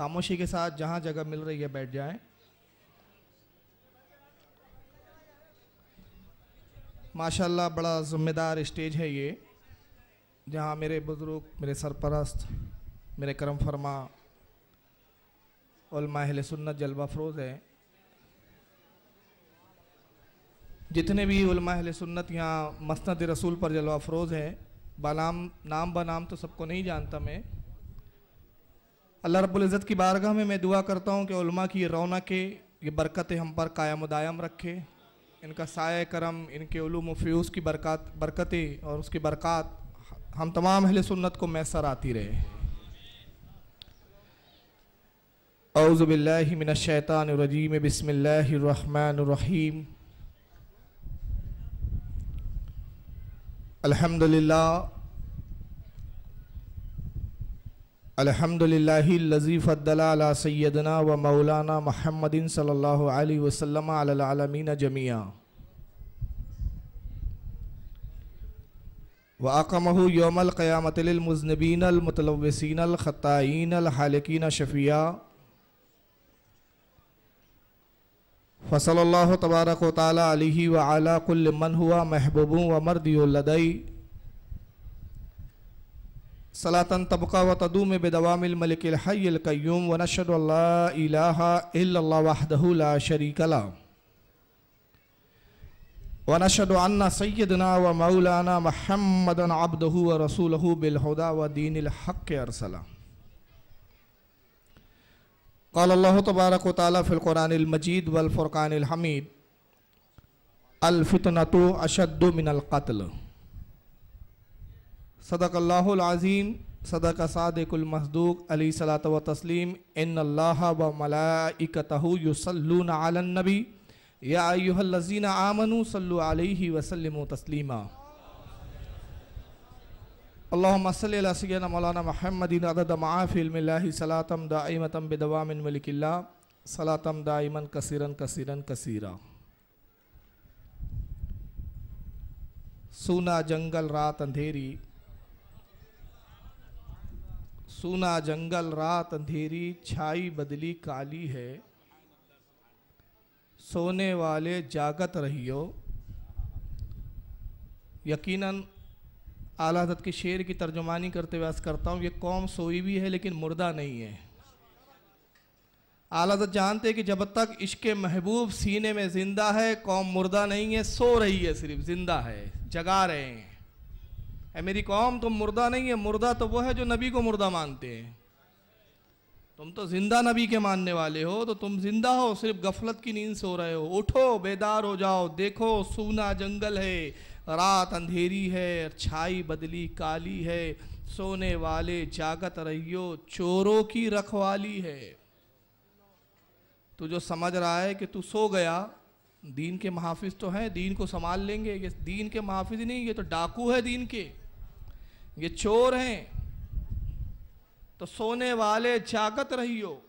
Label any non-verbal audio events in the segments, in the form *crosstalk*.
खामोशी के साथ जहाँ जगह मिल रही है बैठ जाएं माशाल्लाह बड़ा ज़िम्मेदार स्टेज है ये जहाँ मेरे बुज़ुर्ग मेरे सरपरस्त मेरे करम फरमा माहल सुन्नत जलवा फरोज़ है जितने भी अहल सुन्नत यहाँ मसनद रसूल पर जलवा फरोज़ हैं बनाम नाम बनाम तो सबको नहीं जानता मैं अल्लाह रब्ज़त की बारगाह में मैं दुआ करता हूँ कि उलमा की रौनक ये बरकतें हम पर कायम दायम रखे इनका साय करम इनके उलूम फ्यूज़ की बरकत बरकतें और उसकी बरक़ात हम तमाम अहल सुन्नत को मैसर आती रहे अउज़बिल्लिमिनशैतानरजीम बसमीम अल्हम्दुलिल्लाह अलहमदिल्लाज़ीफ़ला सैदना व मौलाना महमदिन सल्ला वसम आलमीन जमिया व अकमह योमलक़यामतलमज़नबीन अलमतलवसिन अलख़ताइन अलहालकिन शफ़िया फ़सल तबारक वाली व आला कुल्ल मन हुआ महबूबों व मरदी लदई सलातन तबका व तदूम बेदवामिल मलिकम व नशद वाहदला व नशद अन्ना सैदना व मौलाना महमदन अब्दहू व रसूल बिलहदा व दीन अरसला قال الله تبارك وتعالى في القرآن सदक़ल्लाज़ीम सदक सदक़ मसदूक अली सलात व तस्लीम इन अल्लाह व मलाइकतहु युसल्लून आलन नबी या अयुहल्लजीन आमनु सल्लु अलैहि वसल्लम तस्लीमा अल्लाहुम्मा सल्लि अला सय्यदना मौलाना मुहम्मदिन अदद माफिल मिल्लाहि सलातम दाइमतम बिदवामिन मलिकिल्ला सलातम दाइमन कसीरन कसीरन कसीरा सूना जंगल रात अंधेरी सूना जंगल रात अंधेरी छाई बदली काली है सोने वाले जागत रहियो यकीनन आला हजरत के शेर की तर्जुमानी करते हुए आज करता हूँ ये कौम सोई भी है लेकिन मुर्दा नहीं है आला हजरत जानते हैं कि जब तक इश्क महबूब सीने में ज़िंदा है कौम मुर्दा नहीं है सो रही है सिर्फ ज़िंदा है जगा रहे हैं है मेरी कौम तुम मुर्दा नहीं है मुर्दा तो वो है जो नबी को मुर्दा मानते हैं तुम तो जिंदा नबी के मानने वाले हो तो तुम जिंदा हो सिर्फ गफलत की नींद सो रहे हो उठो बेदार हो जाओ देखो सूना जंगल है रात अंधेरी है छाई बदली काली है सोने वाले जागत रहियो चोरों की रखवाली है तू जो समझ रहा है कि तू सो गया दीन के महाफिज तो हैं दीन को संभाल लेंगे ये दीन के महाफिज नहीं ये तो डाकू है दीन के ये चोर हैं तो सोने वाले जागत रहियो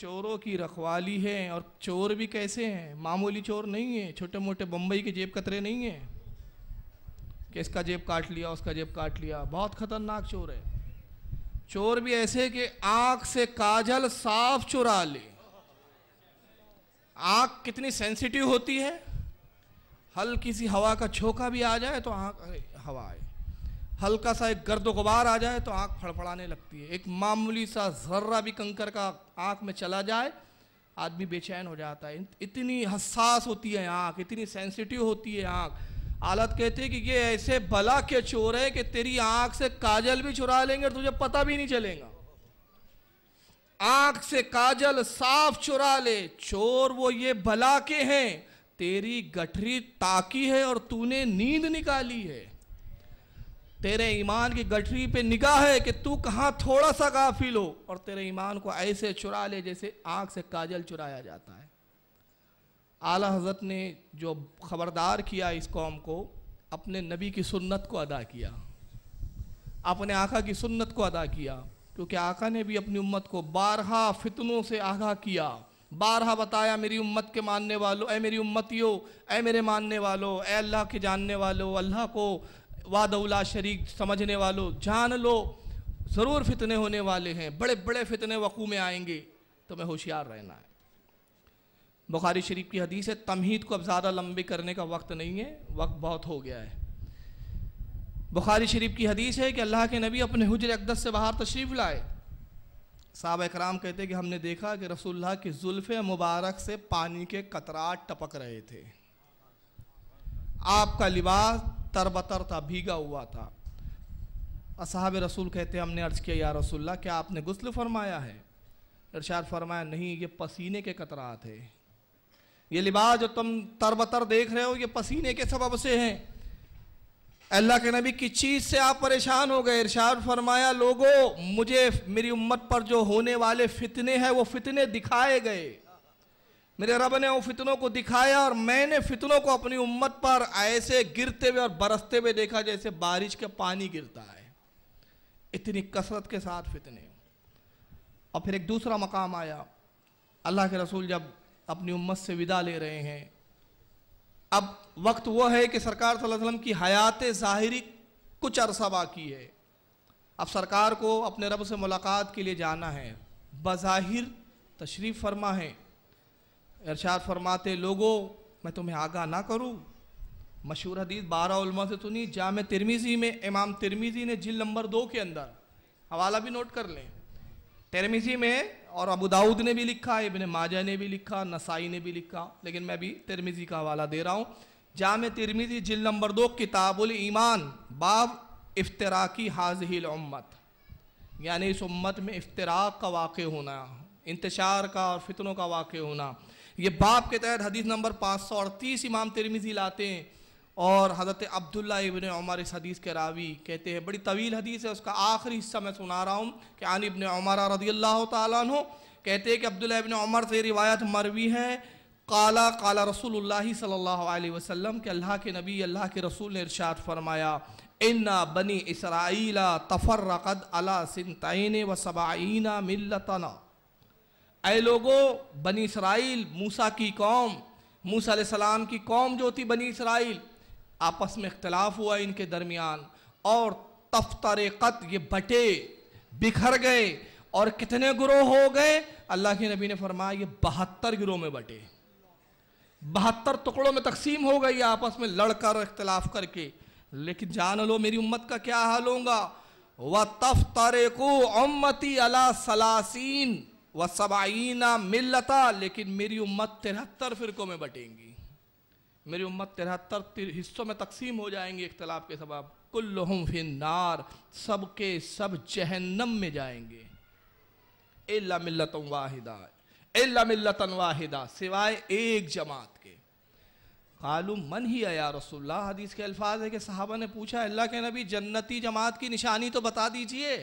चोरों की रखवाली है और चोर भी कैसे हैं मामूली चोर नहीं है छोटे मोटे बम्बई के जेब कतरे नहीं हैं कि इसका जेब काट लिया उसका जेब काट लिया बहुत खतरनाक चोर है चोर भी ऐसे कि आँख से काजल साफ चुरा ले आँख कितनी सेंसिटिव होती है हल्की सी हवा का छोका भी आ जाए तो आँख हवा आए हल्का सा एक गर्द गुबार आ जाए तो आँख फड़फड़ाने लगती है एक मामूली सा जर्रा भी कंकर का आँख में चला जाए आदमी बेचैन हो जाता है इतनी हसास होती है आँख इतनी सेंसिटिव होती है आँख आलत कहते हैं कि ये ऐसे भला के चोर है कि तेरी आँख से काजल भी चुरा लेंगे और तुझे पता भी नहीं चलेगा आँख से काजल साफ चुरा ले चोर वो ये भला के हैं तेरी गठरी ताकी है और तूने नींद निकाली है तेरे ईमान की गठरी पे निगाह है कि तू कहाँ थोड़ा सा गाफिल हो और तेरे ईमान को ऐसे चुरा ले जैसे आँख से काजल चुराया जाता है आला हजरत ने जो खबरदार किया इस कौम को अपने नबी की सुन्नत को अदा किया अपने आका की सुन्नत को अदा किया क्योंकि आका ने भी अपनी उम्मत को बारहा फितनों से आगाह किया बारहा बताया मेरी उम्मत के मानने वालों ऐ मेरी उम्मतियों ऐ मेरे मानने वालों ऐ अल्लाह के जानने वालों अल्लाह को वादउला शरीक समझने वालों जान लो ज़रूर फितने होने वाले हैं बड़े बड़े फितने वकू में आएंगे तुम्हें तो होशियार रहना है बुखारी शरीफ की हदीस है तमहीद को अब ज़्यादा लंबी करने का वक्त नहीं है वक्त बहुत हो गया है बुखारी शरीफ की हदीस है कि अल्लाह के नबी अपने हजर अकदस से बाहर तशरीफ़ लाए साहब कराम कहते कि हमने देखा कि रसोल्ला के जुल्फ़ मुबारक से पानी के कतरा टपक रहे थे आपका लिबास तरबतर था भीगा हुआ था असहाब रसूल कहते हमने अर्ज़ किया या रसुल्ला क्या आपने गसल फरमाया है इरशाद फरमाया नहीं ये पसीने के कतरा है ये लिबास जो तुम तरबतर देख रहे हो ये पसीने के सबब से हैं अल्लाह के नबी किस चीज़ से आप परेशान हो गए इरशाद फरमाया लोगों मुझे मेरी उम्मत पर जो होने वाले फितने हैं वो फितने दिखाए गए मेरे रब ने उन फितनों को दिखाया और मैंने फितनों को अपनी उम्मत पर ऐसे गिरते हुए और बरसते हुए देखा जैसे बारिश के पानी गिरता है इतनी कसरत के साथ फितने और फिर एक दूसरा मकाम आया अल्लाह के रसूल जब अपनी उम्मत से विदा ले रहे हैं अब वक्त वह है कि सरकार वसल्लम की हयात ज़ाहरी कुछ अरसा बाकी है अब सरकार को अपने रब से मुलाकात के लिए जाना है बज़ाहिर तशरीफ़ फरमा है इरशाद फरमाते लोगो मैं तुम्हें आगाह ना करूँ मशहूर हदीस बारह उलमा से सुनी जाम तिरमीज़ी में इमाम तिरमीज़ी ने जिल नंबर दो के अंदर हवाला भी नोट कर लें तिरमीज़ी में और अबू दाऊद ने भी लिखा इबन माजा ने भी लिखा नसाई ने भी लिखा लेकिन मैं भी तिरमीज़ी का हवाला दे रहा हूँ जाम तिरमीजी जिल नंबर दो किताबुल ईमान बाब की हाजिल उम्मत यानी इस उम्मत में इफ्तराक का वाक़ होना इंतशार का और फितनों का वाक़ होना ये बाप के तहत हदीस नंबर पाँच सौ अड़तीस इमाम तिरमिजी लाते हैं और हज़रत अब्दुल्ला इबन उमर इस हदीस के रावी कहते हैं बड़ी तवील हदीस है उसका आखिरी हिस्सा मैं सुना रहा हूँ कि आन इबन उमर रदी अल्लाह तु कहते हैं कि अब्दुल्ला इबन उमर से रिवायत मरवी है काला काला रसूल सल्लल्लाहु अलैहि वसल्लम के अल्लाह के नबी अल्लाह के रसूल ने इरशाद फरमाया इन्ना बनी इसराइला तफर रकद अला सिन व सबाइना मिलतना ऐ लोगो बनी इसराइल मूसा की कौम मूसा सलाम की कौम जो थी बनी इसराइल आपस में इख्तलाफ हुआ इनके दरमियान और कत ये बटे बिखर गए और कितने ग्रोह हो गए अल्लाह के नबी ने फरमाया ये बहत्तर गिरोह में बटे बहत्तर टुकड़ों में तकसीम हो गई आपस में लड़कर इख्तलाफ करके लेकिन जान लो मेरी उम्मत का क्या हाल होगा व तफ तफ्तरको उम्मती अला सलासीन सब सबाइना मिलता लेकिन मेरी उम्मत तिहत्तर फ़िरकों में बटेंगी मेरी उम्मत तिहत्तर हिस्सों में तकसीम हो जाएंगी इख्तलाफ के सबाब कुल्लुम फिनार सब के सब जहन्नम में जाएंगे एल्ला मिलत वाहिदा एल्ला मिलत वाहिदा सिवाय एक जमात के कालू मन ही आया रसुल्ला हदीस के अल्फाज है कि साहबा ने पूछा अल्लाह के नबी जन्नती जमात की निशानी तो बता दीजिए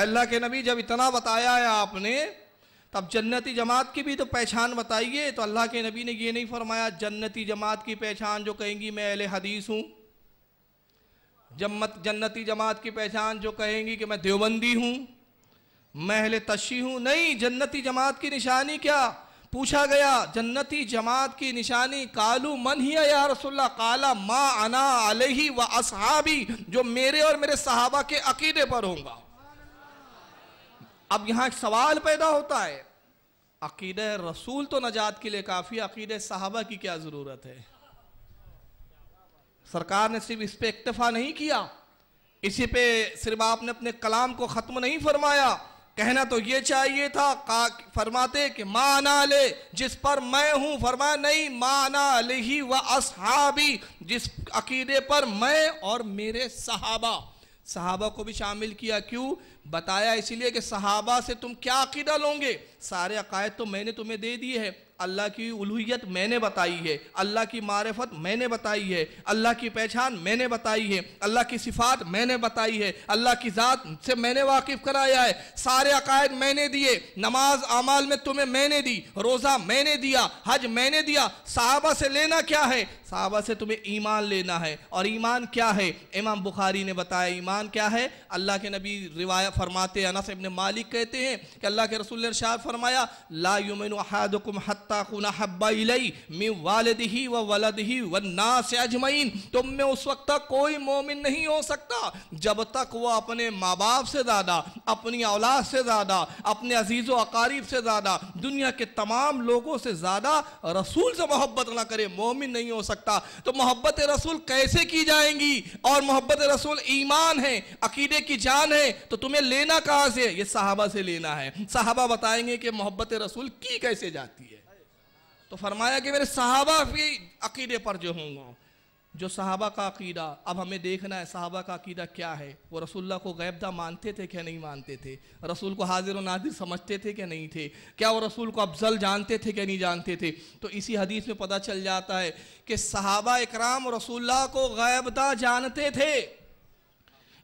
अल्लाह के नबी जब इतना बताया है आपने तब जन्नती जमात की भी तो पहचान बताइए तो अल्लाह के नबी ने ये नहीं फरमाया जन्नती जमात की पहचान जो कहेंगी मैं अहले हदीस हूँ जमत जन्नती जमात की पहचान जो कहेंगी कि मैं देवबंदी हूँ मैं अहल तशी हूँ नहीं जन्नती जमात की निशानी क्या पूछा गया जन्नती जमात की निशानी कालू मन ही है या रसुल्ला काला माँ अना अलही व असहाबी जो मेरे और मेरे सहाबा के अकीदे पर होगा अब यहां एक सवाल पैदा होता है अकीद रसूल तो नजात के लिए काफ़ी अकीद साहबा की क्या ज़रूरत है सरकार ने सिर्फ इस पर इक्तफा नहीं किया इसी पे सिर्फ आपने अपने कलाम को ख़त्म नहीं फरमाया कहना तो ये चाहिए था का फरमाते कि माना ले जिस पर मैं हूं फरमाया नहीं माना ले ही व असहाबी जिस अकीदे पर मैं और मेरे सहाबा सहाबा को भी शामिल किया क्यों बताया इसीलिए कि सहाबा से तुम क्या अकीदा लोगे सारे अकायद तो मैंने तुम्हें दे दिए हैं अल्लाह की उलूहियत मैंने बताई है अल्लाह की मारफत मैंने बताई है अल्लाह की पहचान मैंने बताई है अल्लाह की सिफात मैंने बताई है अल्लाह की ज़ात से मैंने वाकिफ़ कराया है सारे अकायद मैंने दिए नमाज आमाल में तुम्हें मैंने दी रोज़ा मैंने दिया हज मैंने दिया साहबा से लेना क्या है साहबा से तुम्हें ईमान लेना है और ईमान क्या है इमाम बुखारी ने बताया ईमान क्या है अल्लाह के नबी रिवायत फरमाते अनस इबन मालिक कहते हैं कि अल्लाह के रसूल ने शाह फरमाया ला युमिनु अहदुकुम हत्ता कुना हब्बा इलै मी वालिदिहि व वलदिहि व नास अजमैन तुम तो में उस वक्त तक कोई मोमिन नहीं हो सकता जब तक वो अपने माँ बाप से ज़्यादा अपनी औलाद से ज़्यादा अपने अजीज़ व अकारीब से ज़्यादा दुनिया के तमाम लोगों से ज़्यादा रसूल से मोहब्बत ना करे मोमिन नहीं हो सकता तो मोहब्बत रसूल कैसे की जाएंगी और मोहब्बत रसूल ईमान है अकीदे की जान है तो तुम्हें लेना कहां से ये सहाबा से लेना है सहाबा बताएंगे कि मोहब्बत रसूल की कैसे जाती है तो फरमाया कि मेरे साहबा के अकीदे पर जो होंगे जो साहबा का अकीदा अब हमें देखना है साहबा का अकीदा क्या है वो रसुल्ला को गैबदा मानते थे क्या नहीं मानते थे रसूल को हाजिर और नाजिर समझते थे क्या नहीं थे क्या वो रसूल को अफजल जानते थे क्या नहीं जानते थे तो इसी हदीस में पता चल जाता है कि साहबा इकराम रसुल्ला को गैबदा जानते थे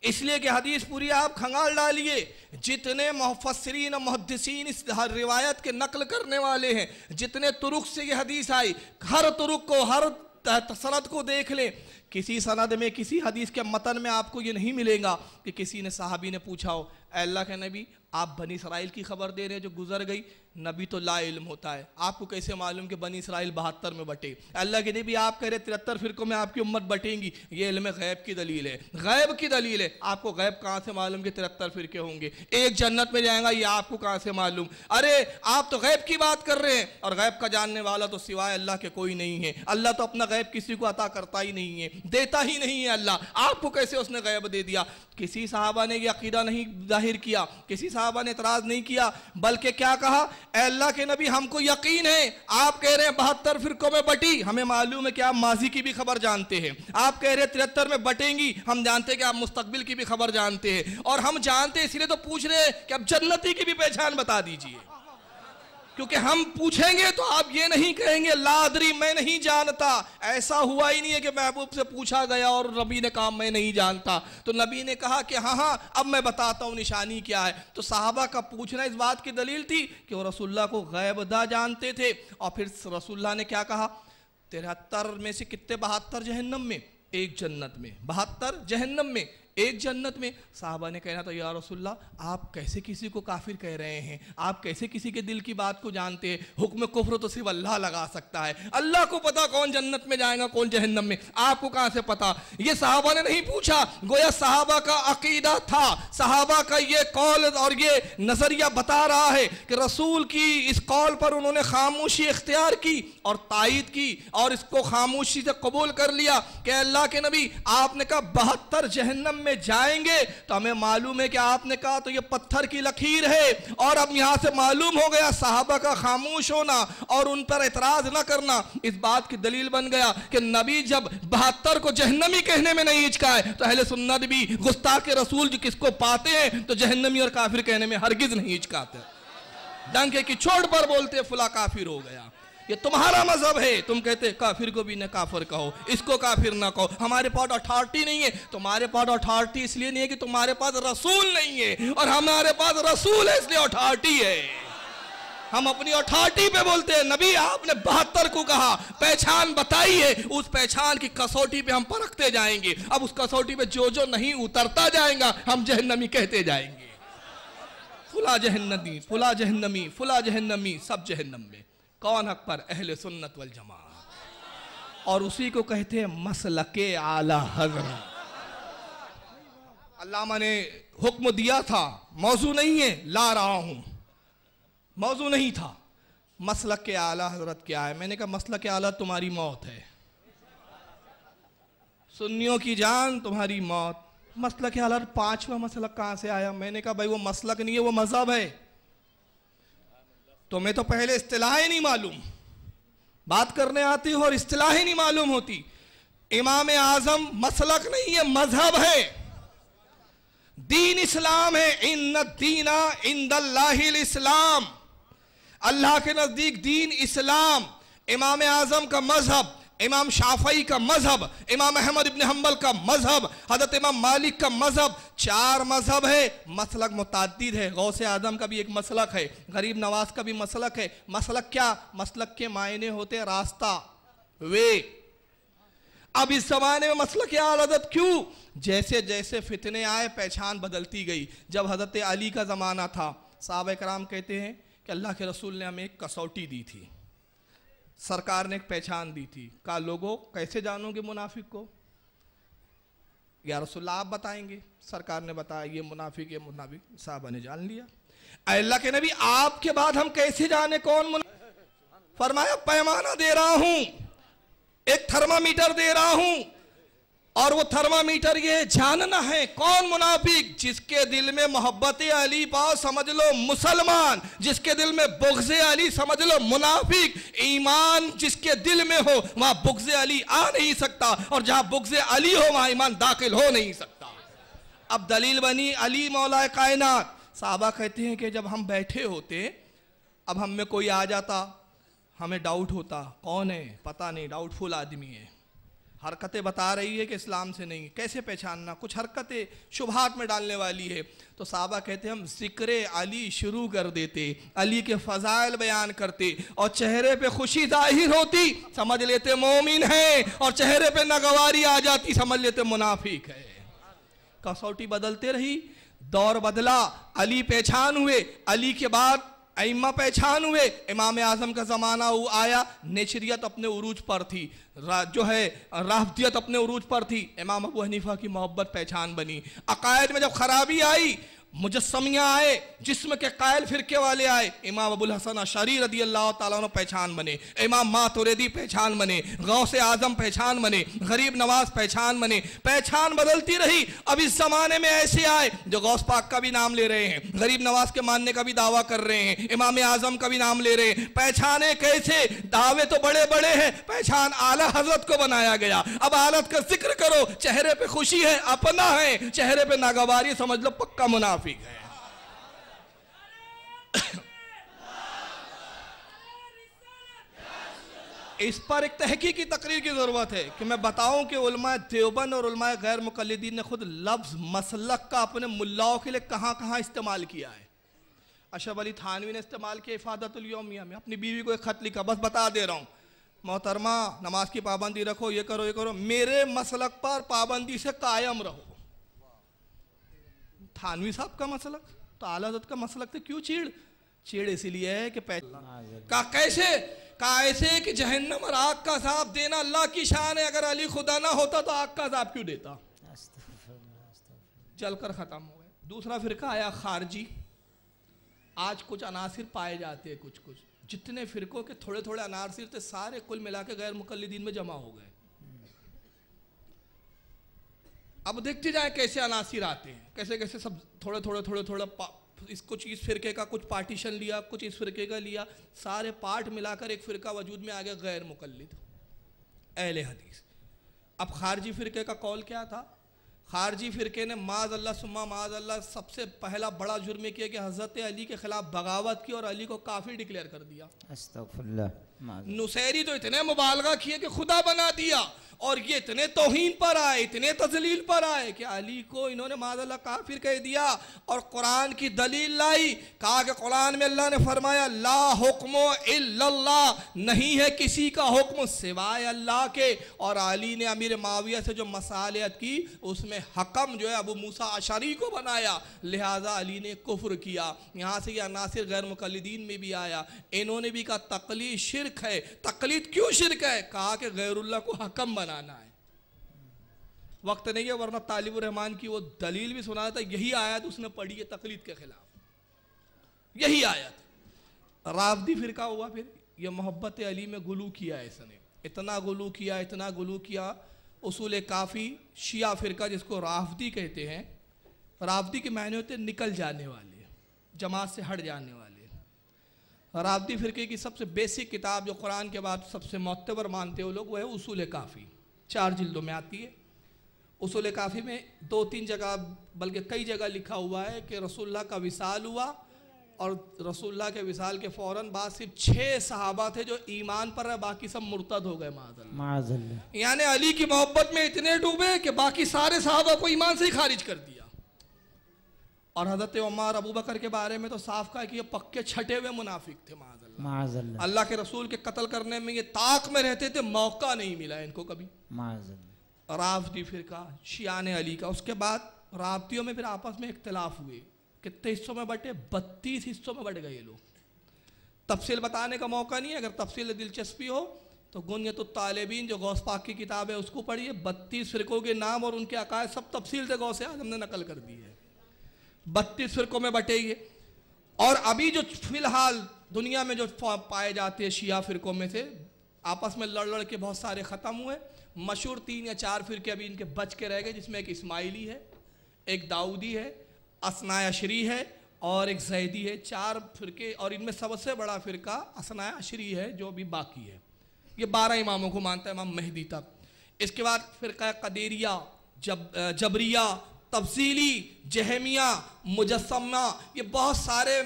इसलिए कि हदीस पूरी आप खंगाल डालिए जितने मुफसरीन मुहदसिन इस रिवायत के नकल करने वाले हैं जितने तुरुक से ये हदीस आई हर तुरुक को हर सनद को देख लें किसी सनद में किसी हदीस के मतन में आपको ये नहीं मिलेगा कि किसी ने साहबी ने पूछा हो अल्लाह के नबी आप बनी इसराइल की खबर दे रहे हैं जो गुजर गई नबी तो ला इल्म होता है आपको कैसे मालूम कि बनी इसराइल बहत्तर में बटे अल्लाह के नबी आप कह रहे तिहत्तर फिरकों में आपकी उम्मत बटेंगी ये इल्म गैब की दलील है गैब की दलील है आपको गैब कहाँ से मालूम कि तिहत्तर फिरके होंगे एक जन्नत में जाएगा ये आपको कहाँ से मालूम अरे आप तो गैब की बात कर रहे हैं और गैब का जानने वाला तो सिवाय अल्लाह के कोई नहीं है अल्लाह तो अपना गैब किसी को अता करता ही नहीं है देता ही नहीं है अल्लाह आपको कैसे उसने गैब दे दिया किसी साहबा ने यह अकीदा नहीं जाहिर किया किसी साहबा ने इतराज़ नहीं किया बल्कि क्या कहा अल्लाह के नबी हमको यकीन है आप कह रहे हैं बहत्तर फिरकों में बटी हमें मालूम है कि आप माजी की भी खबर जानते हैं आप कह रहे हैं तिहत्तर में बटेंगी हम जानते हैं कि आप मुस्तबिल की भी खबर जानते हैं और हम जानते हैं इसलिए तो पूछ रहे हैं कि आप जन्नती की भी पहचान बता दीजिए क्योंकि हम पूछेंगे तो आप ये नहीं कहेंगे लादरी मैं नहीं जानता ऐसा हुआ ही नहीं है कि महबूब से पूछा गया और नबी ने कहा मैं नहीं जानता तो नबी ने कहा कि हाँ हाँ अब मैं बताता हूँ निशानी क्या है तो साहबा का पूछना इस बात की दलील थी कि वो रसुल्ला को गैबदा जानते थे और फिर रसुल्ला ने क्या कहा तिहत्तर में से कितने बहत्तर जहन्नम में एक जन्नत में बहत्तर जहन्नम में एक जन्नत में साहबा ने कहना था या रसुल्ला आप कैसे किसी को काफिर कह रहे हैं आप कैसे किसी के दिल की बात को जानते हैं हुक्म कुफर तो सिर्फ अल्लाह लगा सकता है अल्लाह को पता कौन जन्नत में जाएगा कौन जहन्नम में आपको कहाँ से पता ये साहबा ने नहीं पूछा गोया साहबा का अकीदा था साहबा का ये कौल और ये नज़रिया बता रहा है कि रसूल की इस कौल पर उन्होंने खामोशी इख्तियार की और तायद की और इसको खामोशी से कबूल कर लिया कि अल्लाह के नबी आपने कहा बहत्तर जहन्नम में जाएंगे तो हमें मालूम है कि आपने कहा तो ये पत्थर की लकीर है और अब यहां से मालूम हो गया साहबा का खामोश होना और उन पर एतराज ना करना इस बात की दलील बन गया कि नबी जब बहत्तर को जहनमी कहने में नहीं हिचकाए तो अहले सुन्नत भी गुस्ताख के रसूल जो किसको पाते हैं तो जहनमी और काफिर कहने में हरगिज नहीं हिचकाते डंके की छोड़ पर बोलते फुला काफिर हो गया ये तुम्हारा मजहब है तुम कहते काफिर को भी न काफिर कहो इसको काफिर ना कहो हमारे पास अथॉरिटी नहीं है तुम्हारे पास अथॉरिटी इसलिए नहीं है कि तुम्हारे पास रसूल नहीं है और हमारे पास रसूल है इसलिए अथॉरिटी है हम अपनी अथॉरिटी पे बोलते हैं नबी आपने बहत्तर को कहा पहचान बताई है उस पहचान की कसौटी पे हम परखते जाएंगे अब उस कसौटी पे जो जो नहीं उतरता जाएगा हम जहन्नमी कहते जाएंगे फुला जहन्नमी फुला जहन्नमी फुला जहन्नमी सब जहन्नम में कौन हक पर अहल सुन्नत वल जमात और उसी को कहते हैं के आला हजरा अल्लामा ने हुक्म दिया था मौजू नहीं है ला रहा हूं मौजू नहीं था मसलक के आला हजरत क्या है मैंने कहा मसलक आला तुम्हारी मौत है सुन्नियों की जान तुम्हारी मौत मसलक आला पांचवा मसलक कहां से आया मैंने कहा भाई वो मसलक नहीं है वो मजहब है तुम्हें तो पहले इस्तेलाह नहीं मालूम बात करने आती हो और इस्तेलाह ही नहीं मालूम होती इमाम आजम मसलक नहीं है मजहब है दीन इस्लाम है इन दीना इन इस्लाम अल्लाह के नज़दीक दीन इस्लाम इमाम आजम का मजहब इमाम शाफई का मजहब इमाम अहमद इबन हम्बल का मजहब हजरत इमाम मालिक का मजहब चार मजहब है मसलक मुतद है गौ से आजम का भी एक मसलक है गरीब नवाज का भी मसलक है मसलक क्या मसलक के मायने होते रास्ता वे अब इस जमाने में मसलक आदत क्यों जैसे जैसे फितने आए पहचान बदलती गई जब हजरत अली का ज़माना था साहब कराम कहते हैं कि अल्लाह के रसूल ने हमें एक कसौटी दी थी सरकार ने एक पहचान दी थी कहा लोगों कैसे जानोगे मुनाफिक को या रसुल्ला आप बताएंगे सरकार ने बताया ये मुनाफिक ये मुनाफिक साहबा ने जान लिया अल्लाह के नबी आपके बाद हम कैसे जाने कौन मुनाफिक फरमाया पैमाना दे रहा हूं एक थर्मामीटर दे रहा हूं और वो थर्मामीटर ये जानना है कौन मुनाफिक जिसके दिल में मोहब्बत अली पाओ समझ लो मुसलमान जिसके दिल में बुग्ज अली समझ लो मुनाफिक ईमान जिसके दिल में हो वहां बुग्ज अली आ नहीं सकता और जहां बुग्ज अली हो वहां ईमान दाखिल हो नहीं सकता अब दलील बनी अली मौला कायनात साहबा कहते हैं कि जब हम बैठे होते अब हम में कोई आ जाता हमें डाउट होता कौन है पता नहीं डाउटफुल आदमी है हरकतें बता रही है कि इस्लाम से नहीं कैसे पहचानना कुछ हरकतें शुभात में डालने वाली है तो साहबा कहते हम जिक्र अली शुरू कर देते अली के फ़जाइल बयान करते और चेहरे पे खुशी जाहिर होती समझ लेते मोमिन है और चेहरे पे नगवारी आ जाती समझ लेते मुनाफिक है कसौटी बदलते रही दौर बदला अली पहचान हुए अली के बाद अम्मा पहचान हुए इमाम आजम का ज़माना वो आया नेचरियत अपने उरूज पर थी जो है राहदियत अपने उरूज पर थी इमाम अबू हनीफा की मोहब्बत पहचान बनी अकायद में जब खराबी आई मुजस्मिया आए जिसम के कायल फिरके वाले आए इमाम अबुल हसन शरीर रदी अल्लाह तुम पहचान बने इमाम मातुरदी पहचान बने गौ से आजम पहचान बने गरीब नवाज पहचान बने पहचान बदलती रही अब इस ज़माने में ऐसे आए जो गौस पाक का भी नाम ले रहे हैं गरीब नवाज के मानने का भी दावा कर रहे हैं इमाम आजम का भी नाम ले रहे हैं पहचाने कैसे दावे तो बड़े बड़े हैं पहचान आला हजरत को बनाया गया अब आलत का जिक्र करो चेहरे पर खुशी है अपना है चेहरे पर नागवारी समझ लो पक्का मुनाफा मुनाफिक गए इस पर एक तहकी की तकरीर की ज़रूरत है कि मैं बताऊं कि उलमाए देवबंद और उलमाए गैर मुकलदीन ने खुद लफ्ज़ मसलक का अपने मुल्लाओं के लिए कहां कहां इस्तेमाल किया है अशब अली थानवी ने इस्तेमाल किया इफादतुलयोमिया में अपनी बीवी को एक ख़त लिखा बस बता दे रहा हूं मोहतरमा नमाज की पाबंदी रखो ये करो ये करो मेरे मसलक पर पाबंदी से कायम रहो थानवी साहब का मसलक तो आला हजरत का मसलक तो क्यों चीड़ चीड़ इसीलिए है कि का कैसे का ऐसे कि जहन्नम और आग का साफ देना अल्लाह की शान है अगर अली खुदा ना होता तो आग का साफ क्यों देता जलकर ख़त्म हो गए दूसरा फिर आया खारजी आज कुछ अनासिर पाए जाते हैं कुछ कुछ जितने फिरकों के थोड़े थोड़े अनासिर थे सारे कुल मिला के गैर मुकलदीन में जमा हो गए अब देखते जाए कैसे अनासिर आते हैं कैसे कैसे सब थोड़े थोड़े थोड़े थोड़ा इस कुछ इस फिरके का कुछ पार्टीशन लिया कुछ इस फिरके का लिया सारे पार्ट मिलाकर एक फ़िरका वजूद में आ गया गैर मुकलद अहल हदीस अब खारजी फ़िरके का कॉल क्या था खारजी फ़िरके ने माज अल्लाह सुम्मा माज अल्लाह सबसे पहला बड़ा जुर्म किया कि हज़रत अली के ख़िलाफ़ बगावत की और अली को काफ़ी डिक्लेयर कर दिया नुसैरी तो इतने मुबालगा किए कि खुदा बना दिया और ये इतने तोहिन पर आए इतने तजलील पर आए कि अली को इन्होंने माजल्ला काफिर कह दिया और कुरान की दलील लाई कहा कि कुरान में अल्लाह ने फरमाया ला हुक्म इल्ला नहीं है किसी का हुक्म सिवाय अल्लाह के और अली ने अमीर माविया से जो मसालियत की उसमें हकम जो है अबू मूसा अशरी को बनाया लिहाजा अली ने कुफ्र किया यहाँ से यह नासिर गैर मुकलदीन में भी आया इन्होंने भी कहा तकली शिर शिरक है तकलीद क्यों शिरक है कहा कि गैरुल्ला को हकम बनाना है वक्त नहीं है वरना तालिब रहमान की वो दलील भी सुना था यही आयत उसने पढ़ी है तकलीद के खिलाफ यही आयत रावदी का हुआ फिर ये मोहब्बत अली में गुलू किया है इसने इतना गुलू किया इतना गुलू किया उसूल काफ़ी शिया फिरका जिसको राफदी कहते हैं राफदी के मायने होते निकल जाने वाले जमात से हट जाने वाले राबदी फ़िरके की सबसे बेसिक किताब जो कुरान के बाद सबसे मतबर मानते हो लोग वह है उसूल काफ़ी चार जिल्दों में आती है उसूल काफ़ी में दो तीन जगह बल्कि कई जगह लिखा हुआ है कि रसुल्ला का विसाल हुआ और रसुल्ला के विसाल के फ़ौर बाद सिर्फ छः सहाबा थे जो ईमान पर है बाकी सब मुर्तद हो गए माजल यानी अली की मोहब्बत में इतने डूबे कि बाकी सारे सहाबा को ईमान से ही खारिज कर दिया और हजरत उमर अबू बकर के बारे में तो साफ कहा कि ये पक्के छठे हुए मुनाफिक थे माजल्ला अल्लाह के रसूल के कत्ल करने में ये ताक में रहते थे मौका नहीं मिला इनको कभी रावती फिरका शियान अली का उसके बाद राबतियों में फिर आपस में इख्तलाफ हुए कितने हिस्सों में बटे बत्तीस हिस्सों में बट गए लोग तफसील बताने का मौका नहीं है अगर तफसील दिलचस्पी हो तो गुनियत तालबीन जो गौस पाक की किताब है उसको पढ़िए बत्तीस फिरकों के नाम और उनके अकायद सब तफसील से गौसे आजम ने नकल कर दी है बत्तीस फिरकों में बटेगी और अभी जो फिलहाल दुनिया में जो पाए जाते हैं शिया फिरकों में से आपस में लड़ लड़ के बहुत सारे ख़त्म हुए मशहूर तीन या चार फिरके अभी इनके बच के रह गए जिसमें एक इस्माइली है एक दाऊदी है श्री है और एक जैदी है चार फिरके और इनमें सबसे बड़ा फिरका असनायाश्री है जो अभी बाकी है ये बारह इमामों को मानता है इमाम मेहदी तक इसके बाद फिरका कदेरिया जब जबरिया तफसीली जहमिया मुजस्मा ये बहुत सारे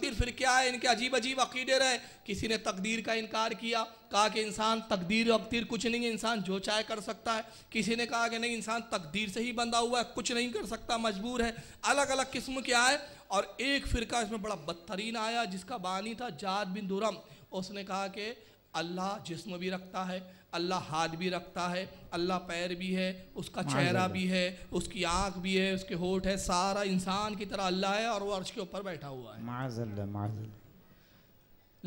फिर फ़िरके आए इनके अजीब अजीब अकीदे रहे किसी ने तकदीर का इनकार किया कहा कि इंसान तकदीर वकदीर कुछ नहीं है इंसान जो चाहे कर सकता है किसी ने कहा कि नहीं इंसान तकदीर से ही बंधा हुआ है कुछ नहीं कर सकता मजबूर है अलग अलग किस्म के आए और एक फ़िरका इसमें बड़ा बदतरीन आया जिसका बानी था जाद बिन दुरम उसने कहा कि अल्लाह जिसम भी रखता है अल्लाह हाथ भी रखता है अल्लाह पैर भी है उसका चेहरा भी है उसकी आँख भी है उसके होठ है सारा इंसान की तरह अल्लाह है और वो अर्श के ऊपर बैठा हुआ है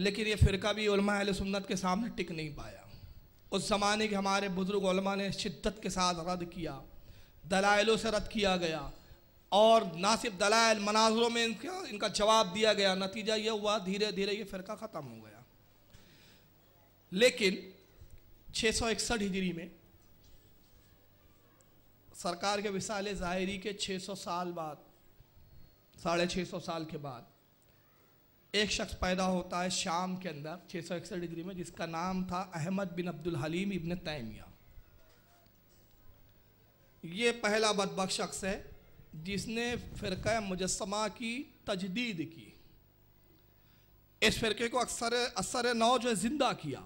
लेकिन ये फ़िरका भी सुन्नत के सामने टिक नहीं पाया उस ज़माने के हमारे बुज़ुर्ग ने शिद्दत के साथ रद्द किया दलाइलों से रद्द किया गया और ना सिर्फ दलाइल मनाजरों में इनका इनका जवाब दिया गया नतीजा यह हुआ धीरे धीरे ये फ़िरका ख़त्म हो गया लेकिन छः सौ इकसठ हिजरी में सरकार के विशाल ज़ाहरी के 600 साल बाद साढ़े छः सौ साल के बाद एक शख्स पैदा होता है शाम के अंदर छः सौ इकसठ डिग्री में जिसका नाम था अहमद बिन अब्दुल हलीम इबन तैमिया ये पहला बदबक शख्स है जिसने फ़िरक मुजस्मा की तजदीद की इस फ़िरके को अक्सर असर नौ जो ज़िंदा किया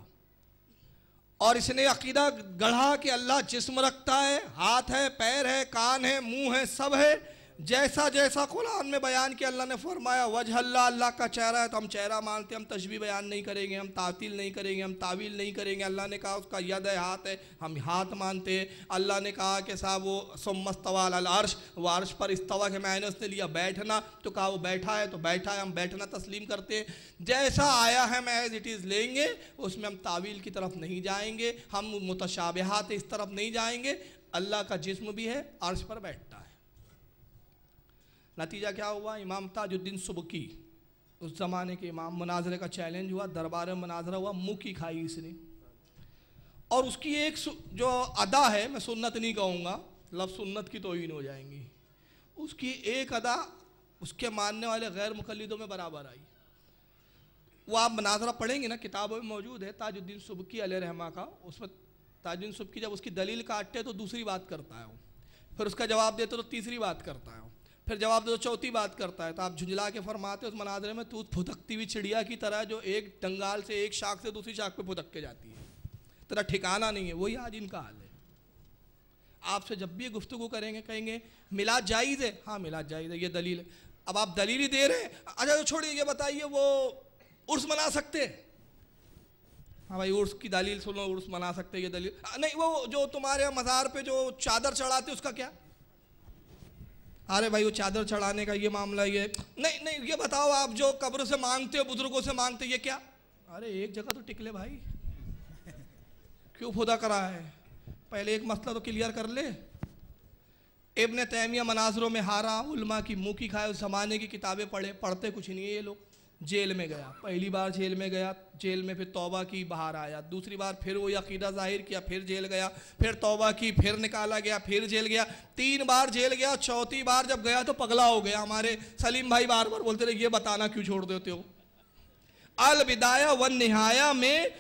और इसने अकीदा गढ़ा कि अल्लाह जिस्म रखता है हाथ है पैर है कान है मुंह है सब है जैसा जैसा कुरान में बयान किया अल्लाह ने फरमाया वजह अल्लाह अल्लाह का चेहरा है तो हम चेहरा मानते हैं हम तस्वीर बयान नहीं करेंगे हम तातील नहीं करेंगे हम तावील नहीं करेंगे अल्लाह ने कहा उसका यद है हाथ है हम हाथ मानते हैं अल्लाह ने कहा कि साहब वो सोमस्तवा अर्श व अर्श पर इस्तवा के मैंने उसने लिया बैठना तो कहा वो बैठा है तो बैठा है हम बैठना तस्लीम करते हैं जैसा आया है मैं एज इट इज़ लेंगे उसमें हम तावील की तरफ नहीं जाएंगे हम मुतशाबहत इस तरफ नहीं जाएंगे अल्लाह का जिस्म भी है अर्श पर बैठता नतीजा क्या हुआ इमाम ताजुद्दीन सुबकी उस ज़माने के इमाम मनाजरे का चैलेंज हुआ दरबार में मनाजरा हुआ मुँह की खाई इसने और उसकी एक जो अदा है मैं सुन्नत नहीं कहूँगा लफ सुन्नत की तोहन हो जाएंगी उसकी एक अदा उसके मानने वाले गैर मुखलदों में बराबर आई वो आप मनाजरा पढ़ेंगे ना किताबों में मौजूद है ताजुद्दीन सुबकी अल रहमा का उसमें ताजुद्दीन सुबकी जब उसकी दलील काटते तो दूसरी बात करता है वो फिर उसका जवाब देते तो तीसरी बात करता है वो फिर जवाब दो चौथी बात करता है तो आप झुंझला के फरमाते उस मनाजरे में तू फुदकती हुई चिड़िया की तरह जो एक डंगाल से एक शाख से दूसरी शाख पे फुदक के जाती है तेरा ठिकाना नहीं है वही आज इनका हाल है आपसे जब भी गुफ्तु करेंगे कहेंगे मिला जायज़ है हाँ मिला जायज़ है ये दलील है अब आप दलील ही दे रहे हैं अच्छा तो छोड़िए ये बताइए वो उर्स मना सकते हाँ भाई उर्स की दलील सुनो उर्स मना सकते ये दलील नहीं वो जो तुम्हारे मज़ार पे जो चादर चढ़ाते उसका क्या अरे भाई वो चादर चढ़ाने का ये मामला ये नहीं नहीं ये बताओ आप जो कब्र से मांगते हो बुजुर्गों से मांगते ये क्या अरे एक जगह तो टिकले भाई क्यों खुदा करा है पहले एक मसला तो क्लियर कर ले इब्ने तैमिया मनाजरों में हारा उलमा की मुँह की खाए उस जमाने की किताबें पढ़े पढ़ते कुछ नहीं है ये लोग जेल में गया पहली बार जेल में गया जेल में फिर तौबा की बाहर आया दूसरी बार फिर वो यकीदा जाहिर किया फिर जेल गया फिर तौबा की फिर निकाला गया फिर जेल गया तीन बार जेल गया चौथी बार जब गया तो पगला हो गया हमारे सलीम भाई बार बार बोलते रहे ये बताना क्यों छोड़ देते हो अलविदाया व निहाया में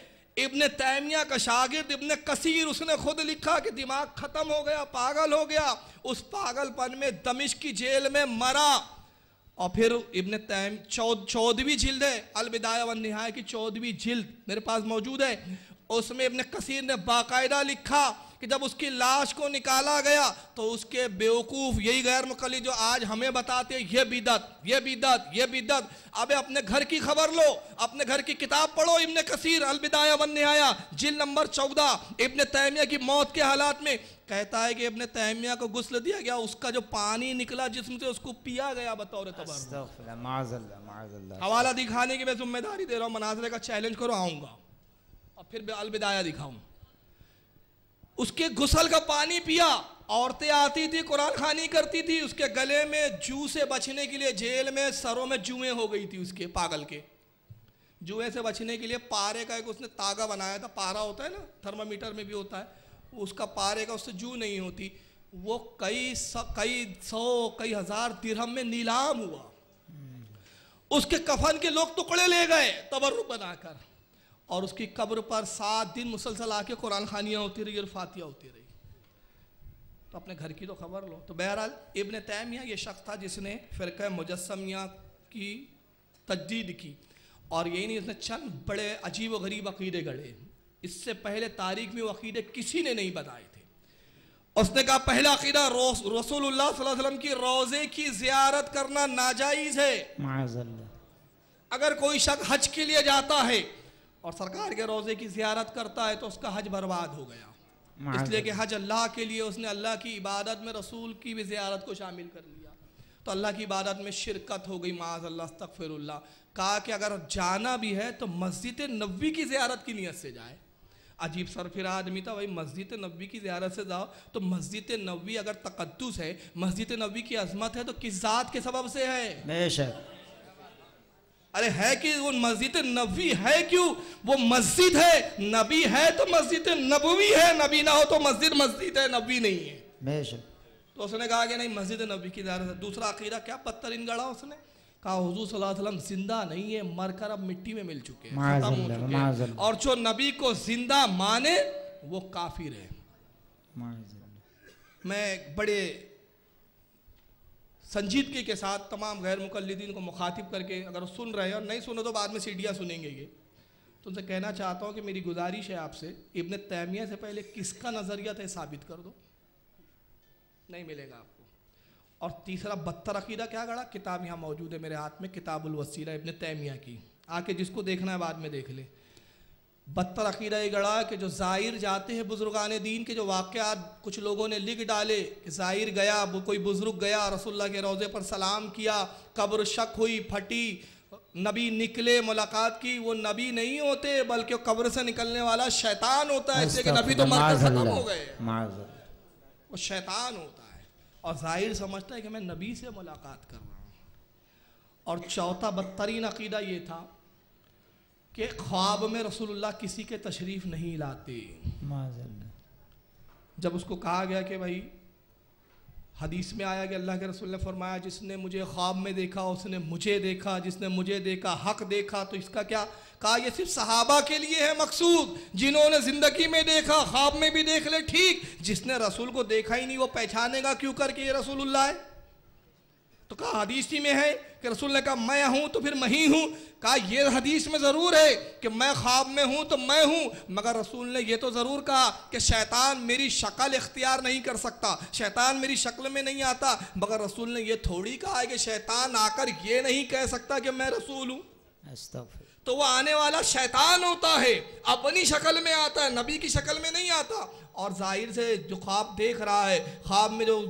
इबन तैमिया का शागिर्द इबन कसीर उसने खुद लिखा कि दिमाग ख़त्म हो गया पागल हो गया उस पागलपन में दमिश की जेल में मरा और फिर इबन तैम चौदहवीं जिल्द है अलविदाया व नहाय की चौदहवीं जिल्द मेरे पास मौजूद है उसमें इबन कसीर ने बाकायदा लिखा कि जब उसकी लाश को निकाला गया तो उसके बेवकूफ़ यही गैर मुकली जो आज हमें बताते ये बिदत ये बिदत ये बिदत अब अपने घर की खबर लो अपने घर की किताब पढ़ो इब्ने कसीर अलबिदाया बनने आया जिल नंबर चौदह इबन तैमिया की मौत के हालात में कहता है कि इबन तैमिया को गुस्ल दिया गया उसका जो पानी निकला जिसम से उसको पिया गया बतौर हवाला दिखाने की मैं जिम्मेदारी दे रहा हूँ मनाजरे का चैलेंज करो आऊंगा और फिर अलबिदाया दिखाऊंगा उसके गुसल का पानी पिया औरतें आती थी कुरान खानी करती थी उसके गले में जू से बचने के लिए जेल में सरों में जुएं हो गई थी उसके पागल के जुएं से बचने के लिए पारे का एक उसने तागा बनाया था पारा होता है ना थर्मामीटर में भी होता है उसका पारे का उससे जू नहीं होती वो कई स, कई सौ कई हज़ार तिरहम में नीलाम हुआ उसके कफन के लोग टुकड़े ले गए तबर्रुक बनाकर और उसकी कब्र पर सात दिन मुसलसल आके कुरान खानियाँ होती रही और फातिया होती रही तो अपने घर की तो खबर लो तो बहरहाल इबन तैमिया ये शख्स था जिसने फ़िरक मुजस्मिया की तजदीद की और यही नहीं उसने चंद बड़े अजीब व गरीब अकीदे गढ़े इससे पहले तारीख में वो अकीदे किसी ने नहीं बताए थे उसने कहा पहला अकीदा रसूल की रोज़े की जियारत करना नाजायज़ है अगर कोई शख्स हज के लिए जाता है और सरकार के रोज़े की जियारत करता है तो उसका हज बर्बाद हो गया इसलिए कि हज अल्लाह के लिए उसने अल्लाह की इबादत में रसूल की भी जियारत को शामिल कर लिया तो अल्लाह की इबादत में शिरकत हो गई माज अल्लाह तकफ़िरल्ला कहा कि अगर जाना भी है तो मस्जिद नबी की ज्यारत की नीयत से जाए अजीब सरफिरा आदमी था भाई मस्जिद नबी की ज्यारत से जाओ तो मस्जिद नबी अगर तकदस है मस्जिद नबी की अजमत है तो किस ज़ात के सबब से है बेशक अरे है कि वो मस्जिद नबी है क्यों वो मस्जिद है नबी है तो मस्जिद नबी है नबी ना हो तो मस्जिद मस्जिद है नबी नहीं है तो उसने कहा कि नहीं मस्जिद नबी की दारत है दूसरा अकीदा क्या पत्थर इन गढ़ा उसने कहा हजू सल्लम जिंदा नहीं है मरकर अब मिट्टी में मिल चुके हैं और जो नबी को जिंदा माने वो काफिर है मैं बड़े संजीदगी के साथ तमाम गैर मुकलदीन को मुखातिब करके अगर सुन रहे हैं और नहीं सुने तो बाद में सीढ़ियाँ सुनेंगे ये तो उनसे कहना चाहता हूँ कि मेरी गुजारिश है आपसे इबन तैमिया से पहले किसका नज़रिया था साबित कर दो नहीं मिलेगा आपको और तीसरा बदतर अकीदा क्या गढ़ा किताब यहाँ मौजूद है मेरे हाथ में किताबुल इबन तैमिया की आके जिसको देखना है बाद में देख ले बदतर अकीदा ये गड़ा कि जो ज़ाहिर जाते हैं बुज़ुर्गान दीन के जो वाक़ात कुछ लोगों ने लिख डाले कि ज़ाहिर गया कोई बुज़ुर्ग गया रसुल्ला के रोज़े पर सलाम किया कब्र शक हुई फटी नबी निकले मुलाकात की वो नबी नहीं होते बल्कि कब्र से निकलने वाला शैतान होता है इसलिए कि नबी तो मरकर ख़त्म हो गए वो शैतान होता है और ज़ाहिर समझता है कि मैं नबी से मुलाकात कर रहा हूँ और चौथा बदतरीन अकीदा ये था कि ख्वाब में रसूलुल्लाह किसी के तशरीफ़ नहीं लाते जब उसको कहा गया कि भाई हदीस में आया कि अल्लाह के रसूल ने फरमाया जिसने मुझे ख्वाब में देखा उसने मुझे देखा जिसने मुझे देखा हक देखा तो इसका क्या कहा यह सिर्फ सहाबा के लिए है मकसूद जिन्होंने ज़िंदगी में देखा ख्वाब में भी देख ले ठीक जिसने रसूल को देखा ही नहीं वो पहचानेगा क्यों करके ये रसूलुल्लाह है तो कहा हदीसी में है कि रसूल ने कहा मैं हूं तो फिर मैं ही हूं कहा यह हदीस में ज़रूर है कि मैं ख्वाब में हूं तो मैं हूं मगर रसूल ने यह तो ज़रूर कहा कि शैतान मेरी शक्ल इख्तियार नहीं कर सकता शैतान मेरी शक्ल में नहीं आता मगर रसूल ने यह थोड़ी कहा है कि शैतान आकर यह नहीं कह सकता कि मैं रसूल हूं तो वह आने वाला शैतान होता है अपनी शक्ल में आता है नबी की शक्ल में नहीं आता और जाहिर से जो ख्वाब देख रहा है ख्वाब में जो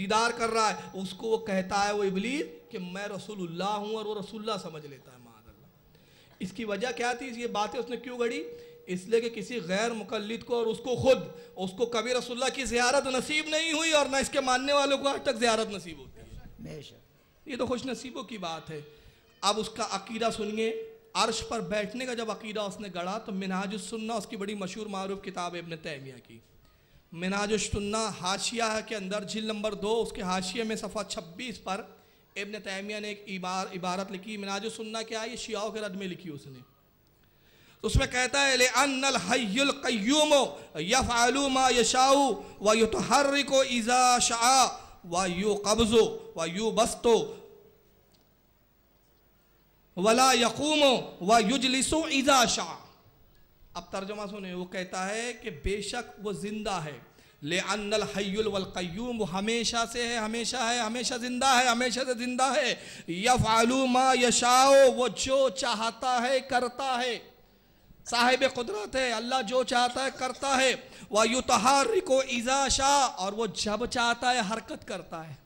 दीदार कर रहा है उसको वो कहता है वो इबलीस कि मैं रसूलुल्लाह हूँ और वो रसूलुल्लाह समझ लेता है अल्लाह इसकी वजह क्या थी ये बातें उसने क्यों गढ़ी इसलिए कि किसी गैर मुकलद को और उसको खुद उसको कभी रसुल्ला की ज्यारत नसीब नहीं हुई और ना इसके मानने वालों को आज तक ज्यारत नसीब होती है ये तो खुश नसीबों की बात है अब उसका अकीदा सुनिए अर्श पर बैठने का जब अकीदा उसने गढ़ा तो मिनाजुसन्ना उसकी बड़ी मशहूर मारूफ किताब है इबन तैमिया की मिनाजुसन्ना हाशिया के अंदर झील नंबर दो उसके हाशिए में सफ़ा छब्बीस पर इबन तैमिया ने एक इबार, इबारत लिखी मिनाज सुनना क्या ये शियाओं के रद में लिखी उसने तो उसमें कहता है ले अनल हयुल कयूम यफ आलूमा यशाऊ व यु तो हर को ईज़ा शाह व यु कब्ज़ो व यू बस्तो वला यकूम व युजलिसो ईज़ा शाह अब तर्जमा सुने वो कहता है कि बेशक वो ज़िंदा है ले अनल हयुल वल क्यूम हमेशा से है हमेशा है हमेशा ज़िंदा है हमेशा से ज़िंदा है यफ आलूमा यशाओ वो जो चाहता है करता है साहेब कुदरत है अल्लाह जो चाहता है करता है वह युतहारिको ईज़ा शाह और वो जब चाहता है हरकत करता है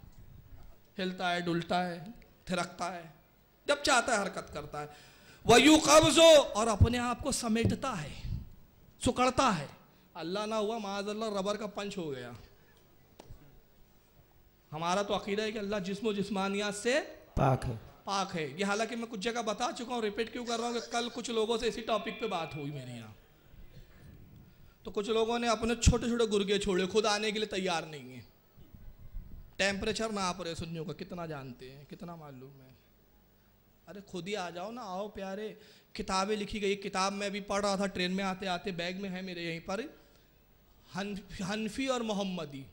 हिलता है डुलता है थिरकता है जब चाहता है हरकत करता है वह यू कब्ज़ो और अपने आप को समेटता है सुकड़ता है अल्लाह ना हुआ माजल्ला रबर का पंच हो गया हमारा तो अकीदा है कि अल्लाह जिसमो जिसमानियात से पाक है पाक है ये हालांकि मैं कुछ जगह बता चुका हूँ रिपीट क्यों कर रहा हूँ कि कल कुछ लोगों से इसी टॉपिक पे बात हुई मेरे यहाँ तो कुछ लोगों ने अपने छोटे छोटे गुर्गे छोड़े खुद आने के लिए तैयार नहीं है टेम्परेचर नाप रहे सुनियों का कितना जानते हैं कितना मालूम है अरे खुद ही आ जाओ ना आओ प्यारे किताबें लिखी गई किताब मैं अभी पढ़ रहा था ट्रेन में आते आते बैग में है मेरे यहीं पर हनफी और मोहम्मदी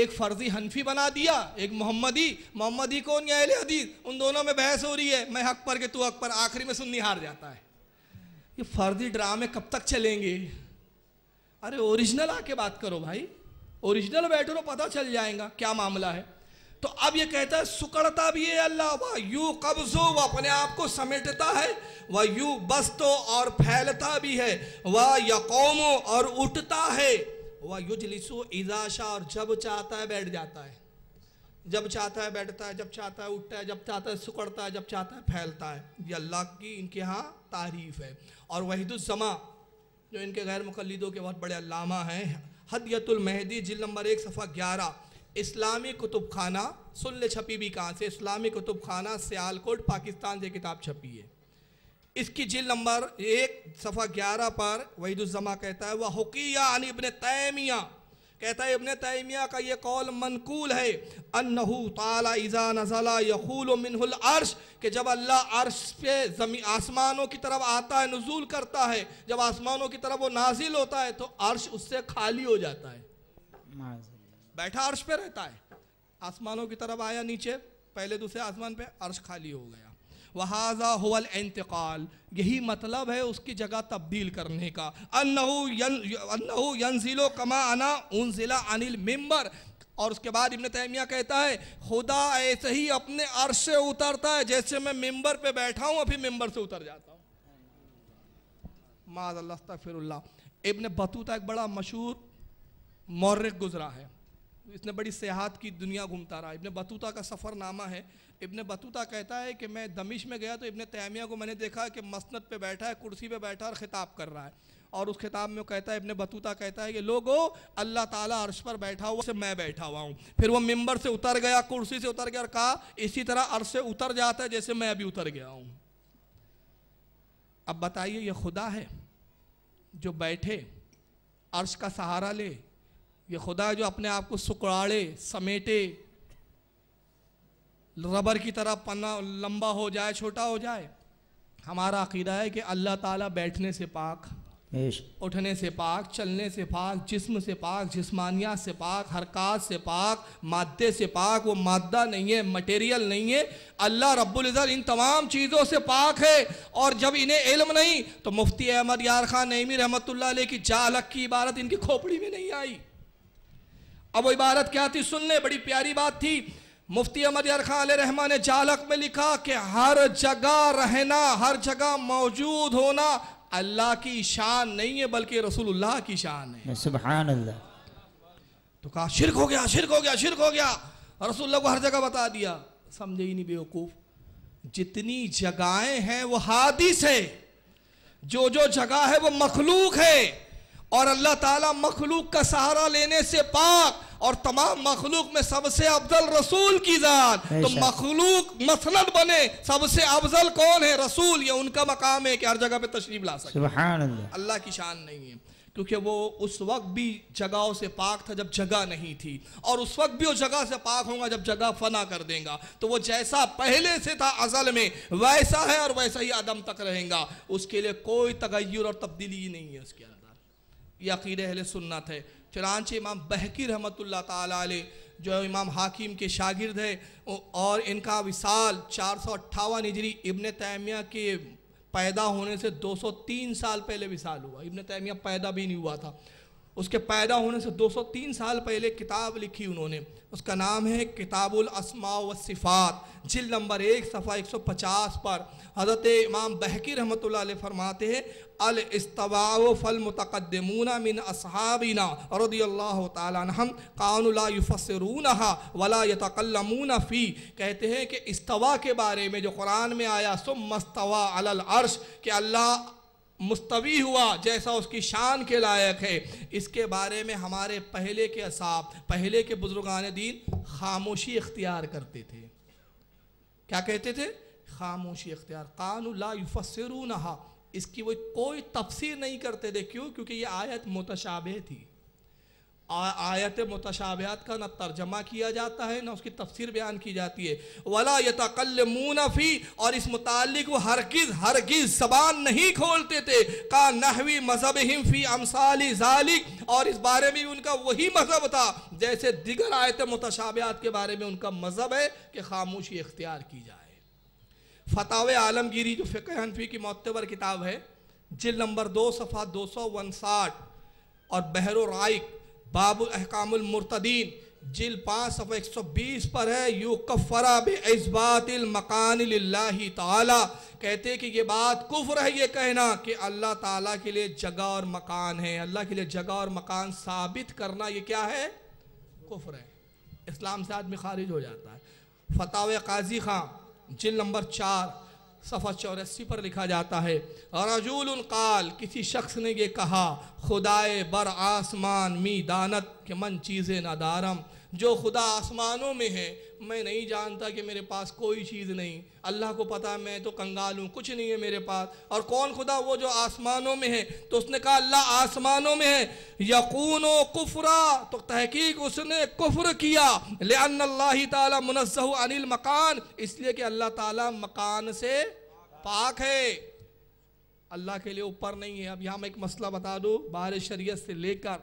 एक फ़र्जी हनफी बना दिया एक मोहम्मदी मोहम्मदी कौन या अहले हदीस उन दोनों में बहस हो रही है मैं हक पर के तू हक पर आखिरी में सुन्नी हार जाता है ये फ़र्जी ड्रामे कब तक चलेंगे अरे ओरिजिनल आके बात करो भाई ओरिजिनल बैठो तो पता चल जाएगा क्या मामला है तो अब ये कहता है सुकड़ता भी है अल्लाह वह यू कब्जो वह अपने आप को समेटता है वह यू बस्तो और फैलता भी है वह यकोमो और उठता है वह लिसु ईजाशा और जब चाहता है बैठ जाता है जब चाहता है बैठता है जब चाहता है उठता है जब चाहता है सुकड़ता है जब चाहता है फैलता है ये अल्लाह की इनके यहाँ तारीफ़ है और वहीदुलजमा जो इनके गैर मुखलदों के बहुत बड़े अलामा हैं हदयतुलमहदी जिल नंबर एक सफ़ा ग्यारह इस्लामी कुतुब खाना ले छपी भी कहाँ से इस्लामी कुतुब खाना सियालकोट पाकिस्तान से किताब छपी है इसकी जिल नंबर एक सफ़ा ग्यारह पर वहीदुलजमा कहता है वह हकीया इबन तैमिया कहता है इबन तैमिया का ये कौल मनकूल है अनहू ताला इज़ा नज़ला यकूल मिनहुल अर्श के जब अल्लाह अर्श पे जमी आसमानों की तरफ आता है नजूल करता है जब आसमानों की तरफ वो नाजिल होता है तो अर्श उससे खाली हो जाता है बैठा अर्श पे रहता है आसमानों की तरफ आया नीचे पहले दूसरे आसमान पे अर्श खाली हो गया वहाजा होल इंतकाल यही मतलब है उसकी जगह तब्दील करने का अन्नहू यंजिलो कमा अना उनजिला अनिल मेम्बर और उसके बाद इबन तैमिया कहता है खुदा ऐसे ही अपने अर्श से उतरता है जैसे मैं मेम्बर पे बैठा हूँ अभी फिर से उतर जाता हूँ माजल्ला फिर इबन बतूता एक बड़ा मशहूर मौर्रिक गुजरा है इसने बड़ी सियाहत की दुनिया घूमता रहा इबन बतूता का सफ़रनामा है इबन बतूता कहता है कि मैं दमिश में गया तो इबन तैमिया को मैंने देखा कि मसनत पे बैठा है कुर्सी पे बैठा और ख़िताब कर रहा है और उस खिताब में कहता है इबन बतूता कहता है कि लोगो अल्लाह ताला अर्श पर बैठा हुआ से मैं बैठा हुआ हूँ फिर वो मेम्बर से उतर गया कुर्सी से उतर गया और कहा इसी तरह अर्श से उतर जाता है जैसे मैं अभी उतर गया हूँ अब बताइए ये खुदा है जो बैठे अर्श का सहारा ले ये खुदा जो अपने आप को सुकड़ाड़े समेटे रबर की तरह पन्ना लंबा हो जाए छोटा हो जाए हमारा अकीदा है कि अल्लाह ताला बैठने से पाक उठने से पाक चलने से पाक जिस्म से पाक जिस्मानियात से पाक हरकत से पाक मादे से पाक वो मादा नहीं है मटेरियल नहीं है अल्लाह रब्बुल इन तमाम चीज़ों से पाक है और जब इन्हें इल्म नहीं तो मुफ्ती अहमद यार खान नईमी रहमत की जालक की इबारत इनकी खोपड़ी में नहीं आई अब वो इबारत क्या थी सुन ले बड़ी प्यारी बात थी मुफ्ती अहमद यार खान रहमान ने जालक में लिखा कि हर जगह रहना हर जगह मौजूद होना अल्लाह की शान नहीं है बल्कि रसूलुल्लाह की शान है सुबहान अल्लाह तो कहा शिरक हो गया शिरक हो गया शिरक हो गया रसूल को हर जगह बता दिया समझे ही नहीं बेवकूफ़ जितनी जगहें हैं वो हादिस है जो जो जगह है वो मखलूक है और अल्लाह ताला मखलूक का सहारा लेने से पाक और तमाम मखलूक में सबसे अफजल रसूल की जान तो मखलूक मसलन बने सबसे अफजल कौन है रसूल ये उनका मकाम है कि हर जगह पे तशरीफ ला सकते अल्लाह की शान नहीं है क्योंकि वो उस वक्त भी जगहों से पाक था जब जगह नहीं थी और उस वक्त भी वो जगह से पाक होगा जब जगह फना कर देगा तो वो जैसा पहले से था अजल में वैसा है और वैसा ही आदम तक रहेगा उसके लिए कोई तगैर और तब्दीली नहीं है उसके अंदर यकीद अहल सुन्नत है चनानच इमाम बहकी रहमत ताल जो इमाम हाकिम के शागिर्द है और इनका विशाल चार सौ अट्ठावन हिजरी इबन तैमिया के पैदा होने से 203 साल पहले विशाल हुआ इबन तैमिया पैदा भी नहीं हुआ था उसके पैदा होने से 203 साल पहले किताब लिखी उन्होंने उसका नाम है किताबुल असमा व सिफ़ात जिल नंबर एक सफ़ा 150 पर हज़रत इमाम बहकी रहमत फरमाते हैं अल इस्तवा फल मुतकदमूना मिन असहाबीना रदी तम कानुलाफ़सरूनहा वला यतकलमून फ़ी कहते हैं कि इस्तवा के बारे में जो कुरान में आया सुम मस्तवा अल अर्श के अल्लाह मुस्तवी हुआ जैसा उसकी शान के लायक है इसके बारे में हमारे पहले के असाब पहले के बुजुर्गान दीन खामोशी इख्तियार करते थे क्या कहते थे खामोशी इख्तियार कानुल्ला युफसरू नहा इसकी वो कोई तफसीर नहीं करते थे क्यों क्योंकि ये आयत मुतशाबे थी आयत मतशाबियात का ना तर्जमा किया जाता है ना उसकी तफसीर बयान की जाती है वला यतकलमूनफ़ी और इस मुतल वो हरगिज़ हरगिज़ जबान नहीं खोलते थे का नहवी मजहब हिमफ़ी अमसाली जालिक और इस बारे में भी उनका वही मजहब था जैसे दिगर आयत मतशाबियात के बारे में उनका मजहब है कि खामोशी इख्तियार की जाए फताव आलमगिरी जो फ़िक हनफी की मोतबर किताब है जिल नंबर दो सफ़ा दो सौ उनसाठ और बहर राइक बाबुल अहकामुल मुर्तदीन जिल पाँच सफ़ा एक सौ बीस पर है यू कफ़रा बेबातिल मकान ताला कहते कि ये बात कुफर है ये कहना कि अल्लाह ताला के लिए जगह और मकान है अल्लाह के लिए जगह और मकान साबित करना ये क्या है कुफ्र है इस्लाम से आदमी खारिज हो जाता है फ़ताव काजी खां जिल नंबर चार सफ़ा चौरासी पर लिखा जाता है रजूल काल किसी शख्स ने ये कहा खुदाए बर आसमान मी दानत के मन चीज़ें नदारम जो खुदा आसमानों में है मैं नहीं जानता कि मेरे पास कोई चीज़ नहीं अल्लाह को पता मैं तो कंगाल हूँ कुछ नहीं है मेरे पास और कौन खुदा वो जो आसमानों में है तो उसने कहा अल्लाह आसमानों में है यकून कुफरा तो तहकीक उसने कुफर किया ले ताला मुनज़ह अनिल मकान इसलिए कि अल्लाह ताला मकान से पाक है अल्लाह के लिए ऊपर नहीं है अब यहाँ मैं एक मसला बता दूँ बार शरीत से लेकर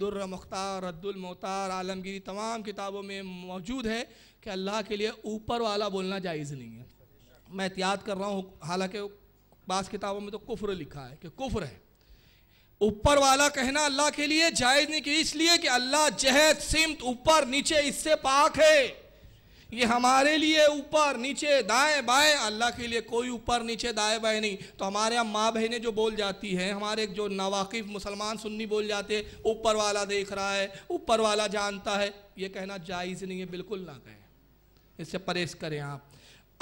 दुर्र मुख्तार रद्दुल मोतार आलमगीरी तमाम किताबों में मौजूद है कि अल्लाह के लिए ऊपर वाला बोलना जायज़ नहीं है मैं एहतियात कर रहा हूँ हालांकि बास किताबों में तो कुफ्र लिखा है कि कुफ्र है ऊपर वाला कहना अल्लाह के लिए जायज़ नहीं कि इसलिए कि अल्लाह जहद सिमत ऊपर नीचे इससे पाक है ये हमारे लिए ऊपर नीचे दाएं बाएं अल्लाह के लिए कोई ऊपर नीचे दाएं बाएं नहीं तो हमारे यहाँ माँ बहनें जो बोल जाती हैं हमारे जो नवाकिफ मुसलमान सुन्नी बोल जाते हैं ऊपर वाला देख रहा है ऊपर वाला जानता है ये कहना जायज़ नहीं है बिल्कुल ना कहें इससे परहेज करें आप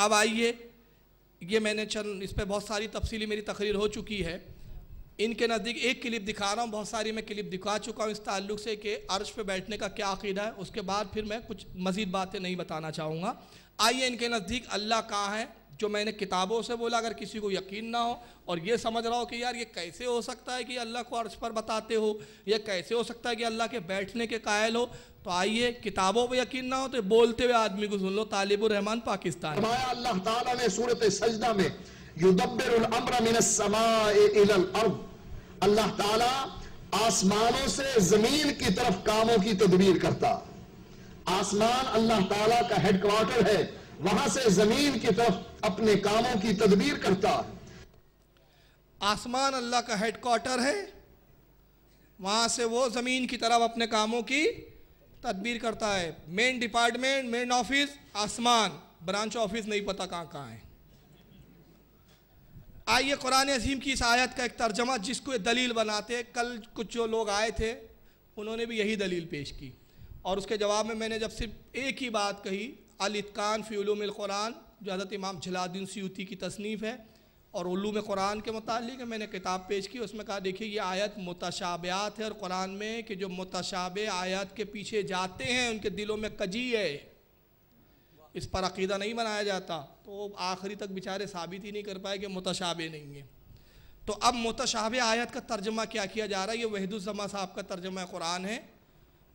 अब आइए ये मैंने चल इस पर बहुत सारी तफसीली मेरी तकरीर हो चुकी है इनके नज़दीक एक क्लिप दिखा रहा हूँ बहुत सारी मैं क्लिप दिखा चुका हूँ इस ताल्लुक से कि अर्श पे बैठने का क्या अकीदा है उसके बाद फिर मैं कुछ मज़ीद बातें नहीं बताना चाहूँगा आइए इनके नज़दीक अल्लाह कहाँ है जो मैंने किताबों से बोला अगर किसी को यकीन ना हो और ये समझ रहा हो कि यार ये कैसे हो सकता है कि अल्लाह को अर्श पर बताते हो या कैसे हो सकता है कि अल्लाह के बैठने के कायल हो तो आइए किताबों पर यकीन ना हो तो बोलते हुए आदमी को सुन लो तालिब पाकिस्तान अल्लाह ने सूरत सजदा में युदब्बरम्रमिनसमार्ब अल्लाह ताला आसमानों से जमीन की तरफ कामों की तदबीर करता आसमान अल्लाह ताला का हेडक्वार्टर है वहां से जमीन की तरफ अपने कामों की तदबीर करता आसमान अल्लाह का हेडक्वार्टर है वहां से वो जमीन की तरफ अपने कामों की तदबीर करता है मेन डिपार्टमेंट मेन ऑफिस आसमान ब्रांच ऑफिस नहीं पता कहां कहाँ है आइए कुरान अजीम की इस आयत का एक तर्जमा जिसको दलील बनाते कल कुछ जो लोग आए थे उन्होंने भी यही दलील पेश की और उसके जवाब में मैंने जब सिर्फ एक ही बात कही अलितकान फ़ी क़ुरान जो हज़रत इमाम जलादीन सूती की तसनीफ़ है और उलूम कुरान के मतलब मैंने किताब पेश की उसमें कहा देखिए ये आयत मुतशाबयात है और कुरान में कि जो मुतशाब आयत के पीछे जाते हैं उनके दिलों में कजी है इस पर अकीदा नहीं बनाया जाता तो आखिरी तक बेचारे साबित ही नहीं कर पाए कि मुतशाबे नहीं है तो अब मुतशाबे आयत का तर्जमा क्या किया जा रहा है ये वहदुलजमा साहब का तर्जमा कुरान है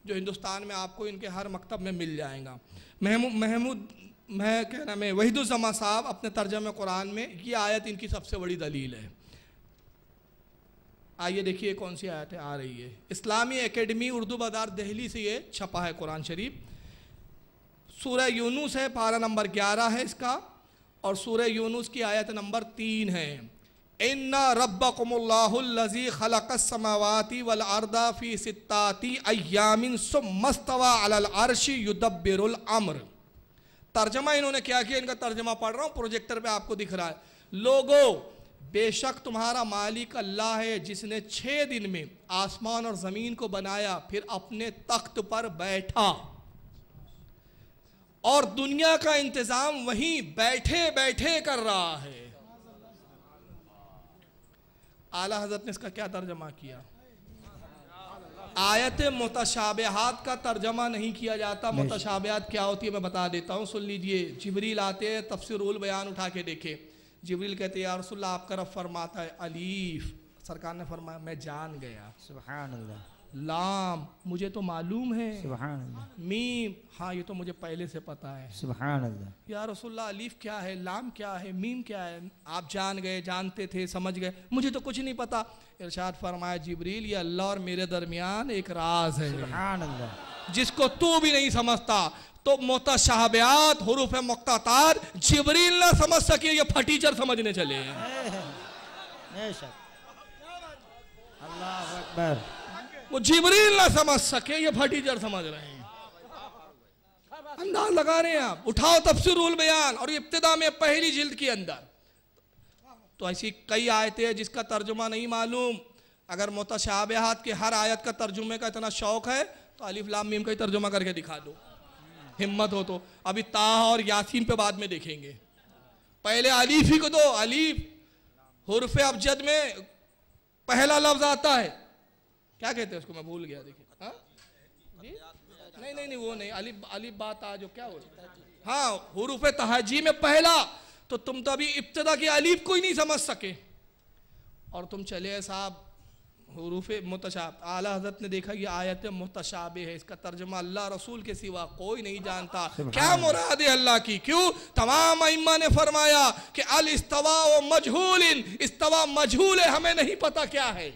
जो हिंदुस्तान में आपको इनके हर मकतब में मिल जाएगा महमूद महमूद मैं कह रहा मैं वहीदुलजमा साहब अपने तर्जमा कुरान में ये आयत इनकी सबसे बड़ी दलील है आइए देखिए कौन सी आयतें आ रही है इस्लामी एकेडमी उर्दू बाजार दहली से ये छपा है कुरान शरीफ सूर्य यूनुस है पारा नंबर ग्यारह है इसका और सूर्य यूनुस की आयत नंबर तीन है इन्ना रब्बकुमुल्लाहुल्लज़ी खलकस्समावाति वल फी सुमस्तवा तर्जमा इन्होंने क्या किया इनका तर्जमा पढ़ रहा हूँ प्रोजेक्टर पे आपको दिख रहा है लोगो बेशक तुम्हारा मालिक अल्लाह है जिसने छः दिन में आसमान और ज़मीन को बनाया फिर अपने तख्त पर बैठा और दुनिया का इंतजाम वहीं बैठे बैठे कर रहा है आला हजरत ने इसका क्या तर्जमा किया आयत मुतशाबहत का तर्जमा नहीं किया जाता मुतशाबहत क्या होती है मैं बता देता हूँ सुन लीजिए जबरील आते हैं उल बयान उठा के देखे जबरील कहते यार यारसोल्ला आपका रब फरमाता है अलीफ सरकार ने फरमाया मैं जान गया सुबह अल्लाह लाम मुझे तो मालूम है मीम हाँ ये तो मुझे पहले से पता है सुबहानल्लाह या रसोल्ला अलीफ क्या है लाम क्या है मीम क्या है आप जान गए जानते थे समझ गए मुझे तो कुछ नहीं पता इरशाद फरमाया जिब्रील ये अल्लाह और मेरे दरमियान एक राज है जिसको तू भी नहीं समझता तो मोहता शाहब्यात हरूफ मुख्तार जिबरील ना समझ सके ये फटीचर समझने चले अल्लाह अकबर वो जिबरील ना समझ सके ये फटीचर समझ रहे हैं अंदाज लगा रहे हैं आप उठाओ तफसरुल बयान और इब्तदा में पहली जिल्द के अंदर तो ऐसी कई आयतें हैं जिसका तर्जुमा नहीं मालूम अगर मोतशाबहत के हर आयत का तर्जुमे का इतना शौक है तो अलिफ लाम मीम का ही तर्जुमा करके दिखा दो हिम्मत हो तो अभी ताह और यासीन पे बाद में देखेंगे पहले अलीफ ही को दो अलीफ हरफ अबजद में पहला लफ्ज आता है क्या कहते हैं उसको मैं भूल गया देखिए हाँ जी नहीं नहीं नहीं वो नहीं अली अली बात आज क्या हो हाँ हरूफ तहाजी में पहला तो तुम तो अभी इब्तदा के अलीफ को ही नहीं समझ सके और तुम चले साहब हरूफ मुतशाब आला हजरत ने देखा कि आयत मुतशाब है इसका तर्जमा अल्लाह रसूल के सिवा कोई नहीं जानता क्या मुराद है अल्लाह की क्यों तमाम अम्मा ने फरमाया कि अल इस्तवा मजहूल इस्तवा मजहूल है हमें नहीं पता क्या है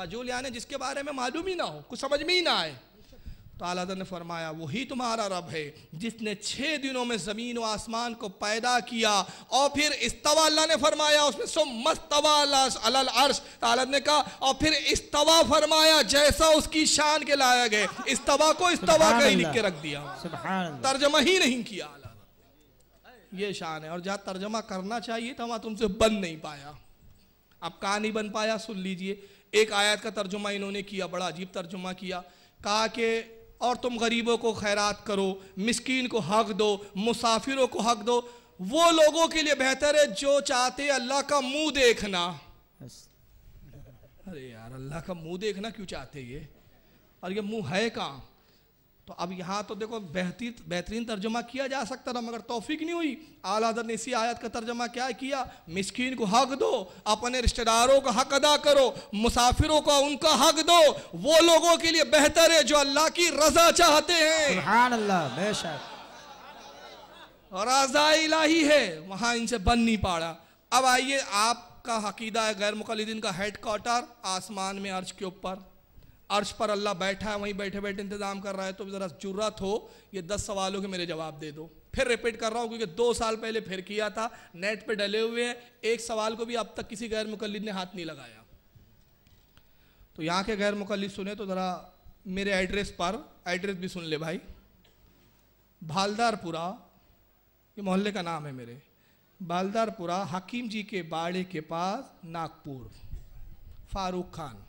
मजूल यानी जिसके बारे में मालूम ही ना हो कुछ समझ में ही ना आए तो आलादा ने फरमाया वही तुम्हारा रब है जिसने छः दिनों में ज़मीन व आसमान को पैदा किया और फिर इस अल्लाह ने फरमाया उसमें सो मस्तवा अर्श तो ने कहा और फिर तवा फरमाया जैसा उसकी शान के लाया गए तवा को इस्तवा कहीं लिख के रख दिया तर्जमा ही नहीं किया ये शान है और जहाँ तर्जमा करना चाहिए था वहाँ तुमसे बन नहीं पाया अब कहा नहीं बन पाया सुन लीजिए एक आयत का तर्जुमा इन्होंने किया बड़ा अजीब तर्जुमा किया कहा कि और तुम गरीबों को खैरात करो मिस्किन को हक दो मुसाफिरों को हक दो वो लोगों के लिए बेहतर है जो चाहते अल्लाह का मुंह देखना अरे यार अल्लाह का मुंह देखना क्यों चाहते ये और ये मुंह है कहाँ तो अब यहाँ तो देखो बेहतरीन बेहतरीन तर्जमा किया जा सकता था मगर तोफीक नहीं हुई आला ने इसी आयत का तर्जमा क्या किया मिस्किन को हक दो अपने रिश्तेदारों का हक अदा करो मुसाफिरों का उनका हक दो वो लोगों के लिए बेहतर है जो अल्लाह की रजा चाहते हैं रजा इलाही है वहाँ इनसे बन नहीं पा रहा अब आइए आपका हकीदा है गैर मुखलिदीन का हेड क्वार्टर आसमान में अर्ज के ऊपर अर्श पर अल्लाह बैठा है वहीं बैठे बैठे इंतजाम कर रहा है तो ज़रा जुर्रत हो ये दस सवालों के मेरे जवाब दे दो फिर रिपीट कर रहा हूँ क्योंकि दो साल पहले फिर किया था नेट पे डले हुए हैं एक सवाल को भी अब तक किसी गैर मुकलद ने हाथ नहीं लगाया तो यहाँ के गैर मुकलद सुने तो ज़रा मेरे एड्रेस पर एड्रेस भी सुन ले भाई भालदारपुरा ये मोहल्ले का नाम है मेरे भालदारपुरा हकीम जी के बाड़े के पास नागपुर फारूक खान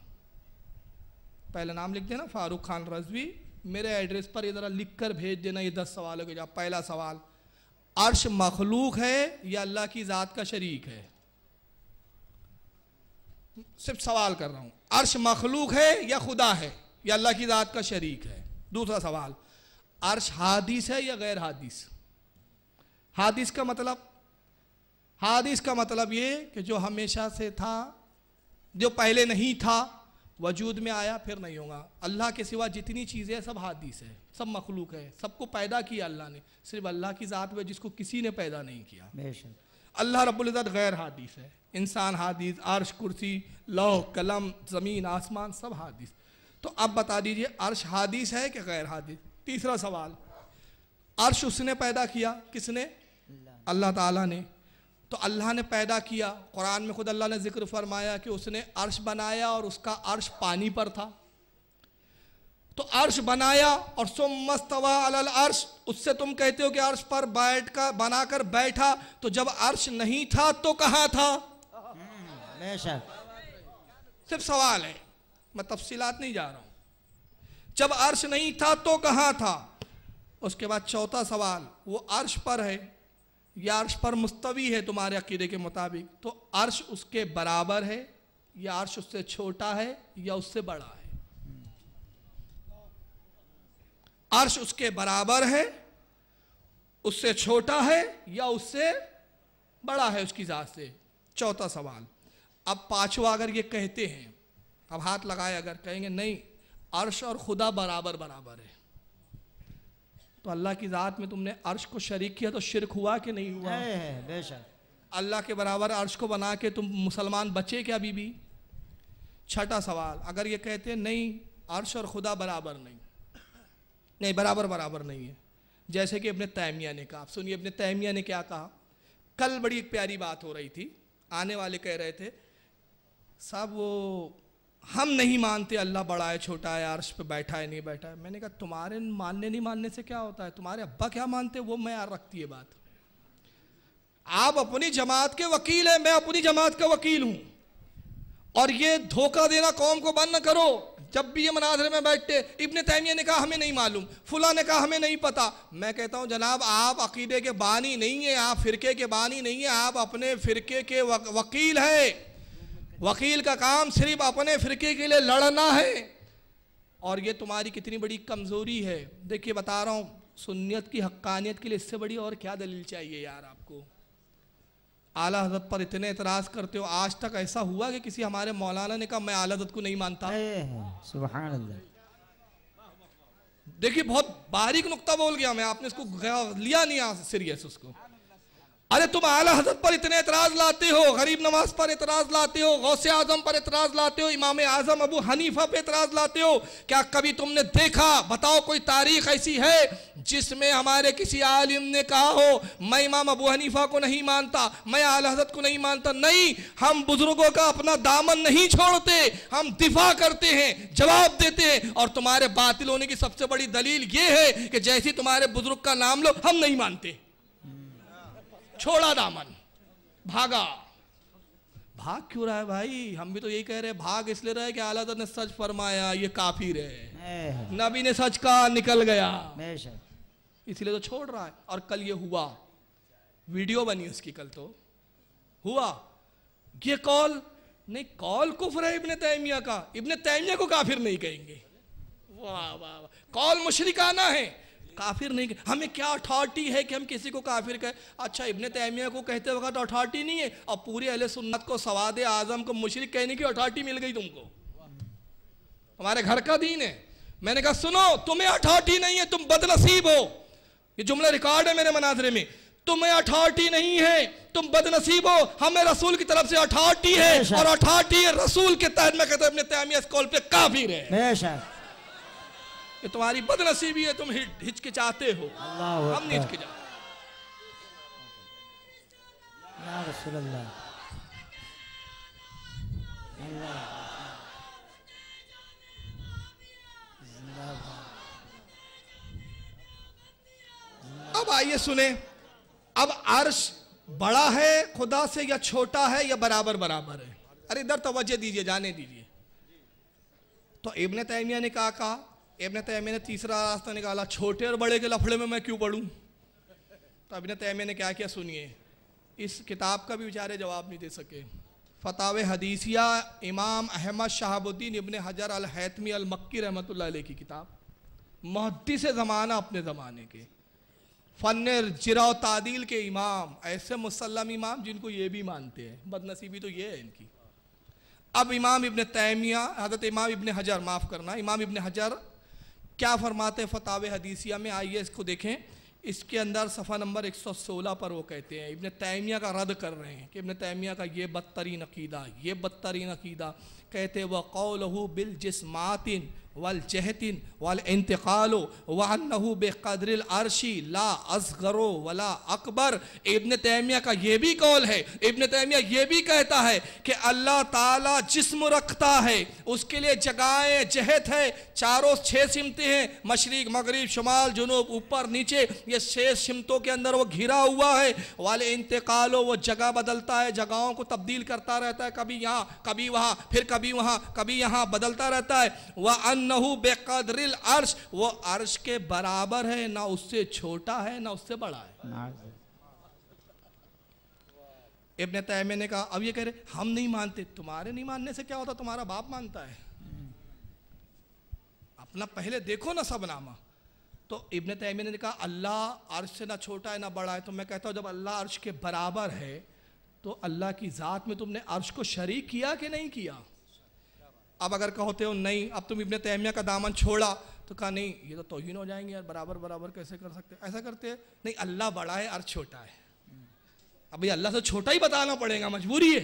पहला नाम लिख देना फारूक खान रजवी मेरे एड्रेस पर ये ज़रा लिख कर भेज देना ये दस सवालों के जवाब पहला सवाल अर्श मखलूक है या अल्लाह की ज़ात का शरीक है सिर्फ सवाल कर रहा हूँ अर्श मखलूक है या खुदा है या अल्लाह की ज़ात का शरीक है दूसरा सवाल अर्श हादिस है या गैर हादिस हादिस का मतलब हादिस का मतलब ये कि जो हमेशा से था जो पहले नहीं था वजूद में आया फिर नहीं होगा अल्लाह के सिवा जितनी चीज़ें हैं सब हादिस है सब मखलूक है सबको पैदा किया अल्लाह ने सिर्फ अल्लाह की ज़ात में जिसको किसी ने पैदा नहीं किया अल्लाह रबुल्ज़त गैर हादिस है इंसान हादिस अर्श कुर्सी लौह कलम ज़मीन आसमान सब हादिस तो अब बता दीजिए अर्श हादिस है कि गैर हादिस तीसरा सवाल अर्श उसने पैदा किया किसने अल्लाह ताला ने तो अल्लाह ने पैदा किया कुरान में खुद अल्लाह ने जिक्र फरमाया कि उसने अर्श बनाया और उसका अर्श पानी पर था तो अर्श बनाया और मस्तवा अलल अर्श उससे तुम कहते हो कि अर्श पर बैठ का बनाकर बैठा तो जब अर्श नहीं था तो कहाँ था सिर्फ सवाल है मैं तफसीलात नहीं जा रहा हूं जब अर्श नहीं था तो कहाँ था उसके बाद चौथा सवाल वो अर्श पर है या अर्श पर मुस्तवी है तुम्हारे अकीदे के मुताबिक तो अर्श उसके बराबर है या अर्श उससे छोटा है या उससे बड़ा है अर्श उसके बराबर है उससे छोटा है या उससे बड़ा है उसकी ज़ात से चौथा सवाल अब पांचवा अगर ये कहते हैं अब हाथ लगाए अगर कहेंगे नहीं अर्श और खुदा बराबर बराबर है तो अल्लाह की ज़ात में तुमने अर्श को शरीक किया तो शिरक हुआ कि नहीं हुआ है, है बेशक अल्लाह के बराबर अर्श को बना के तुम मुसलमान बचे क्या अभी भी छठा सवाल अगर ये कहते हैं नहीं अर्श और खुदा बराबर नहीं नहीं बराबर बराबर नहीं है जैसे कि अपने तैमिया ने कहा आप सुनिए अपने तैमिया ने क्या कहा कल बड़ी एक प्यारी बात हो रही थी आने वाले कह रहे थे साहब वो हम नहीं मानते अल्लाह बड़ा है छोटा है अर्श पे बैठा है नहीं बैठा है मैंने कहा तुम्हारे मानने नहीं मानने से क्या होता है तुम्हारे अब्बा क्या मानते वो मैं यार रखती है बात आप अपनी जमात के वकील हैं मैं अपनी जमात का वकील हूं और ये धोखा देना कौम को बंद ना करो जब भी ये मनाजरे में बैठते इबन तैमिया ने कहा हमें नहीं मालूम फुला ने कहा हमें नहीं पता मैं कहता हूँ जनाब आप अकीदे के बानी नहीं है आप फिरके के बानी नहीं है आप अपने फिरके के वक, वकील हैं वकील का काम सिर्फ अपने फिरके के लिए लड़ना है और ये तुम्हारी कितनी बड़ी कमज़ोरी है देखिए बता रहा हूँ सुन्नियत की हक्कानियत के लिए इससे बड़ी और क्या दलील चाहिए यार आपको आला हजरत पर इतने एतराज़ करते हो आज तक ऐसा हुआ कि किसी हमारे मौलाना ने कहा मैं आला हजरत को नहीं मानता सुबह देखिए बहुत बारीक नुकता बोल गया मैं आपने इसको लिया नहीं सीरियस उसको अरे तुम आला हजरत पर इतने एतराज लाते हो गरीब नवाज पर एतराज लाते हो गौसे आजम पर एतराज लाते हो इमाम आजम अबू हनीफा पर एतराज लाते हो क्या कभी तुमने देखा बताओ कोई तारीख ऐसी है जिसमें हमारे किसी आलिम ने कहा हो मैं इमाम अबू हनीफा को नहीं मानता मैं आला हजरत को नहीं मानता नहीं हम बुजुर्गों का अपना दामन नहीं छोड़ते हम दिफा करते हैं जवाब देते हैं और तुम्हारे बातिल होने की सबसे बड़ी दलील ये है कि जैसी तुम्हारे बुजुर्ग का नाम लो हम नहीं मानते छोड़ा दामन भागा भाग क्यों रहा है भाई हम भी तो यही कह रहे हैं भाग इसलिए रहे कि आला तो ने सच फरमाया ये काफी रहे नबी ने सच का निकल गया इसलिए तो छोड़ रहा है और कल ये हुआ वीडियो बनी उसकी कल तो हुआ ये कॉल नहीं कॉल कुफर है इब्ने तैमिया का इब्ने तैमिया को काफिर नहीं कहेंगे वाह वाह वाह कॉल मुशरिकाना है काफिर नहीं हमें क्या अथॉरिटी है कि हम किसी को काफिर कहें अच्छा इब्ने तैमिया को कहते वक्त अथॉरिटी नहीं है और पूरे अहले सुन्नत को सवाद आज़म को मुशरक कहने की अथॉरिटी मिल गई तुमको हमारे घर का दीन है मैंने कहा सुनो तुम्हें अथॉरिटी नहीं है तुम बदनसीब हो ये जुमला रिकॉर्ड है मेरे मनाजरे में तुम्हें अथॉरिटी नहीं है तुम बदनसीब हो हमें रसूल की तरफ से अथॉरिटी है और अथॉरिटी रसूल के तहत में कहते अपने तैमिया कॉल पे काफिर है कि तुम्हारी बदनसीबी है तुम हिचकिचाते हो हम नहीं हिचकिचाते अब आइए सुने अब अर्श बड़ा है खुदा से या छोटा है या बराबर बराबर है अरे इधर तो वजह दीजिए जाने दीजिए तो इब्ने तैमिया ने कहा कहा इबन तैमिया ने तीसरा रास्ता निकाला छोटे और बड़े के लफड़े में मैं क्यों पढ़ूँ तो इबन तैमिया ने क्या क्या सुनिए इस किताब का भी बेचारे जवाब नहीं दे सके फ़ताव हदीसिया इमाम अहमद शहाबुद्दीन इबन हजर अल हैतमी अल मक्की रहमत की किताब महदी से ज़माना अपने ज़माने के फ़न जरा तादील के इमाम ऐसे मुसलम इमाम जिनको ये भी मानते हैं बदनसीबी तो ये है इनकी अब इमाम इबन तैमिया हज़रत इमाम इबन हजर माफ़ करना इमाम इबन हजर क्या फरमाते फताव हदीसिया में आइए इसको देखें इसके अंदर सफ़ा नंबर 116 पर वो कहते हैं इब्ने तैमिया का रद्द कर रहे हैं कि इबन तैमिया का ये बदतरीन अकीदा ये बदतरीन अकीदा कहते व कौलहू बिल जिसमातिन वाल चहतिन वाल इंतकालो वानहू बेकदर आरशी ला असगरो वला अकबर इबन तैमिया का ये भी कौल है इबन तैमिया ये भी कहता है कि अल्लाह ताला जिस्म रखता है उसके लिए जगहें जहत है चारों छः सिमतें हैं मशरक मगरब शुमाल जुनूब ऊपर नीचे ये छः सिमतों के अंदर वो घिरा हुआ है वाले इंतकालो वो जगह बदलता है जगहों को तब्दील करता रहता है कभी यहाँ कभी वहाँ फिर कभी वहाँ कभी यहाँ बदलता रहता है वह अन अन्नहु बेकदरिल अर्श वो अर्श के बराबर है ना उससे छोटा है ना उससे बड़ा है इबन तैमे ने कहा अब ये कह रहे हम नहीं मानते तुम्हारे नहीं मानने से क्या होता तुम्हारा बाप मानता है अपना पहले देखो ना सब नामा तो इबन तैमे ने कहा अल्लाह अर्श से ना छोटा है ना बड़ा है तो मैं कहता हूँ जब अल्लाह अर्श के बराबर है तो अल्लाह की ज़ात में तुमने अर्श को शरीक किया कि नहीं किया अब अगर कहते हो नहीं अब तुम इबन तैमिया का दामन छोड़ा तो कहा नहीं ये तो तोहिन हो जाएंगे यार बराबर बराबर कैसे कर सकते ऐसा करते हैं नहीं अल्लाह बड़ा है और छोटा है अब ये अल्लाह से छोटा ही बताना पड़ेगा मजबूरी है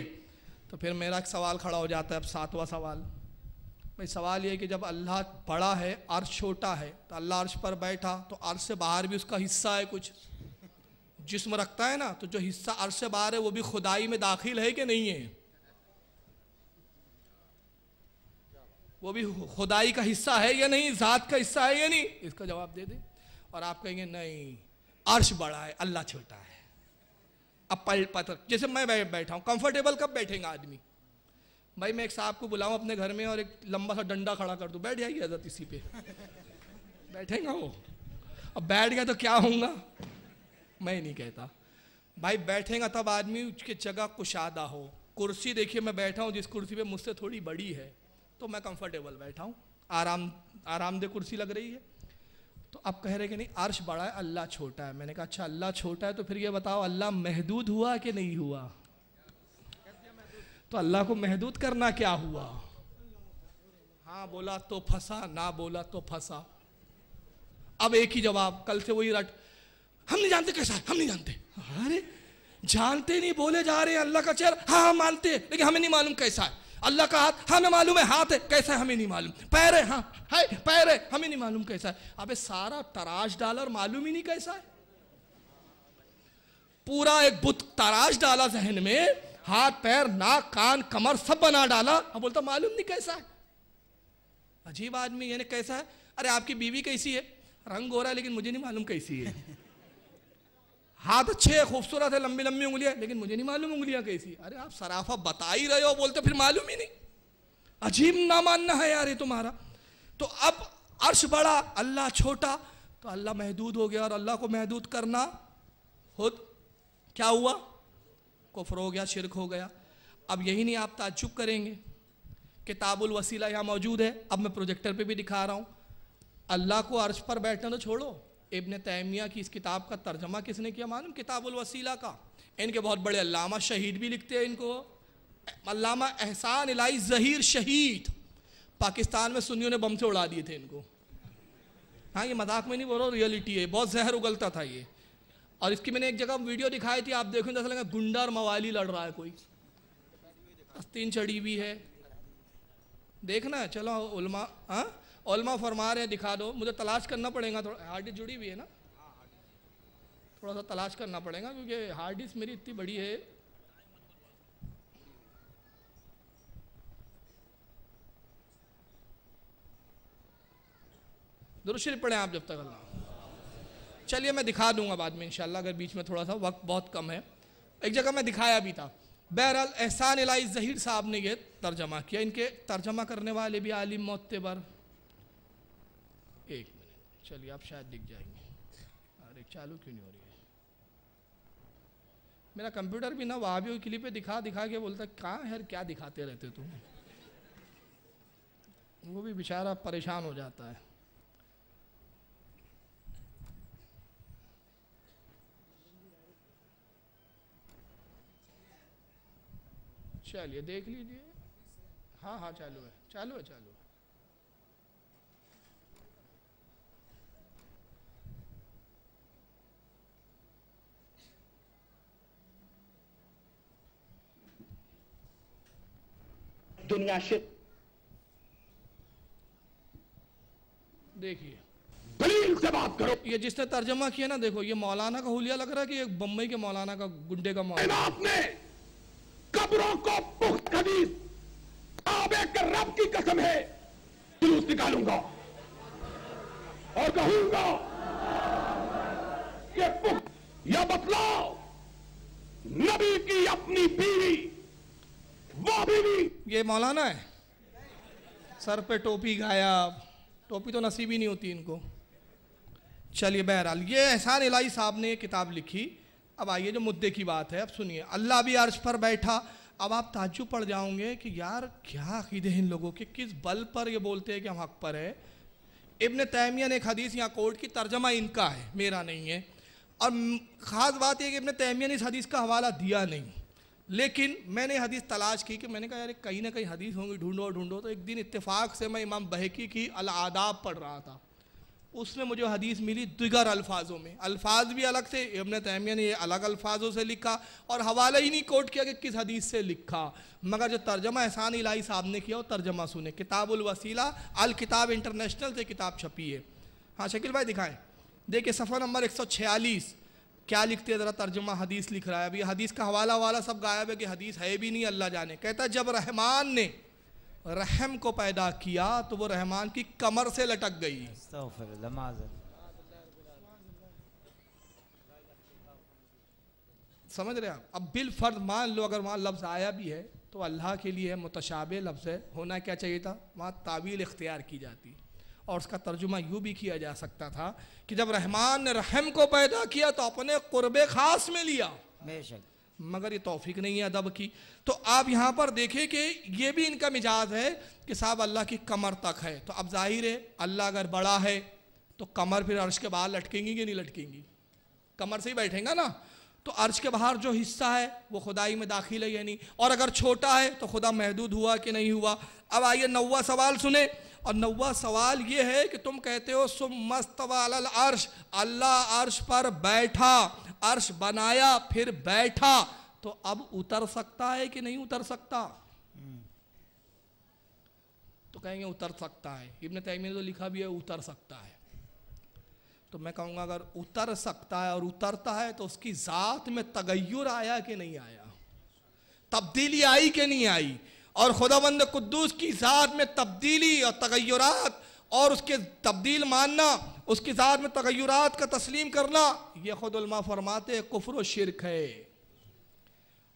तो फिर मेरा एक सवाल खड़ा हो जाता है अब सातवां सवाल भाई सवाल ये कि जब अल्लाह बड़ा है अर्श छोटा है तो अल्लाह अर्श पर बैठा तो अर्श से बाहर भी उसका हिस्सा है कुछ जिसम रखता है ना तो जो हिस्सा अर्श से बाहर है वो भी खुदाई में दाखिल है कि नहीं है वो भी खुदाई का हिस्सा है या नहीं ज़ात का हिस्सा है या नहीं इसका जवाब दे दे और आप कहेंगे नहीं अर्श बड़ा है अल्लाह छोटा है अब पल पत्र जैसे मैं बैठा हूँ कंफर्टेबल कब बैठेगा आदमी भाई मैं एक साहब को बुलाऊ अपने घर में और एक लंबा सा डंडा खड़ा कर दू बैठ जाइए हजरत इसी पे बैठेगा वो अब बैठ गया तो क्या होगा मैं नहीं कहता भाई बैठेगा तब आदमी उसकी जगह कुशादा हो कुर्सी देखिए मैं बैठा हूँ जिस कुर्सी पे मुझसे थोड़ी बड़ी है तो मैं कंफर्टेबल बैठा हूँ आराम आरामदेह कुर्सी लग रही है तो आप कह रहे कि नहीं अर्श बड़ा है अल्लाह छोटा है मैंने कहा अच्छा अल्लाह छोटा है तो फिर ये बताओ अल्लाह महदूद हुआ कि नहीं हुआ तो अल्लाह को महदूद करना क्या हुआ हाँ बोला तो फंसा ना बोला तो फंसा अब एक ही जवाब कल से वही रट हम नहीं जानते कैसा है हम नहीं जानते अरे जानते नहीं बोले जा रहे हैं अल्लाह का चेहरा हाँ, हाँ मानते लेकिन हमें नहीं मालूम कैसा है अल्लाह का हाथ हमें मालूम है हाथ है कैसा है हमें नहीं मालूम पैर है हाँ है पैर है हमें नहीं मालूम कैसा है अबे सारा तराश डाला और मालूम ही नहीं कैसा है पूरा एक बुत तराश डाला जहन में हाथ पैर नाक कान कमर सब बना डाला अब बोलता मालूम नहीं कैसा है अजीब आदमी यानी कैसा है अरे आपकी बीवी कैसी है रंग गोरा लेकिन मुझे नहीं मालूम कैसी है हाथ अच्छे है खूबसूरत है लंबी लंबी उंगलियां लेकिन मुझे नहीं मालूम उंगलियां कैसी अरे आप सराफा बता ही रहे हो बोलते फिर मालूम ही नहीं अजीब ना मानना है यार ये तुम्हारा तो अब अर्श बड़ा अल्लाह छोटा तो अल्लाह महदूद हो गया और अल्लाह को महदूद करना खुद क्या हुआ कुफर हो गया शिरक हो गया अब यही नहीं आप ताजुब करेंगे किताबुल वसीला यहाँ मौजूद है अब मैं प्रोजेक्टर पे भी दिखा रहा हूँ अल्लाह को अर्श पर बैठना तो छोड़ो इबन तैमिया की इस किताब का तर्जमा किसने किया मालूम किताबुल वसीला का इनके बहुत बड़े अल्लामा शहीद भी लिखते हैं इनको अल्लामा एहसान इलाई जहीर शहीद पाकिस्तान में सुन्नियों ने बम से उड़ा दिए थे इनको हाँ ये मजाक में नहीं बोल रहा रियलिटी है बहुत जहर उगलता था ये और इसकी मैंने एक जगह वीडियो दिखाई थी आप देखो जैसा लगा गुंडा और मवाली लड़ रहा है कोई आस्तीन चढ़ी हुई है देखना चलो उलमा हाँ ओलमा फरमा रहे हैं दिखा दो मुझे तलाश करना पड़ेगा थोड़ा हार्ड डिस्क जुड़ी हुई है ना थोड़ा सा तलाश करना पड़ेगा क्योंकि हार्ड डिस्क मेरी इतनी बड़ी है दुरुशी पढ़ें आप जब तक अल्लाह चलिए मैं दिखा दूंगा बाद में इंशाल्लाह अगर बीच में थोड़ा सा वक्त बहुत कम है एक जगह मैं दिखाया भी था बहरहाल एहसान इलाई जहीर साहब ने ये तर्जमा किया इनके तर्जमा करने वाले भी आलिम मोतबर चलिए आप शायद दिख जाएंगे अरे चालू क्यों नहीं हो रही है मेरा कंप्यूटर भी ना वहाँ भी क्लिप पे दिखा दिखा के बोलता कहाँ यार क्या दिखाते रहते हो तुम वो भी बेचारा परेशान हो जाता है चलिए देख लीजिए हाँ हाँ चालू है चालू है चालू है दुनिया शिर देखिए दलील से बात करो ये जिसने तर्जमा किया ना देखो ये मौलाना का हुलिया लग रहा है कि एक बम्बई के मौलाना का गुंडे का मौलाना आपने कब्रों को पुख्त हदीस के रब की कसम है जुलूस निकालूंगा और कहूंगा पुख्त या बतलाओ नबी की अपनी बीवी वो बीवी ये मौलाना है सर पे टोपी गायब टोपी तो नसीब ही नहीं होती इनको चलिए बहरहाल ये एहसान इलाही साहब ने ये किताब लिखी अब आइए जो मुद्दे की बात है अब सुनिए अल्लाह भी अर्श पर बैठा अब आप ताज्जुब पड़ जाओगे कि यार क्या अकीदे इन लोगों के किस बल पर ये बोलते हैं कि हम हक पर है इब्ने तैमिया ने एक हदीस यहाँ कोर्ट की तर्जमा इनका है मेरा नहीं है और ख़ास बात यह कि इब्ने तैमिया ने इस हदीस का हवाला दिया नहीं लेकिन मैंने हदीस तलाश की कि मैंने कहा यार कहीं ना कहीं हदीस होंगी ढूंढो ढूंढो तो एक दिन इत्तेफाक से मैं इमाम बहकी की अल आदाब पढ़ रहा था उसमें मुझे हदीस मिली दिगर अल्फाजों में अल्फाज भी अलग थे इबन तैमिया ने ये अलग अल्फाजों से लिखा और हवाला ही नहीं कोट किया कि किस हदीस से लिखा मगर जो तर्जमा एहसान इलाही साहब ने किया वो तर्जमा सुने किताबुल वसीला अल किताब इंटरनेशनल से किताब छपी है हाँ शकील भाई दिखाएं देखिए सफ़र नंबर एक सौ छियालीस क्या लिखते हैं ज़रा तर्जुमा हदीस लिख रहा है अभी हदीस का हवाला वाला सब गायब है कि हदीस है भी नहीं अल्लाह जाने कहता जब रहमान ने रहम को पैदा किया तो वो रहमान की कमर से लटक गई समझ रहे आप अब बिल फर्द मान लो अगर वहाँ लफ्ज़ आया भी है तो अल्लाह के लिए मुतशाबे लफ्ज़ है होना क्या चाहिए था वहाँ तावील इख्तियार की जाती है और उसका तर्जुमा यूँ भी किया जा सकता था कि जब रहमान ने रहम को पैदा किया तो अपने कुरब खास में लिया मगर ये तोफ़ी नहीं है अदब की तो आप यहाँ पर देखें कि ये भी इनका मिजाज है कि साहब अल्लाह की कमर तक है तो अब जाहिर है अल्लाह अगर बड़ा है तो कमर फिर अर्श के बाहर लटकेंगी कि नहीं लटकेंगी कमर से ही बैठेंगे ना तो अर्श के बाहर जो हिस्सा है वो खुदाई में दाखिल है या नहीं और अगर छोटा है तो खुदा महदूद हुआ कि नहीं हुआ अब आइए नौवा सवाल सुने और नवा सवाल ये है कि तुम कहते हो सुम वाल अर्श अल्लाह अर्श पर बैठा अर्श बनाया फिर बैठा तो अब उतर सकता है कि नहीं उतर सकता तो कहेंगे उतर सकता है इब्ने तैमी ने तो लिखा भी है उतर सकता है तो मैं कहूंगा अगर उतर सकता है और उतरता है तो उसकी ज़ात में तगैर आया कि नहीं आया तब्दीली आई कि नहीं आई और खुदाबंद कुद्दूस की ज़ात में तब्दीली और तगैरत और उसके तब्दील मानना उसकी ज़ात में तगैरत का तस्लीम करना खुद उलमा फरमाते कुफर व शिरक है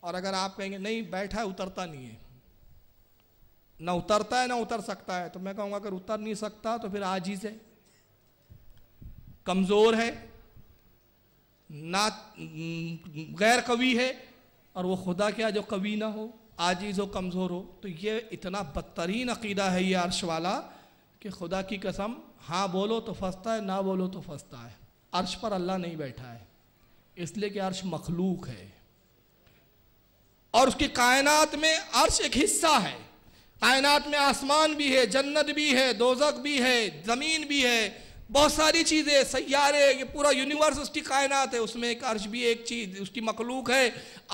और अगर आप कहेंगे नहीं बैठा है उतरता नहीं है ना उतरता है ना उतर सकता है तो मैं कहूँगा अगर उतर नहीं सकता तो फिर आजीज है कमज़ोर है ना गैर कवि है और वो खुदा क्या जो कवि ना हो आजीज़ हो कमज़ोर हो तो ये इतना बदतरीन अकीदा है ये अर्श वाला कि खुदा की कसम हाँ बोलो तो फंसता है ना बोलो तो फंसता है अर्श पर अल्लाह नहीं बैठा है इसलिए कि अर्श मखलूक है और उसकी कायनात में अर्श एक हिस्सा है कायनात में आसमान भी है जन्नत भी है दोजक भी है ज़मीन भी है बहुत सारी चीज़ें सैारे ये पूरा यूनिवर्स उसकी कायनात है उसमें एक अर्श भी एक चीज़ उसकी मखलूक है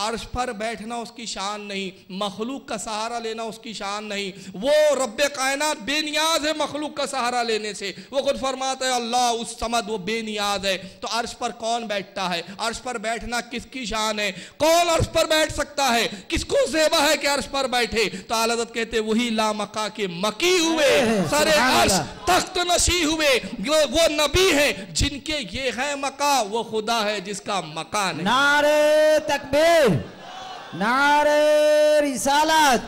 अर्श पर बैठना उसकी शान नहीं मखलूक का सहारा लेना उसकी शान नहीं वो रब कायनात बेनियाज है मखलूक का सहारा लेने से वो खुद फरमाता है अल्लाह उस समद वो बेनियाज है तो अर्श पर कौन बैठता है अर्श पर बैठना किसकी शान है कौन अर्श पर बैठ सकता है किसको सेवा है कि अर्श पर बैठे तो आलजत कहते वही लामका के मकी हुए सरे अर्श तख्त नशी हुए वो नबी हैं जिनके ये है मका वो खुदा है जिसका मकान है नारे तकबीर नारे रिसालत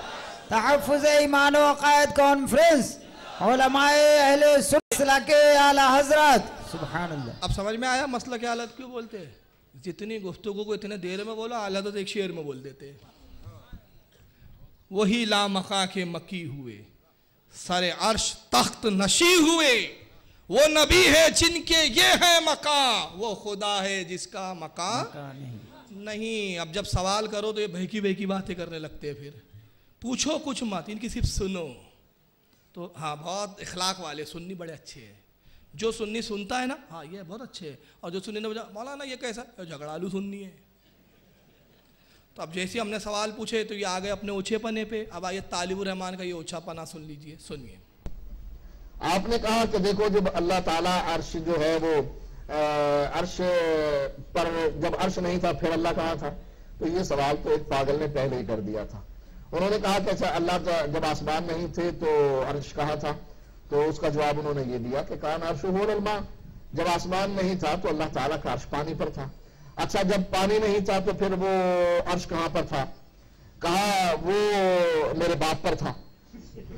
तहफ़ ईमान वक़ायद कॉन्फ्रेंस के आला हजरत अब समझ में आया मसला क्या हालत क्यों बोलते हैं जितनी गुफ्तु को इतने देर में बोला आला तो एक शेर में बोल देते हैं वही लामका के मकी हुए सारे अर्श तख्त नशी हुए वो नबी है जिनके ये है मका वो खुदा है जिसका मका, मका नहीं।, नहीं अब जब सवाल करो तो ये बहकी बहकी बातें करने लगते हैं फिर पूछो कुछ मत इनकी सिर्फ सुनो तो हाँ बहुत इखलाक वाले सुन्नी बड़े अच्छे हैं जो सुन्नी सुनता है ना हाँ ये बहुत अच्छे है और जो सुन्नी ने बोला ना ये कैसा झगड़ालू सुन्नी है तो अब जैसे हमने सवाल पूछे तो ये आ गए अपने ऊँचेपने पे अब आइए तालिब रहमान का ये ऊँचापना सुन लीजिए सुनिए आपने कहा कि देखो जब अल्लाह ताला अर्श जो है वो अर्श पर जब अर्श नहीं था फिर अल्लाह कहा था तो ये सवाल तो एक पागल ने पहले ही कर दिया था उन्होंने कहा कि अच्छा अल्लाह जब आसमान नहीं थे तो अर्श कहा था तो उसका जवाब उन्होंने ये दिया कि कान अर्श हो रलमा जब आसमान नहीं था तो अल्लाह ताला का अर्श पानी पर था अच्छा जब पानी नहीं था तो फिर वो अर्श कहां पर था कहा वो मेरे बाप पर था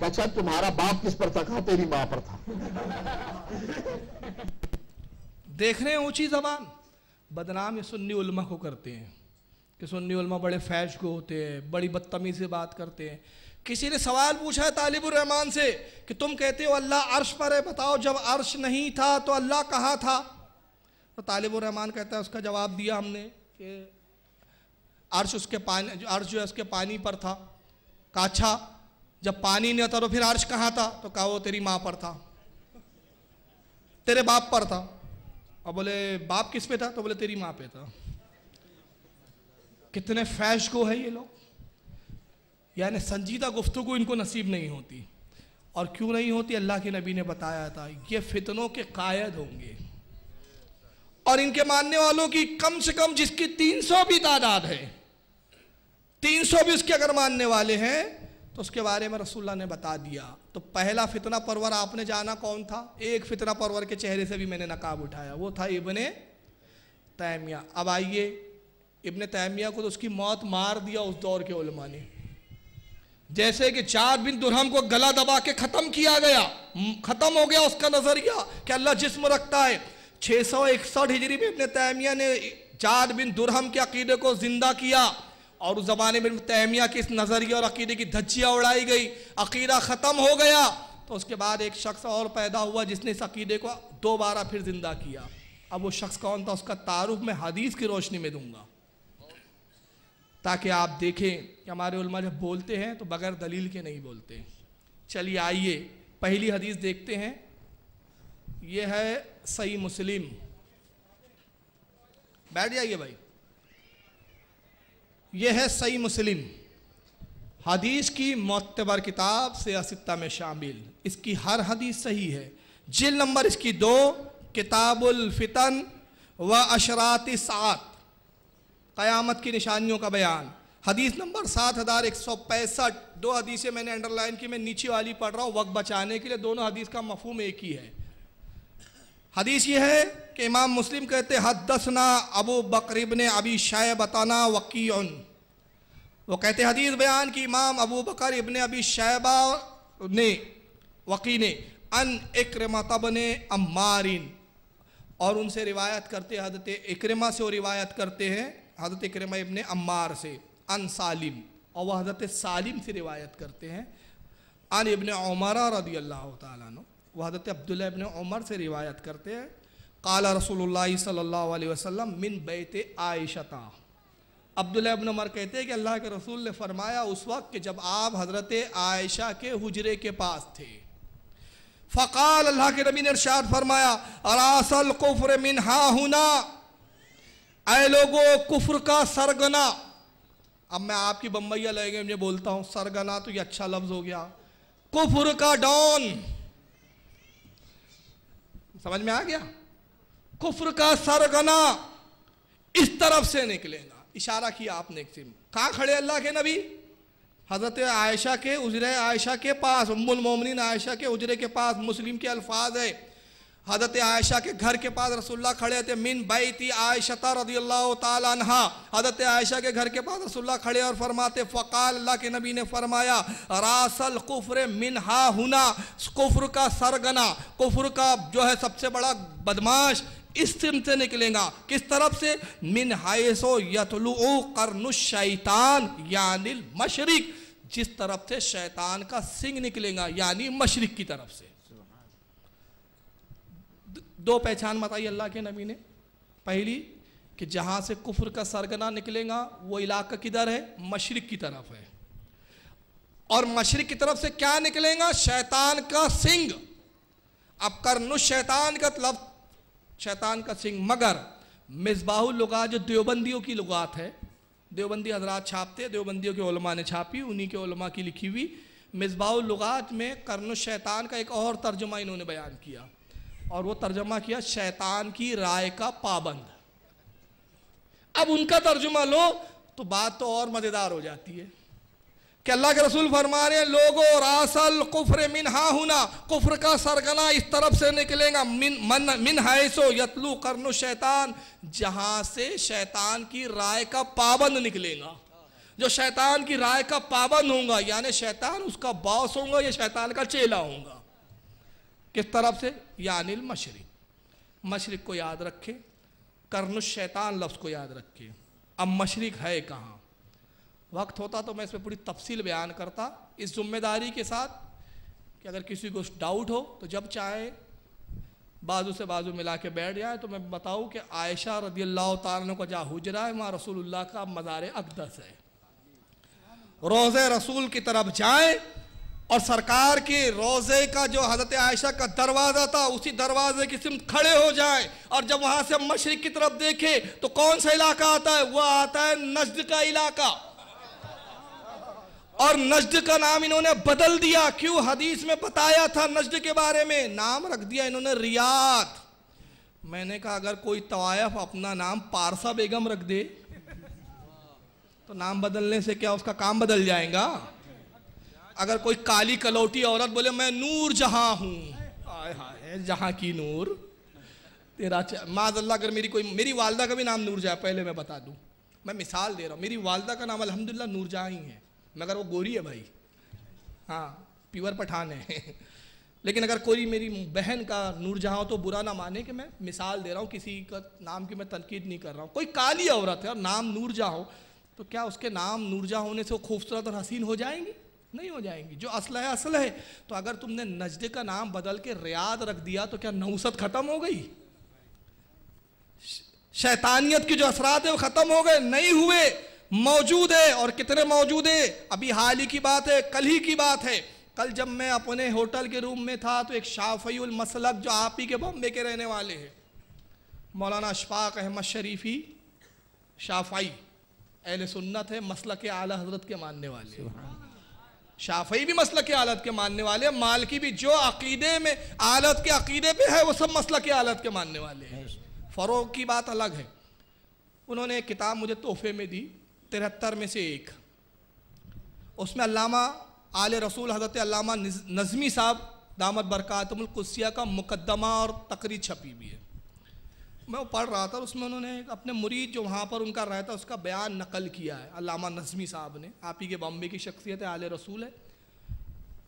अच्छा तुम्हारा बाप किस पर था तेरी मां पर था देख रहे हैं ऊंची जबान बदनाम ये सुन्नी उलमा को करते हैं कि सुन्नी उलमा बड़े फैश को होते हैं बड़ी बदतमीज से बात करते हैं किसी ने सवाल पूछा है रहमान से कि तुम कहते हो अल्लाह अर्श पर है बताओ जब अर्श नहीं था तो अल्लाह कहाँ था तो रहमान कहता है उसका जवाब दिया हमने कि अर्श उसके पानी अर्श जो है उसके पानी पर था काछा अच्छा, जब पानी नहीं होता तो फिर अर्श कहाँ था तो कहा वो तेरी माँ पर था तेरे बाप पर था और बोले बाप किस पे था तो बोले तेरी माँ पे था कितने फैश को है ये लोग यानी संजीदा गुफ्तु को इनको नसीब नहीं होती और क्यों नहीं होती अल्लाह के नबी ने बताया था ये फितनों के कायद होंगे और इनके मानने वालों की कम से कम जिसकी 300 भी तादाद है 300 भी उसके अगर मानने वाले हैं तो उसके बारे में रसुल्ला ने बता दिया तो पहला फितना परवर आपने जाना कौन था एक फितना परवर के चेहरे से भी मैंने नकाब उठाया वो था इबन तैमिया अब आइए इबन तैमिया को तो उसकी मौत मार दिया उस दौर के उलमा ने जैसे कि चार बिन दुरहम को गला दबा के ख़त्म किया गया ख़त्म हो गया उसका नज़रिया कि अल्लाह जिसम रखता है छह सौ इकसठ हिजरी में इबन तैमिया ने चार बिन दुरहम के अकीदे को ज़िंदा किया और उस ज़माने में तैमिया के इस नज़रिए और अकीदे की धज्जियाँ उड़ाई गई अकीदा ख़त्म हो गया तो उसके बाद एक शख्स और पैदा हुआ जिसने इस अकीदे को दोबारा फिर ज़िंदा किया अब वो शख्स कौन था उसका तारुफ मैं हदीस की रोशनी में दूंगा ताकि आप देखें कि हमारे उलमा जब बोलते हैं तो बगैर दलील के नहीं बोलते चलिए आइए पहली हदीस देखते हैं यह है सही मुस्लिम बैठ जाइए भाई यह है सही मुस्लिम हदीस की मोतबर किताब से असिता में शामिल इसकी हर हदीस सही है जिल नंबर इसकी दो फितन व अशरात सात क़यामत की निशानियों का बयान हदीस नंबर सात हज़ार एक सौ पैंसठ दो हदीसें मैंने अंडरलाइन की मैं नीचे वाली पढ़ रहा हूँ वक्त बचाने के लिए दोनों हदीस का मफहम एक ही है हदीस ये है कि इमाम मुस्लिम कहते दसना अबू बकरब ने अभी शाय बताना वकी वो कहते हदीस बयान कि इमाम अबू बकर इबन अबी शैबा ने वकी ने अन इक्रमतब ने अम्मारिन और उनसे रिवायत करते हजरत इक्रमा से वो रिवायत करते हैं हजरत इक्रमा इबन अम्मार से अन सालिम और वह हजरत सालिम से रिवायत करते हैं अन इबन उमर रदी अल्लाह तु वह हजरत अब्दुल्ला इबन उमर से रिवायत करते हैं काला रसूल सल्ला वसम मिन बैत आयशता अब्दुल्ला अबन उमर कहते हैं कि अल्लाह के रसूल ने फरमाया उस वक्त कि जब आप हज़रत आयशा के हुजरे के पास थे फ़काल अल्लाह के नबी ने इरशाद फरमाया अरासल कुफ्र मिन हा हुना आए लोगो कुफ्र का सरगना अब मैं आपकी बम्बैया लगे मुझे बोलता हूं सरगना तो ये अच्छा लफ्ज़ हो गया कुफ्र का डॉन समझ में आ गया कुफर का सरगना इस तरफ से निकलेगा इशारा किया आपने एक कहाँ खड़े अल्लाह के नबी हज़रत आयशा के उजर आयशा के पास उम्मुल मोमिन आयशा के उजरे के पास मुस्लिम के अल्फाज है हज़रत आयशा के घर के पास रसुल्ला खड़े थे मिन थी आयशता रजी अल्लाह हज़रत आयशा के घर के पास रसुल्ला खड़े और फरमाते फ़काल अल्लाह के नबी ने फरमाया रासल कुफ्र मिन हा हुना कुफ्र का सरगना कुफ्र का जो है सबसे बड़ा बदमाश इस सिमत से निकलेगा किस तरफ से मिन हायसो यतलु करनु शैतान यानी मशरक़ जिस तरफ से शैतान का सिंह निकलेगा यानी मशरक़ की तरफ से दो पहचान बताई अल्लाह के नबी ने पहली कि जहां से कुफर का सरगना निकलेगा वो इलाका किधर है मशरक़ की तरफ है और मशरक़ की तरफ से क्या निकलेगा शैतान का सिंह अब करनु शैतान का मतलब शैतान का सिंह मगर मिसबाहुल लुगा जो देवबंदियों की लुगात है देवबंदी हजरात छापते देवबंदियों के उलमा ने छापी उन्हीं के उलमा की लिखी हुई मिसबाउल लुगात में कर्न शैतान का एक और तर्जमा इन्होंने बयान किया और वो तर्जमा किया शैतान की राय का पाबंद अब उनका तर्जुमा लो तो बात तो और मज़ेदार हो जाती है कि अल्लाह के रसूल फरमा रहे हैं लोगो रासल कुफर मिन हा हुना कुफर का सरगना इस तरफ से निकलेगा मिन मन मिन हैसो यतलू करनु शैतान जहाँ से शैतान की राय का पाबंद निकलेगा जो शैतान की राय का पाबंद होगा यानी शैतान उसका बॉस होगा या शैतान का चेला होगा किस तरफ से यानिल मशरक मशरक को याद रखे करनु शैतान लफ्ज़ को याद रखे अब मशरक है कहाँ वक्त होता तो मैं इसमें पूरी तफसील बयान करता इस जिम्मेदारी के साथ कि अगर किसी को डाउट हो तो जब चाहे बाजू से बाजू मिला के बैठ जाए तो मैं बताऊँ कि आयशा रदी अल्लाह तन का जहाँ हुजरा है वहाँ रसूलुल्लाह का मज़ार अकदस है रोज़ रसूल की तरफ जाए और सरकार के रोज़े का जो हज़रत आयशा का दरवाज़ा था उसी दरवाज़े की सिम खड़े हो जाए और जब वहाँ से मशरक़ की तरफ देखे तो कौन सा इलाका आता है वह आता है नजद का इलाका और नजद का नाम इन्होंने बदल दिया क्यों हदीस में बताया था नजद के बारे में नाम रख दिया इन्होंने रियाद मैंने कहा अगर कोई तवायफ अपना नाम पारसा बेगम रख दे तो नाम बदलने से क्या उसका काम बदल जाएगा अगर कोई काली कलौटी औरत बोले मैं नूर जहां हूं जहां की नूर तेरा माज अल्लाह अगर मेरी कोई मेरी वालदा का भी नाम नूर जाए पहले मैं बता दूं मैं मिसाल दे रहा हूँ मेरी वालदा का नाम अलहमदिल्ला नूर जहाँ ही है मगर वो गोरी है भाई हाँ प्योर पठान है *laughs* लेकिन अगर कोई मेरी बहन का नूरजहाँ हो तो बुरा ना माने कि मैं मिसाल दे रहा हूँ किसी का नाम की मैं तनकीद नहीं कर रहा हूँ कोई काली औरत है और नाम नूरजहाँ हो तो क्या उसके नाम नूरजहाँ होने से वो खूबसूरत और हसीन हो जाएंगी नहीं हो जाएंगी जो असल है असल है तो अगर तुमने नजदे का नाम बदल के रियाद रख दिया तो क्या नौसत ख़त्म हो गई शैतानियत के जो असरात है वो ख़त्म हो गए नहीं हुए मौजूद है और कितने मौजूद है अभी हाल ही की बात है कल ही की बात है कल जब मैं अपने होटल के रूम में था तो एक शाफी मसलक जो आप ही के बॉम्बे के रहने वाले हैं मौलाना अशफाक अहमद शरीफी शाफाई अहल सुन्नत है मसल के आला हजरत के मानने वाले शाफई भी मसल के आलत के मानने वाले मालकी भी जो अकीदे में आलत के अकीदे पे है वो सब मसल के आलत के मानने वाले हैं फ़रोग की बात अलग है उन्होंने एक किताब मुझे तोहफे में दी तिहत्तर में से एक उसमें अलामा आल रसूल हज़रत अलामा नज़मी साहब दामद बरक़ातमकुसिया का मुकदमा और तकरी छपी हुई है मैं वो पढ़ रहा था उसमें उन्होंने अपने मुरीद जो वहाँ पर उनका रहता उसका बयान नकल किया है अलामा नज़मी साहब ने आप ही के बॉम्बे की शख्सियत है आल रसूल है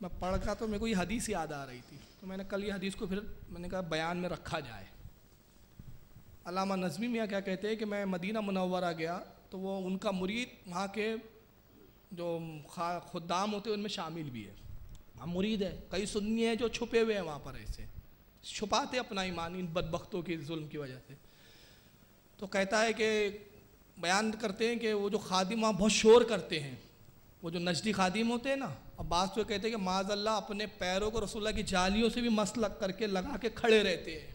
मैं पढ़ रहा तो मेरे को ये हदीस याद आ रही थी तो मैंने कल ये हदीस को फिर मैंने कहा बयान में रखा जाए अलामा नज़मी मियाँ क्या कहते हैं कि मैं मदीना मुनवरा गया तो वो उनका मुरीद वहाँ के जो खुदाम होते हैं उनमें शामिल भी है हम हाँ, मुरीद है कई सुन्नी हैं जो छुपे हुए हैं वहाँ पर ऐसे छुपाते अपना ईमान इन बदबख्तों की जुल्म की वजह से तो कहता है कि बयान करते हैं कि वो जो खादिम वहाँ बहुत शोर करते हैं वो जो नजदी खादिम होते हैं ना अब बात तो कहते हैं कि माजल्ला अपने पैरों को रसोल्ला की जालियों से भी मस्त लग करके लगा के खड़े रहते हैं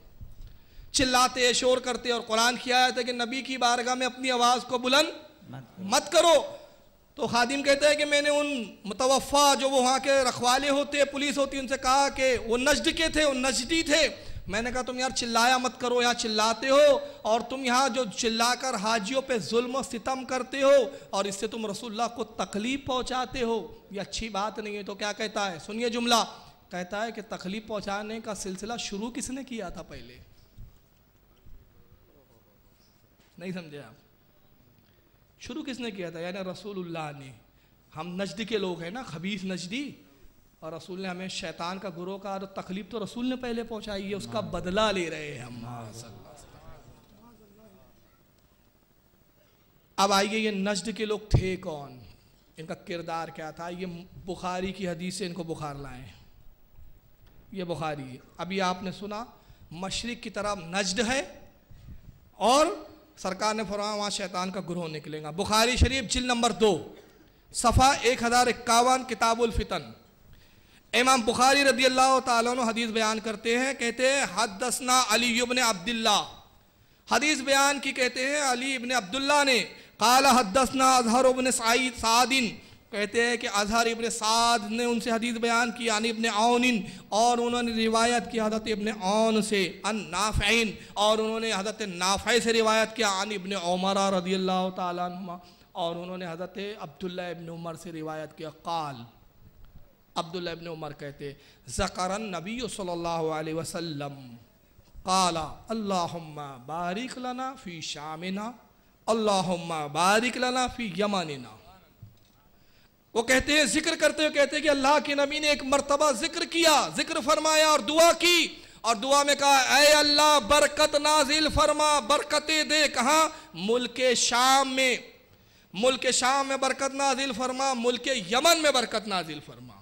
चिल्लाते शोर करते और कुरान की आयत है कि नबी की बारगाह में अपनी आवाज़ को बुलंद मत, करो तो खादिम कहते हैं कि मैंने उन मुतवफ़ा जो वो वहाँ के रखवाले होते पुलिस होती उनसे कहा कि वो नजद के थे वो नजदी थे मैंने कहा तुम यार चिल्लाया मत करो यहाँ चिल्लाते हो और तुम यहाँ जो चिल्लाकर हाजियों पे जुल्म सितम करते हो और इससे तुम रसुल्ला को तकलीफ़ पहुँचाते हो ये अच्छी बात नहीं है तो क्या कहता है सुनिए जुमला कहता है कि तकलीफ़ पहुँचाने का सिलसिला शुरू किसने किया था पहले नहीं समझे आप शुरू किसने किया था यानी रसूलुल्लाह ने हम नजदी के लोग हैं ना खबीस नजदी और रसूल ने हमें शैतान का गुरो का और तकलीफ तो रसूल ने पहले पहुंचाई है उसका बदला ले रहे हैं हम अब आइए ये नजद के लोग थे कौन इनका किरदार क्या था ये बुखारी की हदीस से इनको बुखार लाए ये बुखारी है अभी आपने सुना मशरक़ की तरफ नजद है और सरकार ने फरमाया वहाँ शैतान का ग्रोह निकलेगा बुखारी शरीफ जिल नंबर दो सफ़ा एक हज़ार इक्यावन किताबुलफ़ितन इमाम बुखारी रदी अल्लाह तदीस हदीस बयान करते हैं कहते हैं हदसना अली इबन अब्दुल्ला हदीस बयान की कहते हैं अली इबन अब्दुल्ला ने काला हदसना अजहर उबन सादिन कहते हैं कि अजहर इबन साद ने उनसे हदीस बयान की यानी इबन आउन और उन्होंने रिवायत की हजरत इबन आउन से अन नाफ़ैन और उन्होंने हजरत नाफ़े से रिवायत किया अन इबन उमर रजी अल्लाह तुमा और उन्होंने हजरत अब्दुल्ला इबन उमर से रिवायत किया काल अब्दुल्ला इबन उमर कहते जकर नबी सल्लल्लाहु अलैहि काला अल्लाहुम्मा बारिक लना फ़ी शामिना अल्ला बारिक लना फ़ी यमनिना वो कहते हैं जिक्र करते हुए कहते हैं कि अल्लाह के नबी ने एक मरतबा जिक्र किया जिक्र फरमाया और दुआ की और दुआ में कहा अः अल्लाह बरकत नाजिल फरमा बरकते दे कहा मुल्क शाम में मुल्क शाम में बरकत नाजिल फरमा मुल्क यमन में बरकत नाजिल फरमा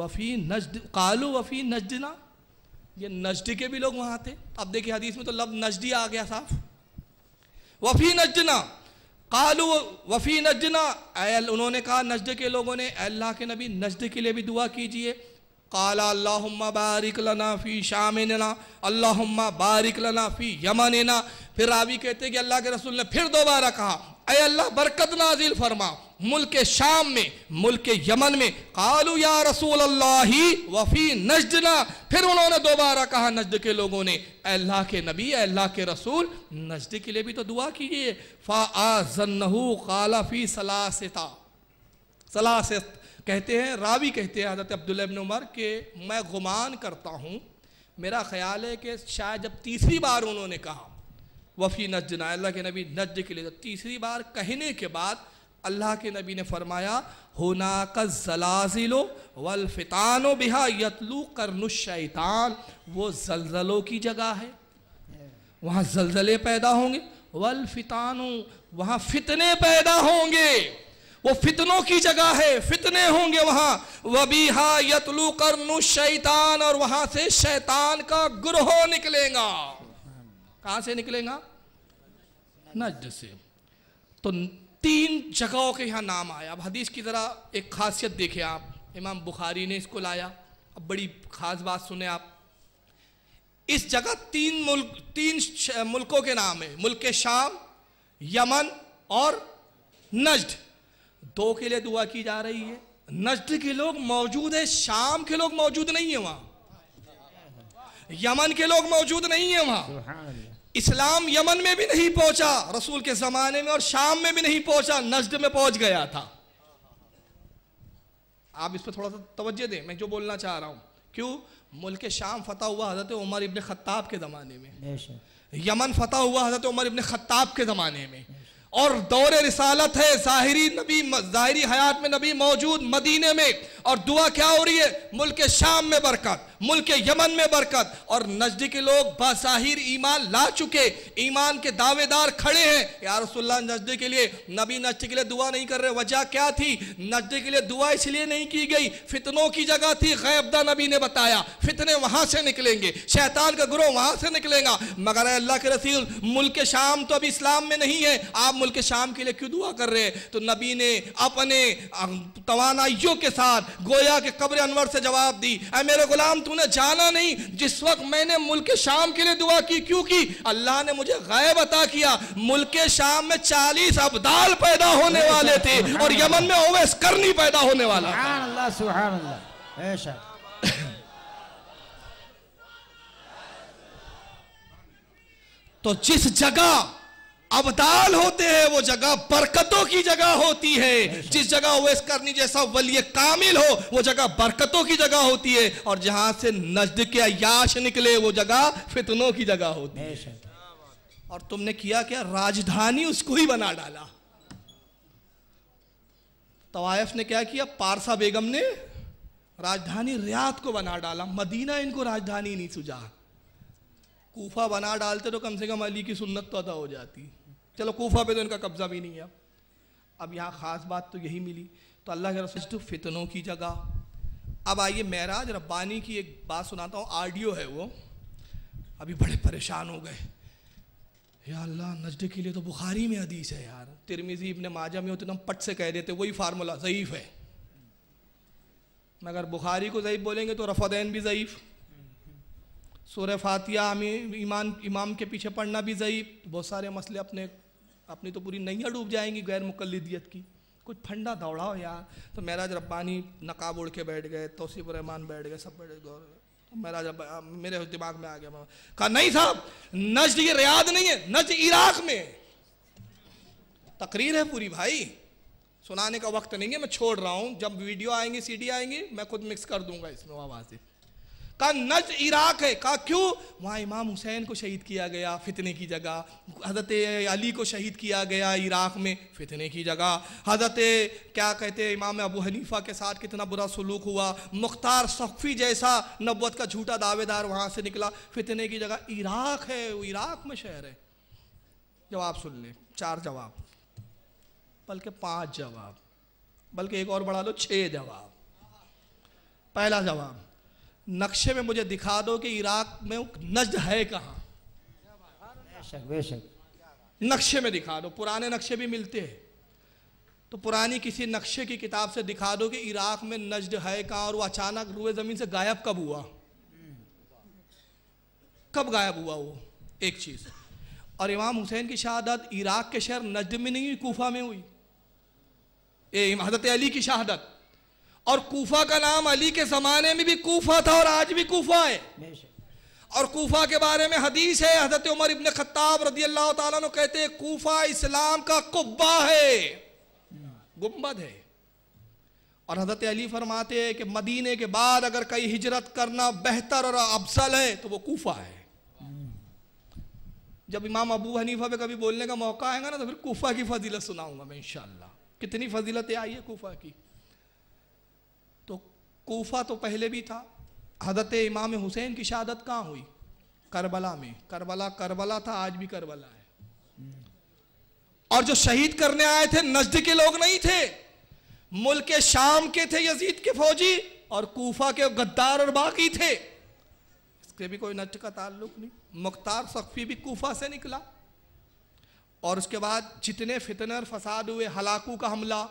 वफ़ी नजद कालू वफ़ी नजदना ये नजदी के भी लोग वहां थे अब देखिए हदीस में तो लफ नजदी आ गया साफ वफ़ी नजदना कालू वफ़ी नजना उन्होंने कहा नजद के लोगों ने अल्लाह के नबी नजद के लिए भी दुआ कीजिए काला अल्लाहुम्मा बारिक लना फ़ी शामिना अल्लाहुम्मा बारिक लना फ़ी यमनना फिर रावी कहते कि अल्लाह के रसूल ने फिर दोबारा कहा अय अल्लाह बरकत नाजिल फरमा मुल्क शाम में मुल्क यमन में कालू या रसूल अल्लाह वफ़ी नजद ना फिर उन्होंने दोबारा कहा नजद के लोगों ने अल्लाह के नबी अल्लाह के रसूल नजद के लिए भी तो दुआ कीजिए फा काला फी सलासता सलासत कहते हैं रावी कहते हैं हज़रत अब्दुल्ल उमर के मैं गुमान करता हूँ मेरा ख्याल है कि शायद जब तीसरी बार उन्होंने कहा वफ़ी नजन अल्लाह के नबी नज के लिए तो तीसरी बार कहने के बाद अल्लाह के नबी ने फरमाया होना का जलाजिलो वलफ़ितानो बिहा यतलू करनुशैतान वो जलजलों की जगह है वहाँ जलजले पैदा होंगे वलफ़ितानो वहाँ फितने पैदा होंगे वो फितनों की जगह है फितने होंगे वहाँ वबीहा यतलू शैतान और वहाँ से शैतान का ग्रह निकलेगा कहां से निकलेगा नजद से तो तीन जगहों के यहां नाम आया अब हदीस की तरह एक खासियत देखे आप इमाम बुखारी ने इसको लाया अब बड़ी खास बात सुने आप इस जगह तीन मुल्क तीन मुल्कों के नाम है मुल्क शाम यमन और नज्द दो के लिए दुआ की जा रही है नज्द के लोग मौजूद है शाम के लोग मौजूद नहीं है वहां यमन के लोग मौजूद नहीं है वहां इस्लाम यमन में भी नहीं पहुंचा रसूल के जमाने में और शाम में भी नहीं पहुंचा नजद में पहुंच गया था आप इस पर थोड़ा सा तवज्जो दें मैं जो बोलना चाह रहा हूं क्यों मुल्क शाम फतह हुआ हजरत उमर इबन खत्ताब के ज़माने में यमन फतह हुआ हजरत उमर इबन खत्ताब के ज़माने में और दौर रिसालत है ज़ाहरी नबी ज़ाहरी हयात में नबी मौजूद मदीने में और दुआ क्या हो रही है मुल्क शाम में बरकत मुल्क यमन में बरकत और नजदीकी लोग बाहिर ईमान ला चुके ईमान के दावेदार खड़े हैं यार रसुल्ला नजदीक के लिए नबी नजदी के लिए दुआ नहीं कर रहे वजह क्या थी नजदीक के लिए दुआ इसलिए नहीं की गई फितनों की जगह थी गैबदा नबी ने बताया फितने वहाँ से निकलेंगे शैतान का ग्रोह वहाँ से निकलेगा मगर अल्लाह के रसील मुल्क शाम तो अभी इस्लाम में नहीं है आप मुल्क शाम के लिए क्यों दुआ कर रहे हैं तो नबी ने अपने तो के साथ गोया के कब्र अनवर से जवाब दी अरे मेरे गुलाम तूने जाना नहीं जिस वक्त मैंने मुल्क शाम के लिए दुआ की क्योंकि अल्लाह ने मुझे गायब अता किया मुल्क शाम में चालीस अबदाल पैदा होने वाले थे और यमन में ओवैस करनी पैदा होने वाला तो जिस जगह अबदाल होते हैं वो जगह बरकतों की जगह होती है जिस जगह इस करनी जैसा वलिय कामिल हो वो जगह बरकतों की जगह होती है और जहां से नजद के अयाश निकले वो जगह फितनों की जगह होती है और तुमने किया क्या राजधानी उसको ही बना डाला तवायफ ने क्या किया पारसा बेगम ने राजधानी रियाद को बना डाला मदीना इनको राजधानी नहीं सुझा कूफा बना डालते तो कम से कम अली की सुन्नत तो अदा हो जाती चलो कोफा पे तो इनका कब्जा भी नहीं है अब यहाँ ख़ास बात तो यही मिली तो अल्लाह के रसूल तो फितनों की जगह अब आइए महराज रब्बानी की एक बात सुनाता हूँ आडियो है वो अभी बड़े परेशान हो गए या अल्लाह नजद के लिए तो बुखारी में हदीस है यार तिरमिजी इब्ने माजा में उतना पट से कह देते वही फार्मूला ज़यीफ़ है मगर बुखारी को ज़यीफ़ बोलेंगे तो रफादैन भी ज़यीफ़ सूर्य फातिया में इमान इमाम के पीछे पढ़ना भी ज़यीफ़ बहुत सारे मसले अपने अपनी तो पूरी नैया डूब जाएंगी गैर मुकलदियत की कुछ फंडा हो यार तो महराज रब्बानी नकाब उड़ के बैठ गए तोसीफ रहमान बैठ गए सब बैठ गए तो महराज मेरे दिमाग में आ गया कहा नहीं साहब नज ये रियाद नहीं है नज इराक में तकरीर है पूरी भाई सुनाने का वक्त नहीं है मैं छोड़ रहा हूँ जब वीडियो आएंगी सीडी आएंगी मैं खुद मिक्स कर दूंगा इसमें आवाज़ें का नज इराक है का क्यों वहाँ इमाम हुसैन को शहीद किया गया फितने की जगह हज़रत अली को शहीद किया गया इराक में फितने की जगह हज़रत क्या कहते हैं इमाम अबू हनीफा के साथ कितना बुरा सलूक हुआ मुख्तार सफ़ी जैसा नब्बत का झूठा दावेदार वहाँ से निकला फितने की जगह इराक है वो इराक में शहर है जवाब सुन लें चार जवाब बल्कि पांच जवाब बल्कि एक और बढ़ा लो छः जवाब पहला जवाब नक्शे में मुझे दिखा दो कि इराक में नजद है कहाँ नक्शे में दिखा दो पुराने नक्शे भी मिलते हैं तो पुरानी किसी नक्शे की किताब से दिखा दो कि इराक में नजद है कहाँ और वो अचानक रुए ज़मीन से गायब कब हुआ कब गायब हुआ वो एक चीज़ और इमाम हुसैन की शहादत इराक के शहर नजद में नहीं हुई कोफा में हुई ए हजरत अली की शहादत और कूफा का नाम अली के ज़माने में भी कूफा था और आज भी कूफा है और कूफा के बारे में हदीस है हजरत उमर इबन खत्ताब रदी अल्लाह तु कहते हैं कूफा इस्लाम का कुब्बा है गुम्बद है और हजरत अली फरमाते हैं कि मदीने के बाद अगर कहीं हिजरत करना बेहतर और अफसल है तो वो कूफा है जब इमाम अबू हनीफा पे कभी बोलने का मौका आएगा ना तो फिर कूफा की फजीलत सुनाऊंगा मैं इंशाल्लाह कितनी फजीलतें आई है कूफा की कोफा तो पहले भी था हजरत इमाम हुसैन की शहादत कहाँ हुई करबला में करबला करबला था आज भी करबला है और जो शहीद करने आए थे नजद के लोग नहीं थे मुल्क शाम के थे यजीद के फौजी और कोफा के गद्दार और बाकी थे इसके भी कोई नजद का ताल्लुक नहीं मुख्तार सख्फी भी कोफा से निकला और उसके बाद जितने फितनर फसाद हुए हलाकू का हमला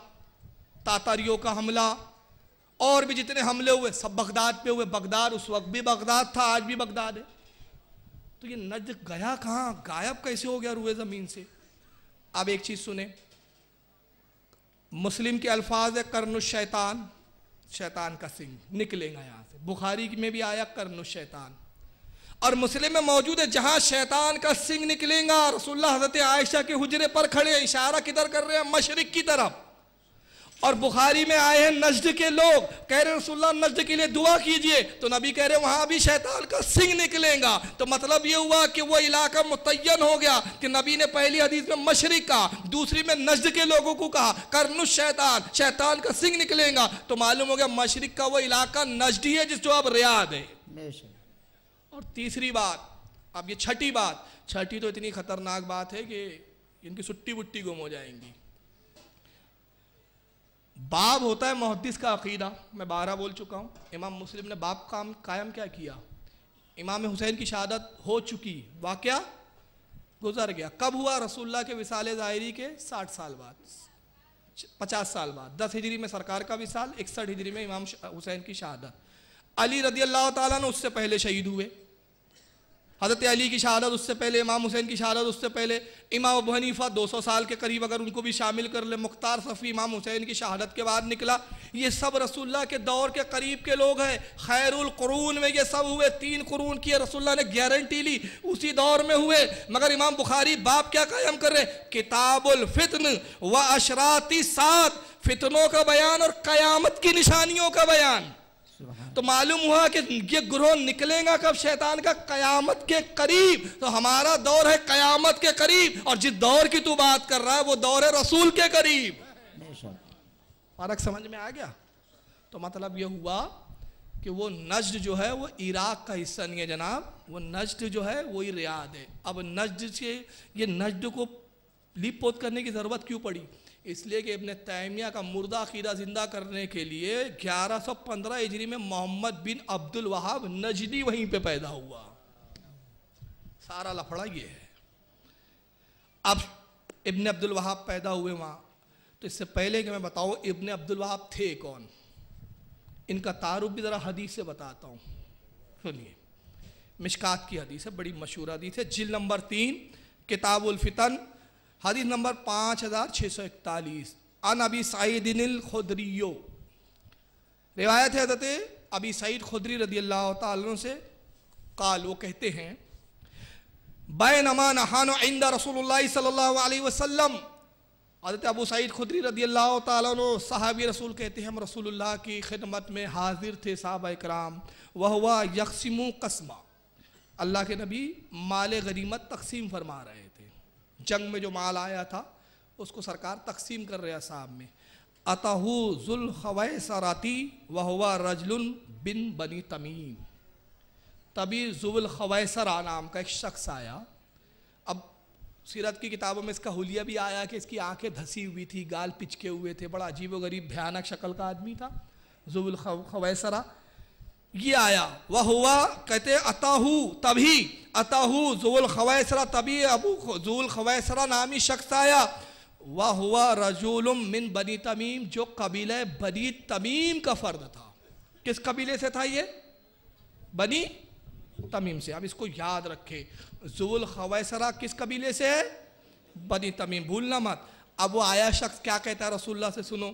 तातारियों का हमला और भी जितने हमले हुए सब बगदाद पे हुए बगदाद उस वक्त भी बगदाद था आज भी बगदाद है तो ये नज गया कहाँ गायब कैसे हो गया रुए ज़मीन से अब एक चीज़ सुने मुस्लिम के अल्फाज है कर्नु शैतान शैतान का सिंह निकलेगा यहाँ से बुखारी में भी आया कर्नु शैतान और मुस्लिम में मौजूद है जहां शैतान का सिंह निकलेगा रसुल्ला हजरत आयशा के हुजरे पर खड़े इशारा किधर कर रहे हैं मशरक की तरफ और बुखारी में आए हैं नजद के लोग कह रहे रसुल्ला नजद के लिए दुआ कीजिए तो नबी कह रहे वहां भी शैतान का सिंह निकलेगा तो मतलब ये हुआ कि वो इलाका मुतयन हो गया कि नबी ने पहली हदीस में मशरक कहा दूसरी में नजद के लोगों को कहा करनु शैतान शैतान का सिंह निकलेगा तो मालूम हो गया मशरक का वो इलाका ही है जिसको अब रियाद है और तीसरी बात अब ये छठी बात छठी तो इतनी खतरनाक बात है कि इनकी सुट्टी बुट्टी गुम हो जाएंगी बाब होता है मुहदस का अकीदा मैं बारह बोल चुका हूँ इमाम मुस्लिम ने बाप काम कायम क्या किया इमाम हुसैन की शहादत हो चुकी वाक़ गुजर गया कब हुआ रसुल्ला के विसाल ज़ाहरी के साठ साल बाद पचास साल बाद दस हिजरी में सरकार का विसाल इकसठ हिजरी में इमाम हुसैन की शहादत अली रदी अल्लाह तुम ने उससे पहले शहीद हुए हज़रत अली की शहादत उससे पहले इमाम हुसैन की शहादत उससे पहले इमाम अबू हनीफा 200 साल के करीब अगर उनको भी शामिल कर ले मुख्तार सफ़ी इमाम हुसैन की शहादत के बाद निकला ये सब रसुल्ला के दौर के करीब के लोग हैं खैरुल कुरून में ये सब हुए तीन क़रून की रसुल्ला ने गारंटी ली उसी दौर में हुए मगर इमाम बुखारी बाप क्या कायम कर रहे किताबुलफ़ितन व अशराती सात फितनों का बयान और क़यामत की निशानियों का बयान तो मालूम हुआ कि ये ग्रह निकलेगा कब शैतान का कयामत के करीब तो हमारा दौर है कयामत के करीब और जिस दौर की तू बात कर रहा है वो दौर है रसूल के करीब फर्क समझ में आ गया तो मतलब ये हुआ कि वो नजद जो है वो इराक का हिस्सा नहीं है जनाब वो नजद जो है वो रियाद है अब नजद से ये नजद को पोत करने की ज़रूरत क्यों पड़ी इसलिए कि इबन तैमिया का मुर्दा अकीदा ज़िंदा करने के लिए 1115 हिजरी में मोहम्मद बिन अब्दुल वहाब नजदी वहीं पे पैदा हुआ सारा लफड़ा ये है अब इबन अब्दुल वहाब पैदा हुए वहाँ तो इससे पहले कि मैं बताऊँ इबन अब्दुल वहाब थे कौन इनका तारुफ भी ज़रा हदीस से बताता हूँ सुनिए मिशकात की हदीस है बड़ी मशहूर हदीस है जिल नंबर तीन किताबुलफ़ितन हदीस नंबर पाँच हज़ार छः सौ इकतालीस अन अबी सईदिन खुदरियो रिवायत है हजरत अबी सईद खुदरी रदी अल्लाह तुम से काल वो कहते हैं बैनमा नहान आइंदा रसूल सल्ला वसलम हजरत अबू सईद खुदरी रदी अल्लाह तहबी रसूल कहते हैं हम रसूलुल्लाह की खिदमत में हाजिर थे साहब कराम वह हुआ यकसम कस्मा अल्लाह के नबी माल गरीमत तकसीम फरमा रहे जंग में जो माल आया था उसको सरकार तकसीम कर रहा साहब में अतहु जुल खवै सराती वहवा रजलुन बिन बनी तमीम तभी जुल खवैसरा नाम का एक शख्स आया अब सीरत की किताबों में इसका हुलिया भी आया कि इसकी आंखें धसी हुई थी गाल पिचके हुए थे बड़ा अजीब व गरीब भयानक शक्ल का आदमी था जुल खवैसरा ये आया वह हुआ कहते अताहू तभी अताहू जुल खवैसरा तभी अबू जुल खवैसरा नामी शख्स आया वह हुआ रजोलम मिन बनी तमीम जो कबीले बनी तमीम का फ़र्द था किस कबीले से था ये बनी तमीम से अब इसको याद रखें जुल खवैसरा किस कबीले से है बनी तमीम भूलना मत अब वो आया शख्स क्या कहता है रसुल्ला से सुनो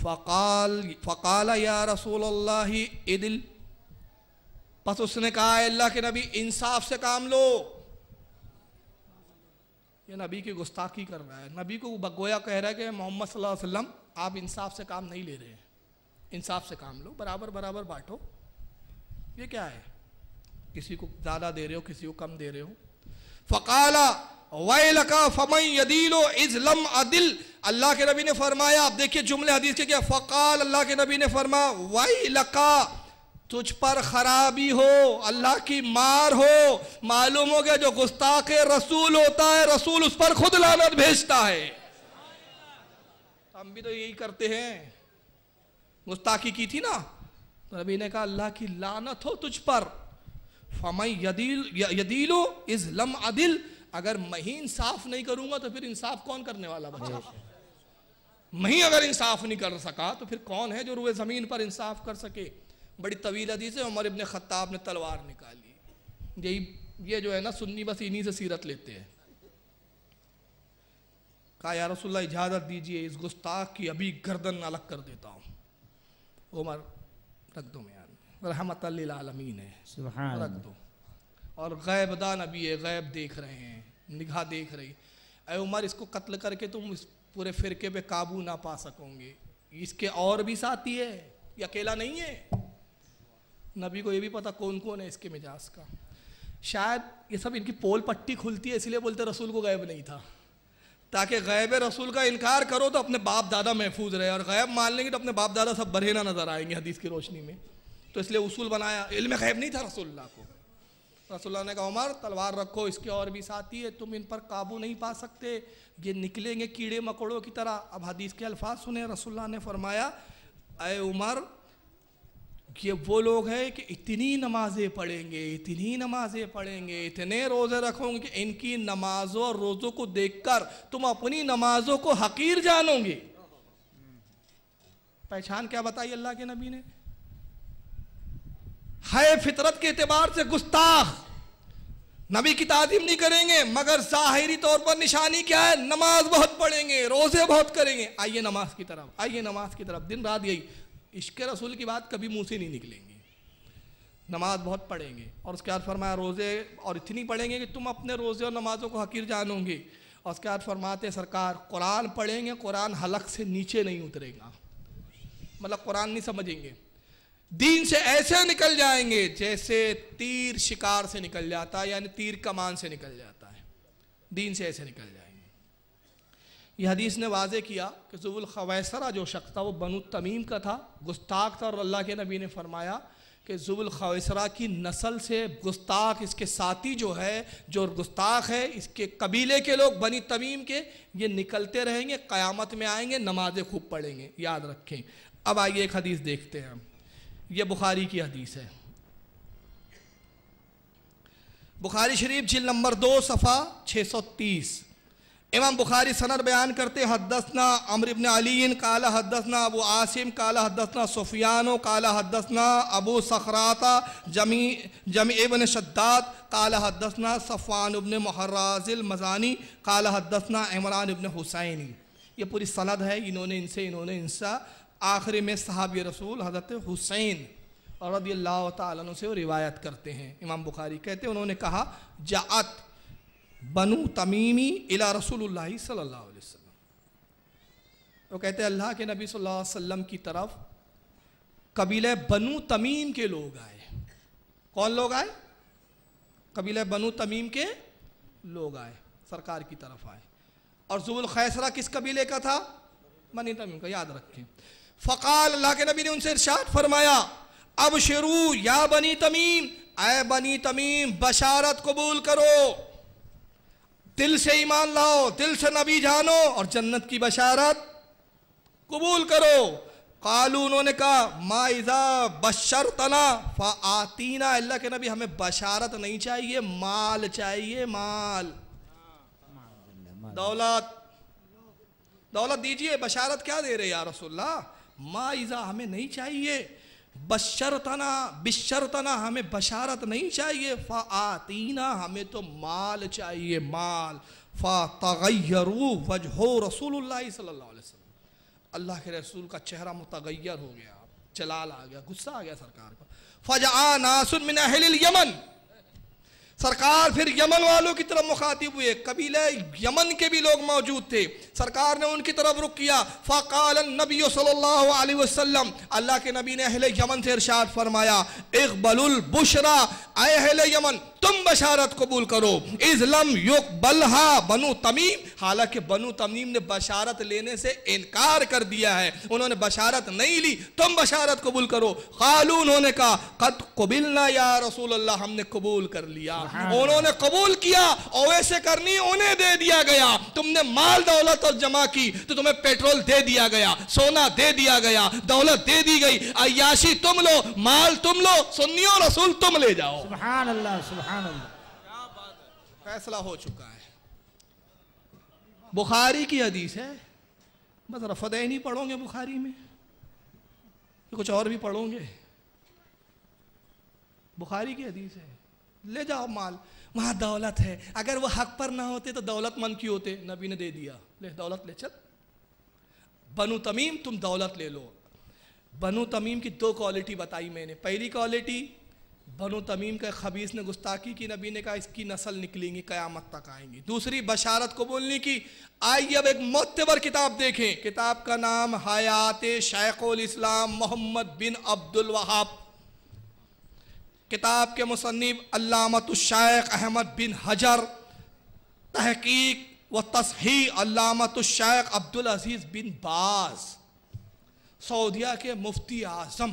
फ़काल फ़काल या रसूल इदिल बस उसने कहा अल्लाह के नबी इंसाफ से काम लो ये नबी की गुस्ताखी कर रहा है नबी को बगोया कह रहा है कि मोहम्मद सल्लल्लाहु अलैहि वसल्लम आप इंसाफ से काम नहीं ले रहे हैं इंसाफ से काम लो बराबर बराबर बांटो ये क्या है किसी को ज़्यादा दे रहे हो किसी को कम दे रहे हो फ़काला वैलका फमई यदीलो इजलम अदिल अल्लाह के नबी ने फरमाया आप देखिए जुमले हदीस के क्या फ़काल अल्लाह के नबी ने फरमा वैलका तुझ पर खराबी हो अल्लाह की मार हो मालूम हो गया जो गुस्ताख रसूल होता है रसूल उस पर खुद लानत भेजता है हम भी तो यही करते हैं गुस्ताखी की थी ना तो नबी ने कहा अल्लाह की लानत हो तुझ पर फमई यदील यदीलो इज लम अदिल अगर मैं ही इंसाफ नहीं करूंगा तो फिर इंसाफ कौन करने वाला बचा मैं अगर इंसाफ नहीं कर सका तो फिर कौन है जो रुए जमीन पर इंसाफ कर सके बड़ी तवील अदीज है उमर इबन ख़त्ताब ने तलवार निकाली यही ये जो है ना सुन्नी बस इन्हीं से सीरत लेते हैं कहा या रसोल्ला इजाज़त दीजिए इस गुस्ताख की अभी गर्दन अलग कर देता हूँ उमर रख दो मैं रहमत आलमीन है रख दो और गैबदान अभी है गैब देख रहे हैं निगाह देख रही अरे उमर इसको कत्ल करके तुम इस पूरे फिरके पे काबू ना पा सकोगे इसके और भी साथी है ये अकेला नहीं है नबी को ये भी पता कौन कौन है इसके मिजाज का शायद ये सब इनकी पोल पट्टी खुलती है इसलिए बोलते रसूल को गायब नहीं था ताकि गैब रसूल का इनकार करो तो अपने बाप दादा महफूज रहे और गैब मान लेंगे तो अपने बाप दादा सब बरेना नज़र आएंगे हदीस की रोशनी में तो इसलिए उसूल बनाया इल्म गैब नहीं था रसोल्ला को रसोल्ला ने कहा उमर तलवार रखो इसके और भी साथी है तुम इन पर काबू नहीं पा सकते ये निकलेंगे कीड़े मकोड़ों की तरह अब हदीस के अल्फाज सुने रसोल्ला ने फरमाया अय उमर ये वो लोग हैं कि इतनी नमाज़ें पढ़ेंगे इतनी नमाज़ें पढ़ेंगे इतने रोज़े रखोगे कि इनकी नमाज़ों और रोज़ों को देखकर तुम अपनी नमाज़ों को हकीर जानोगे पहचान क्या बताई अल्लाह के नबी ने है फितरत के अतबार से गुस्ताख नबी की तादीम नहीं करेंगे मगर जाहिरी तौर पर निशानी क्या है नमाज बहुत पढ़ेंगे रोज़े बहुत करेंगे आइए नमाज की तरफ आइए नमाज की तरफ दिन रात यही इश्क रसूल की बात कभी मुंह से नहीं निकलेंगे नमाज बहुत पढ़ेंगे और उसके बाद फरमाया रोज़े और इतनी पढ़ेंगे कि तुम अपने रोज़े और नमाज़ों को हकीर जानोगे और उसके बाद फरमाते सरकार कुरान पढ़ेंगे कुरान हलक से नीचे नहीं उतरेगा मतलब कुरान नहीं समझेंगे दीन से ऐसे निकल जाएंगे जैसे तीर शिकार से निकल जाता है यानी तीर कमान से निकल जाता है दीन से ऐसे निकल जाता यह हदीस ने वाज किया कि जुबुल खवैसरा जो शख्स था वो बनु तमीम का था गुस्ताख था और अल्लाह के नबी ने फरमाया कि जुबुल खवैसरा की नस्ल से गुस्ताख इसके साथी जो है जो गुस्ताख है इसके कबीले के लोग बनी तमीम के ये निकलते रहेंगे क़यामत में आएंगे नमाज़ें खूब पढ़ेंगे याद रखें अब आइए एक हदीस देखते हैं हम ये बुखारी की हदीस है बुखारी शरीफ जिल नंबर दो सफ़ा तीस इमाम बुखारी सनर बयान करते हदसना अमर इबन अलीन काला हदसना अबू आसिम काला हदसना सुफियानो काला हदसना अबू सखराता जमी जमी इबन शद्दात काला हदसना सफ़ान इबन महराजिल मजानी काला हदसना इमरान इबन हुसैनी ये पूरी सनद है इन्होंने इनसे इन्होंने इनसा आखिर में सहाब रसूल हजरत हुसैन और रदी अल्लाह तु से रिवायत करते हैं इमाम बुखारी कहते उन्होंने कहा जात बनु तमीमी इला रसूल सल्ला वसम वो कहते अल्लाह के नबी सल्लल्लाहु अलैहि वसल्लम की तरफ कबीले बनु तमीम के लोग आए कौन लोग आए कबीले बनु तमीम के लोग आए सरकार की तरफ आए और जुबुल खैसरा किस कबीले का था बनी तमीम का याद रखें फ़काल अल्लाह के नबी ने उनसे इर्शाद फरमाया अब शेरू या बनी तमीम आए बनी तमीम बशारत कबूल करो दिल से ईमान लाओ दिल से नबी जानो और जन्नत की बशारत कबूल करो कालू उन्होंने कहा माइजा बशर तना फ़ातीना अल्लाह के नबी हमें बशारत नहीं चाहिए माल चाहिए माल दौलत दौलत दीजिए बशारत क्या दे रहे यार रसोल्ला माइजा हमें नहीं चाहिए बशरतना बिशरतना हमें बशारत नहीं चाहिए आतीना हमें तो माल चाहिए माल फ़ा तगैरू वजह रसूल सल्लाम अल्लाह के रसूल का चेहरा मुतगैर हो गया जलाल आ गया गुस्सा आ गया सरकार को फजा नासुर मिन यमन सरकार फिर यमन वालों की तरफ मुखातिब हुए कबीले यमन के भी लोग मौजूद थे सरकार ने उनकी तरफ रुख किया फाकाल नबी सल्लल्लाहु अलैहि वसल्लम अल्लाह के नबी ने अहले यमन से इरशाद फरमाया एक बलुल बुशरा अहले यमन तुम बशारत कबूल करो इजलम युग बल्हा बनु तमीम हालांकि बनु तमीम ने बशारत लेने से इनकार कर दिया है उन्होंने बशारत नहीं ली तुम बशारत कबूल करो खालू उन्होंने कहा कत ना या रसूल अल्लाह हमने कबूल कर लिया उन्होंने कबूल किया ओवैसे करनी उन्हें दे दिया गया तुमने माल दौलत और जमा की तो तुम्हें पेट्रोल दे दिया गया सोना दे दिया गया दौलत दे दी गई अयाशी तुम लो माल तुम लो सुनियो रसूल तुम ले जाओ अल्लाह फैसला हो चुका है बुखारी की हदीस है बस रफदे नहीं पढ़ोगे बुखारी में कुछ और भी पढ़ोगे बुखारी की हदीस है ले जाओ माल वहाँ दौलत है अगर वो हक पर ना होते तो दौलत मन क्यों होते नबी ने दे दिया ले दौलत ले चल बनु तमीम तुम दौलत ले लो बनु तमीम की दो क्वालिटी बताई मैंने पहली क्वालिटी बनो तमीम के खबीस ने गुस्ताखी की नबी ने कहा इसकी नस्ल निकलेंगी क़यामत तक आएंगी दूसरी बशारत को बोलने की आइए अब एक मोतबर किताब देखें किताब का नाम हयात इस्लाम मोहम्मद बिन अब्दुल वहाब किताब के मुसनब अलामतुलशैक अहमद बिन हजर तहकीक व तसही अलामतुलशैक अब्दुल अजीज़ बिन बाज सऊदिया के मुफ्ती आज़म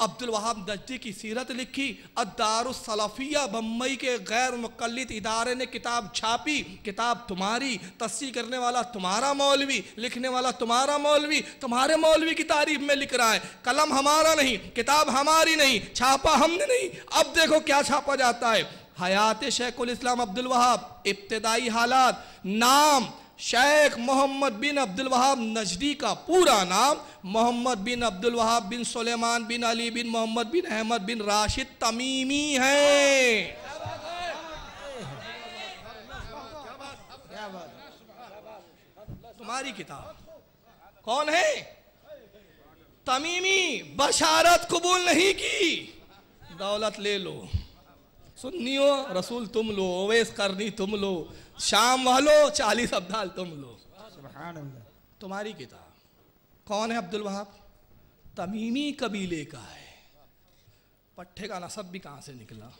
अब्दुल वहाब नजदी की सीरत लिखी अदारफ़िया बम्बई के गैर मुकलित इदारे ने किताब छापी किताब तुम्हारी तस्सी करने वाला तुम्हारा मौलवी लिखने वाला तुम्हारा मौलवी तुम्हारे मौलवी की तारीफ में लिख रहा है कलम हमारा नहीं किताब हमारी नहीं छापा हमने नहीं अब देखो क्या छापा जाता है हयात शेखुल इस्लाम अब्दुल वहाब इब्तदाई हालात नाम शेख मोहम्मद बिन अब्दुल वहाब नजदी का पूरा नाम मोहम्मद बिन अब्दुल वहाब बिन सुलेमान बिन अली बिन मोहम्मद बिन अहमद बिन राशिद तमीमी है तुम्हारी किताब कौन है तमीमी बशारत कबूल नहीं की दौलत ले लो हो रसूल तुम लो ओवेस करनी तुम लो शाम वालो चालीस अब्दाल तुम लो तुम्हारी किताब कौन है अब्दुल वहाब तमीमी कबीले का है पट्ठे का नसब भी कहाँ से निकला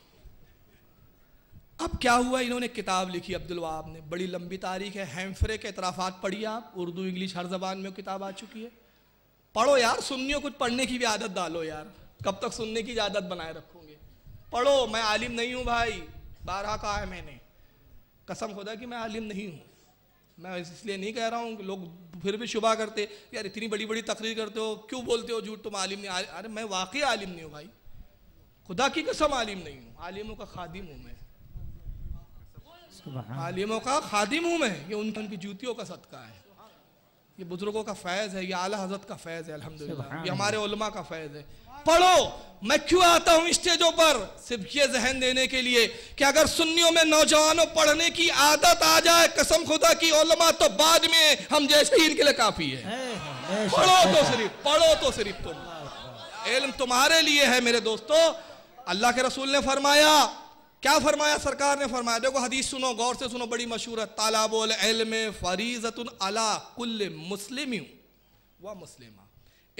अब क्या हुआ इन्होंने किताब लिखी अब्दुल वहाब ने बड़ी लंबी तारीख है हैंफरे के इतराफ़ात पढ़ी आप उर्दू इंग्लिश हर जबान में किताब आ चुकी है पढ़ो यार सुनियो कुछ पढ़ने की भी आदत डालो यार कब तक सुनने की आदत बनाए रखोगे पढ़ो मैं आलिम नहीं हूँ भाई बारह कहा है मैंने कसम खुदा कि मैं आलिम नहीं हूँ मैं इसलिए नहीं कह रहा हूँ लोग फिर भी शुभा करते यार इतनी बड़ी बड़ी तकरीर करते हो क्यों बोलते हो झूठ तुम आलिम नहीं अरे मैं वाकई आलिम नहीं हूँ भाई खुदा की कसम आलिम नहीं हूँ आलिमों का खादिम हूँ मैं आलिमों का खादिम हूँ मैं ये उनकी की जूतियों का सदका है ये बुज़ुर्गों का फैज़ है ये आला हजरत का फैज़ है अलहमदिल्ला ये हमारे उलमा का फैज़ है पढ़ो मैं क्यों आता हूं स्टेजों पर सिर्फ ये जहन देने के लिए कि अगर सुन्नियों में नौजवानों पढ़ने की आदत आ जाए कसम खुदा की ओलमा तो बाद में हम जैसे इनके लिए काफी है, पढ़ो तो सिर्फ पढ़ो तो सिर्फ तुम इलम तुम्हारे लिए है मेरे दोस्तों अल्लाह के रसूल ने फरमाया क्या फरमाया सरकार ने फरमाया देखो हदीस सुनो गौर से सुनो बड़ी मशहूर है तालाबोल फरीजत अला कुल मुस्लिम व मुस्लिमा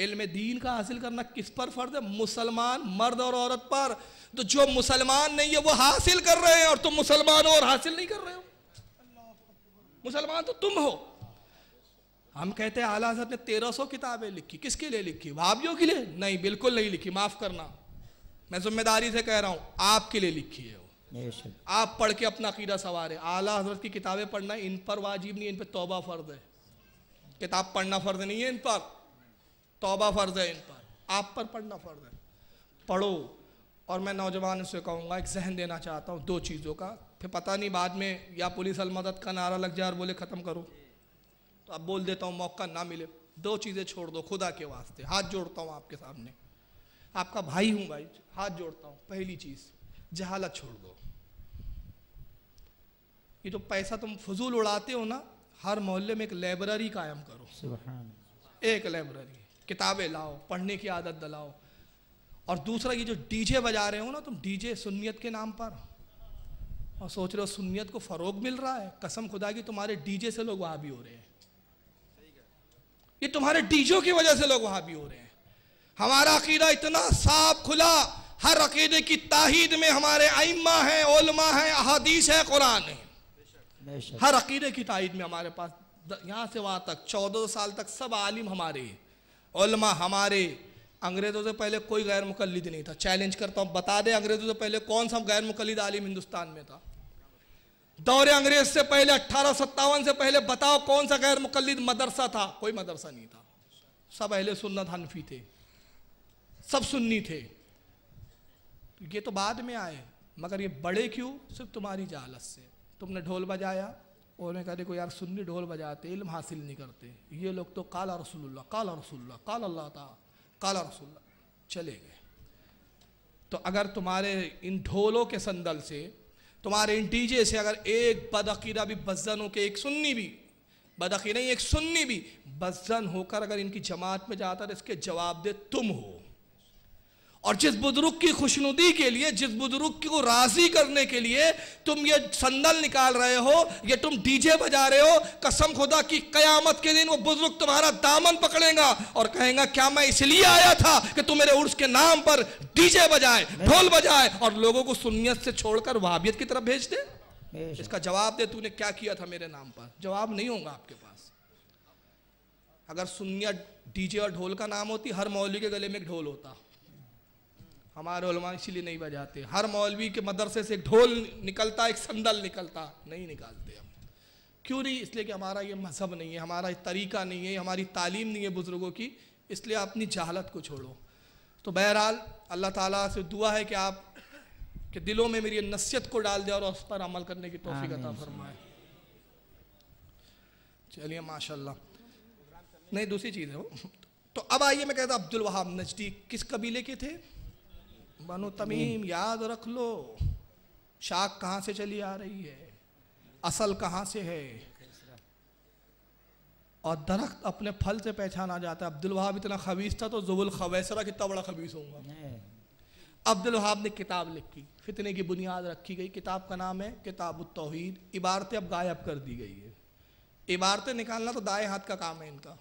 इल्म दीन का हासिल करना किस पर फर्ज है मुसलमान मर्द और औरत पर तो जो मुसलमान नहीं है वो हासिल कर रहे हैं और तुम मुसलमान हो और हासिल नहीं कर रहे हो मुसलमान तो तुम हो हम कहते हैं आला हजरत ने तेरह सौ किताबें लिखी किसके लिए लिखी भाभीियों के लिए नहीं बिल्कुल नहीं लिखी माफ करना मैं जिम्मेदारी से कह रहा हूं आपके लिए लिखी है वो आप पढ़ के अपना कीड़ा सवार है आला हजरत की किताबें पढ़ना इन पर वाजिब नहीं इन पर तोबा फर्ज है किताब पढ़ना फर्ज नहीं है इन पर तोबा फ़र्ज है इन पर आप पर पढ़ना फ़र्ज है पढ़ो और मैं नौजवान से कहूँगा एक जहन देना चाहता हूँ दो चीज़ों का फिर पता नहीं बाद में या पुलिस अलमदत का नारा लग जाए और बोले ख़त्म करो तो अब बोल देता हूँ मौका ना मिले दो चीज़ें छोड़ दो खुदा के वास्ते हाथ जोड़ता हूँ आपके सामने आपका भाई हूँ भाई हाथ जोड़ता हूँ पहली चीज़ जहालत छोड़ दो ये जो पैसा तुम फजूल उड़ाते हो ना हर मोहल्ले में एक लाइब्रेरी कायम करो एक लाइब्रेरी किताबें लाओ पढ़ने की आदत दिलाओ और दूसरा ये जो डीजे बजा रहे हो ना तुम डीजे सुन्नियत के नाम पर और सोच रहे हो सुन्नियत को फ़रोग मिल रहा है कसम खुदा की तुम्हारे डीजे से लोग वहाँ भी हो रहे हैं ये तुम्हारे डीजों की वजह से लोग वहाँ भी हो रहे हैं हमारा अकीदा इतना साफ खुला हर अकीदे की ताहीद में हमारे आइम्मा हैं ओलमा हैं अहादीस है कुरान है हर अकीदे की ताहीद में हमारे पास यहाँ से वहाँ तक चौदह साल तक सब आलिम हमारे हैं उलमा हमारे अंग्रेज़ों से पहले कोई गैर मुकलद नहीं था चैलेंज करता हूँ बता दें अंग्रेज़ों से पहले कौन सा गैर मुकलद आलिम हिंदुस्तान में था दौरे अंग्रेज से पहले अट्ठारह सत्तावन से पहले बताओ कौन सा गैर मुकलद मदरसा था कोई मदरसा नहीं था सब अहले सुन्नत हनफी थे सब सुन्नी थे ये तो बाद में आए मगर ये बड़े क्यों सिर्फ तुम्हारी जालत से तुमने ढोल बजाया और उन्हें कहा देखो यार सुन्नी ढोल बजाते इल्म हासिल नहीं करते ये लोग तो काला रसूलुल्लाह काला रसूलुल्लाह काला अल्लाह था काला रसूल्ला चले गए तो अगर तुम्हारे इन ढोलों के संदल से तुम्हारे इन डीजे से अगर एक बदअकीदा भी बजन हो के एक सुन्नी भी बदअकी नहीं एक सुन्नी भी बजन होकर अगर इनकी जमात में जाता तो इसके जवाब दे तुम हो और जिस बुजुर्ग की खुशनुदी के लिए जिस बुजुर्ग को राजी करने के लिए तुम ये संदल निकाल रहे हो ये तुम डीजे बजा रहे हो कसम खुदा की कयामत के दिन वो बुजुर्ग तुम्हारा दामन पकड़ेगा और कहेगा क्या मैं इसलिए आया था कि तुम मेरे उर्स के नाम पर डीजे बजाए ढोल बजाए और लोगों को सुनियत से छोड़कर वाबियत की तरफ भेज दे इसका जवाब दे तूने क्या किया था मेरे नाम पर जवाब नहीं होगा आपके पास अगर सुनियत डीजे और ढोल का नाम होती हर मौली के गले में एक ढोल होता हमारे उलमा इसीलिए नहीं बजाते हर मौलवी के मदरसे से एक ढोल निकलता एक संदल निकलता नहीं निकालते हम क्यों नहीं इसलिए कि हमारा ये मज़हब नहीं है हमारा तरीका नहीं है हमारी तालीम नहीं है बुज़ुर्गों की इसलिए अपनी जहालत को छोड़ो तो बहरहाल अल्लाह ताला से दुआ है कि आप के दिलों में मेरी नसीहत को डाल दे और उस पर अमल करने की तोफ़ी अता फरमाए चलिए माशाल्लाह नहीं दूसरी चीज़ है वो तो अब आइए मैं कहता अब्दुल वहाब नजदीक किस कबीले के थे बनो तमीम याद रख लो शाख कहाँ से चली आ रही है असल कहाँ से है और दरख्त अपने फल से पहचाना जाता है अब्दुल वहाब इतना खबीस था तो जुबुल खवैसरा कितना बड़ा खबीस होगा अब्दुल वहाब ने किताब लिखी फितने की बुनियाद रखी गई किताब का नाम है किताब तोहहीद इबारतें अब गायब कर दी गई है इबारतें निकालना तो दाएं हाथ का काम है इनका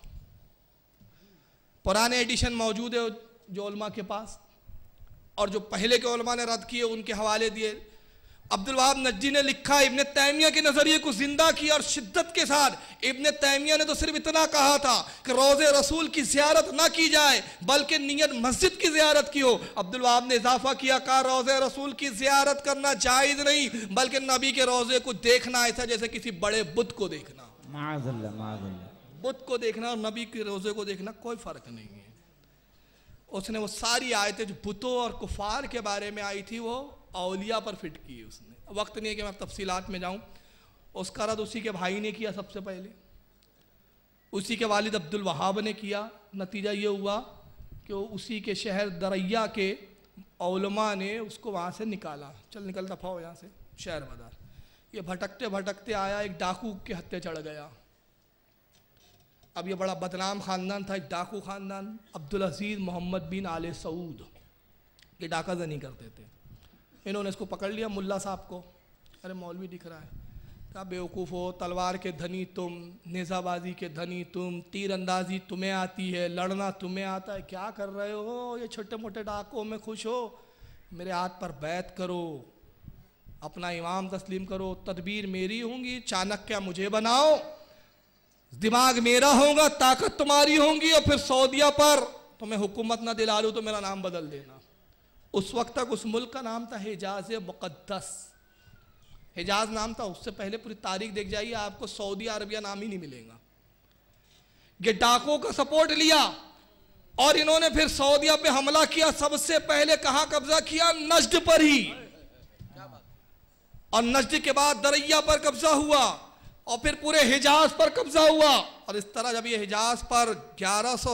पुराने एडिशन मौजूद है जोलमा के पास और जो पहले के ने रद्द किए उनके हवाले दिए अब्दुल वहाब नज्जी ने लिखा इब्ने तैमिया के नज़रिए को ज़िंदा किया और शिद्दत के साथ इब्ने तैमिया ने तो सिर्फ इतना कहा था कि रोजे रसूल की ज्यारत ना की जाए बल्कि नियत मस्जिद की ज्यारत की हो अब्दुल वहाब ने इजाफा किया कहा रोज़ रसूल की ज्यारत करना जायज़ नहीं बल्कि नबी के रोज़े को देखना ऐसा जैसे किसी बड़े बुद्ध को देखना बुद्ध को देखना और नबी के रोज़े को देखना कोई फ़र्क नहीं है उसने वो सारी आयतें जो बुतों और कुफार के बारे में आई थी वो अलिया पर फिट की उसने वक्त नहीं है कि मैं तफसीलात में जाऊँ उसका रद्द उसी के भाई ने किया सबसे पहले उसी के वालिद अब्दुल वहाब ने किया नतीजा ये हुआ कि वो उसी के शहर दरैया के अलमा ने उसको वहाँ से निकाला चल निकल दफा हो यहाँ से शहर बाजार ये भटकते भटकते आया एक डाकू के हत्या चढ़ गया अब ये बड़ा बदनाम ख़ानदान था एक डाकू ख़ानदान अब्दुल अजीज़ मोहम्मद बिन आल सऊद ये डाका जनी करते थे इन्होंने इसको पकड़ लिया मुल्ला साहब को अरे मौलवी दिख रहा है कहा बेवकूफ़ हो तलवार के धनी तुम निज़ाबाजी के धनी तुम तीर अंदाजी तुम्हें आती है लड़ना तुम्हें आता है क्या कर रहे हो ये छोटे मोटे डाकों में खुश हो मेरे हाथ पर बैत करो अपना इमाम तस्लीम करो तदबीर मेरी होंगी चाणक्य मुझे बनाओ दिमाग मेरा होगा ताकत तुम्हारी होगी और फिर सऊदिया पर तो मैं हुकूमत ना दिला लू तो मेरा नाम बदल देना उस वक्त तक उस मुल्क का नाम था हिजाज मुक़दस हिजाज नाम था उससे पहले पूरी तारीख देख जाइए आपको सऊदी अरबिया नाम ही नहीं मिलेगा ये डाकों का सपोर्ट लिया और इन्होंने फिर सऊदिया पे हमला किया सबसे पहले कहा कब्जा किया नजद पर ही और नजद के बाद दरैया पर कब्जा हुआ और फिर पूरे हिजाज पर कब्जा हुआ और इस तरह जब ये हिजाज पर ग्यारह सौ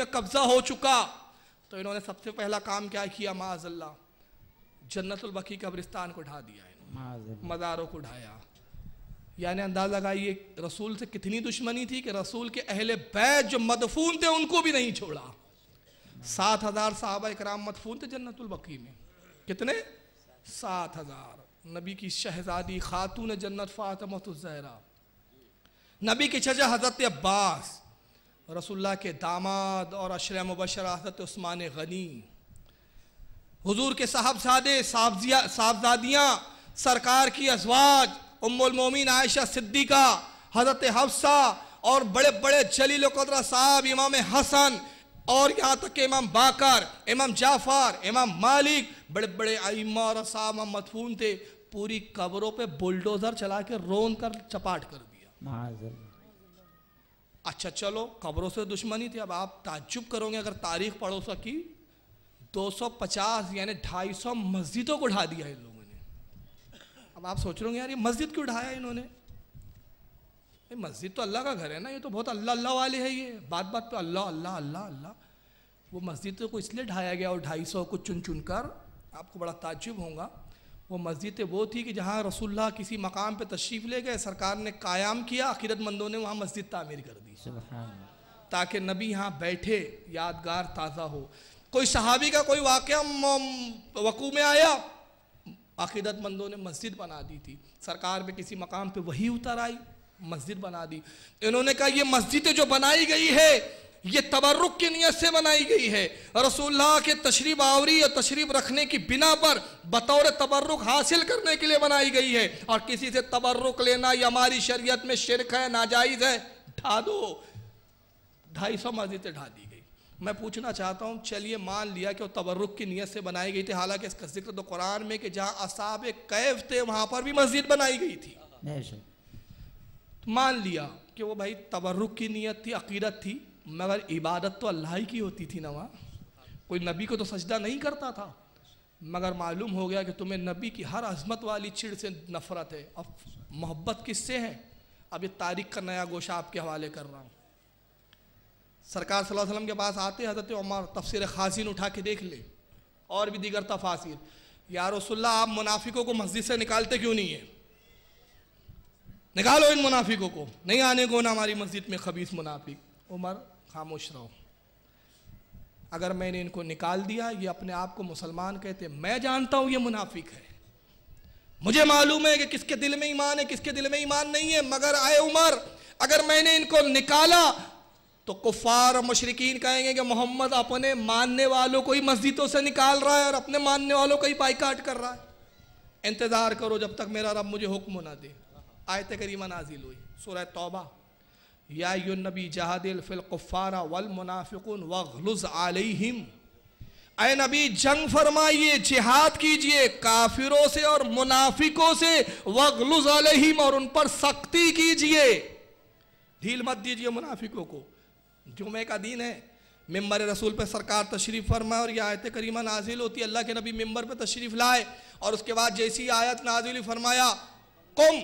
में कब्जा हो चुका तो इन्होंने सबसे पहला काम क्या किया माजल्ला जन्नतुलबकी कब्रिस्तान को ढा दिया मज़ारों को ढाया यानी अंदाज लगाइए रसूल से कितनी दुश्मनी थी कि रसूल के अहले बैज जो मदफून थे उनको भी नहीं छोड़ा सात हज़ार साहबा कराम मदफून थे जन्नतुलबकी में कितने सात हज़ार नबी की शहजादी खातून जन्नत फ़ातमतुज़रा नबी के चचा हज़रत अब्बास रसुल्ला के दामाद और अशर मुबशर हज़रत उस्मान गनी हजूर के साहबजादे साहबजिया साहबजादियाँ सरकार की अजवाज उमोमिन आयशा सिद्दीका हज़रत हफ्सा और बड़े बड़े जलील कदरा साहब इमाम हसन और यहाँ तक इमाम बाकर इमाम जाफ़र इमाम मालिक बड़े बड़े आइमा और साहब मतफून थे पूरी कब्रों पे बुलडोजर चला के रोन कर चपाट कर दिया अच्छा चलो कब्रों से दुश्मनी थी अब आप ताजुब करोगे अगर तारीख पढ़ो सकी 250 यानी 250 मस्जिदों को ढा दिया इन लोगों ने अब आप सोच रहे यार ये मस्जिद क्यों उठाया इन्होंने मस्जिद तो अल्लाह का घर है ना ये तो बहुत अल्लाह अल्लाह वाले है ये बात बात पे अल्लाह अल्लाह अल्लाह अल्लाह वो मस्जिद को तो इसलिए ढाया गया और ढाई सौ को चुन चुन कर आपको बड़ा ताजुब होगा वो मस्जिद वो थी कि जहाँ रसुल्ला किसी मकाम पे तशरीफ़ ले गए सरकार ने कायम किया अकीरतमंदों ने वहाँ मस्जिद तामीर कर दी ताकि नबी यहाँ बैठे यादगार ताज़ा हो कोई सहाबी का कोई वाक़ वकू में आया अकीदतमंदों ने मस्जिद बना दी थी सरकार में किसी मकाम पे वही उतर आई मस्जिद बना दी इन्होंने कहा ये मस्जिदें जो बनाई गई है ये तबर्रुक की नीयत से बनाई गई है रसूलुल्लाह के तशरीफ आवरी और तशरीफ रखने की बिना पर बतौर तबर्रुक हासिल करने के लिए बनाई गई है और किसी से तबर्रुक लेना ये हमारी शरीयत में शिरक है नाजायज़ है ढा दो ढाई सौ मस्जिदें तो ढा दी गई मैं पूछना चाहता हूँ चलिए मान लिया कि वो तबर्रुक की नीयत से बनाई गई थी हालांकि इसका जिक्र तो कुरान में कि जहाँ असाब कैफ थे वहाँ पर भी मस्जिद बनाई गई थी मान लिया कि वो भाई तबर्रुक की नीयत थी अकीदत थी मगर इबादत तो अल्लाह ही की होती थी ना वहाँ कोई नबी को तो सजदा नहीं करता था मगर मालूम हो गया कि तुम्हें नबी की हर अजमत वाली चिड़ से नफ़रत है अब मोहब्बत किससे है अब ये तारीख का नया गोशा आपके हवाले कर रहा हूँ सरकार सल्लल्लाहु अलैहि वसल्लम के पास आते हज़रत उमर तफसर खासिन उठा के देख ले और भी दीगर तफासिर या रसुल्ला आप मुनाफिकों को मस्जिद से निकालते क्यों नहीं है निकालो इन मुनाफिकों को नहीं आने को ना हमारी मस्जिद में खबीस मुनाफिक उमर खामोश रहो अगर मैंने इनको निकाल दिया ये अपने आप को मुसलमान कहते मैं जानता हूं ये मुनाफिक है मुझे मालूम है कि किसके दिल में ईमान है किसके दिल में ईमान नहीं है मगर आए उमर अगर मैंने इनको निकाला तो कुफार और मशरकिन कहेंगे कि मोहम्मद अपने मानने वालों को ही मस्जिदों से निकाल रहा है और अपने मानने वालों को ही बाइकाट कर रहा है इंतज़ार करो जब तक मेरा रब मुझे हुक्म ना दे आयत करीमा नाजिल हुई सुरह तोबा याबी नबी वलमुनाफ़िकन आलिम ए नबी जंग फरमाइए जिहाद कीजिए काफिरों से और मुनाफिकों से वगलुज आलिम और उन पर सख्ती कीजिए ढील मत दीजिए मुनाफिकों को जुमे का दिन है मेम्बर रसूल पर सरकार तशरीफ़ फरमाए और यह आयत करीमा नाजिल होती है अल्लाह के नबी मेम्बर पर तशरीफ़ लाए और उसके बाद जैसी आयत नाजिल फरमाया कम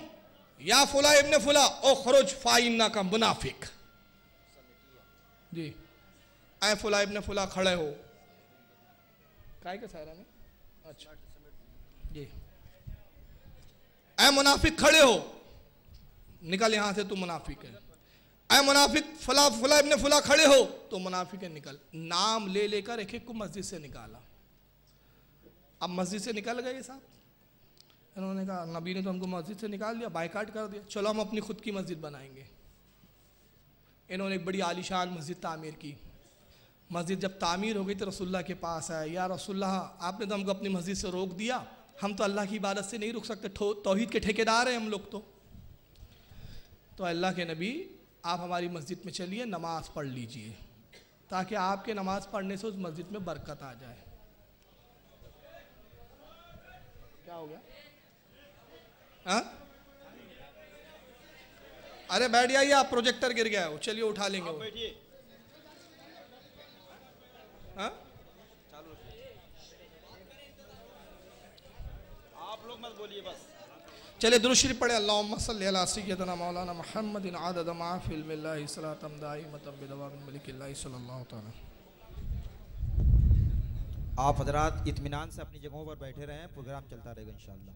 या फुला इबन फुला ओ खरुज फाइना का मुनाफिक जी आए फुला इबन फुला खड़े हो काय का सारा में अच्छा जी आए मुनाफिक खड़े हो निकल यहां से तू मुनाफिक है आए मुनाफिक फला फुला इबन फुला खड़े हो तो मुनाफिक है निकल नाम ले लेकर एक एक को मस्जिद से निकाला अब मस्जिद से निकल गए साहब उन्होंने कहा नबी ने तो हमको मस्जिद से निकाल दिया बाइकाट कर दिया चलो हम अपनी खुद की मस्जिद बनाएंगे इन्होंने एक बड़ी आलिशान मस्जिद तामीर की मस्जिद जब तामीर हो गई तो रसुल्ला के पास आया या रसुल्ला आपने तो हमको अपनी मस्जिद से रोक दिया हम तो अल्लाह की इबादत से नहीं रुक सकते तोहहीद के ठेकेदार हैं हम लोग तो तो अल्लाह के नबी आप हमारी मस्जिद में चलिए नमाज़ पढ़ लीजिए ताकि आपके नमाज़ पढ़ने से उस मस्जिद में बरकत आ जाए क्या हो गया हाँ? अरे बैठ जाइए आप प्रोजेक्टर गिर गया चलिए उठा लेंगे वो हाँ मत बोलिए बस चले दुरुश्री पढ़े अल्लाह सल्ला मौलाना महमद आदद तआला आप हजरात इतमान से अपनी जगहों पर बैठे रहें प्रोग्राम चलता रहेगा इन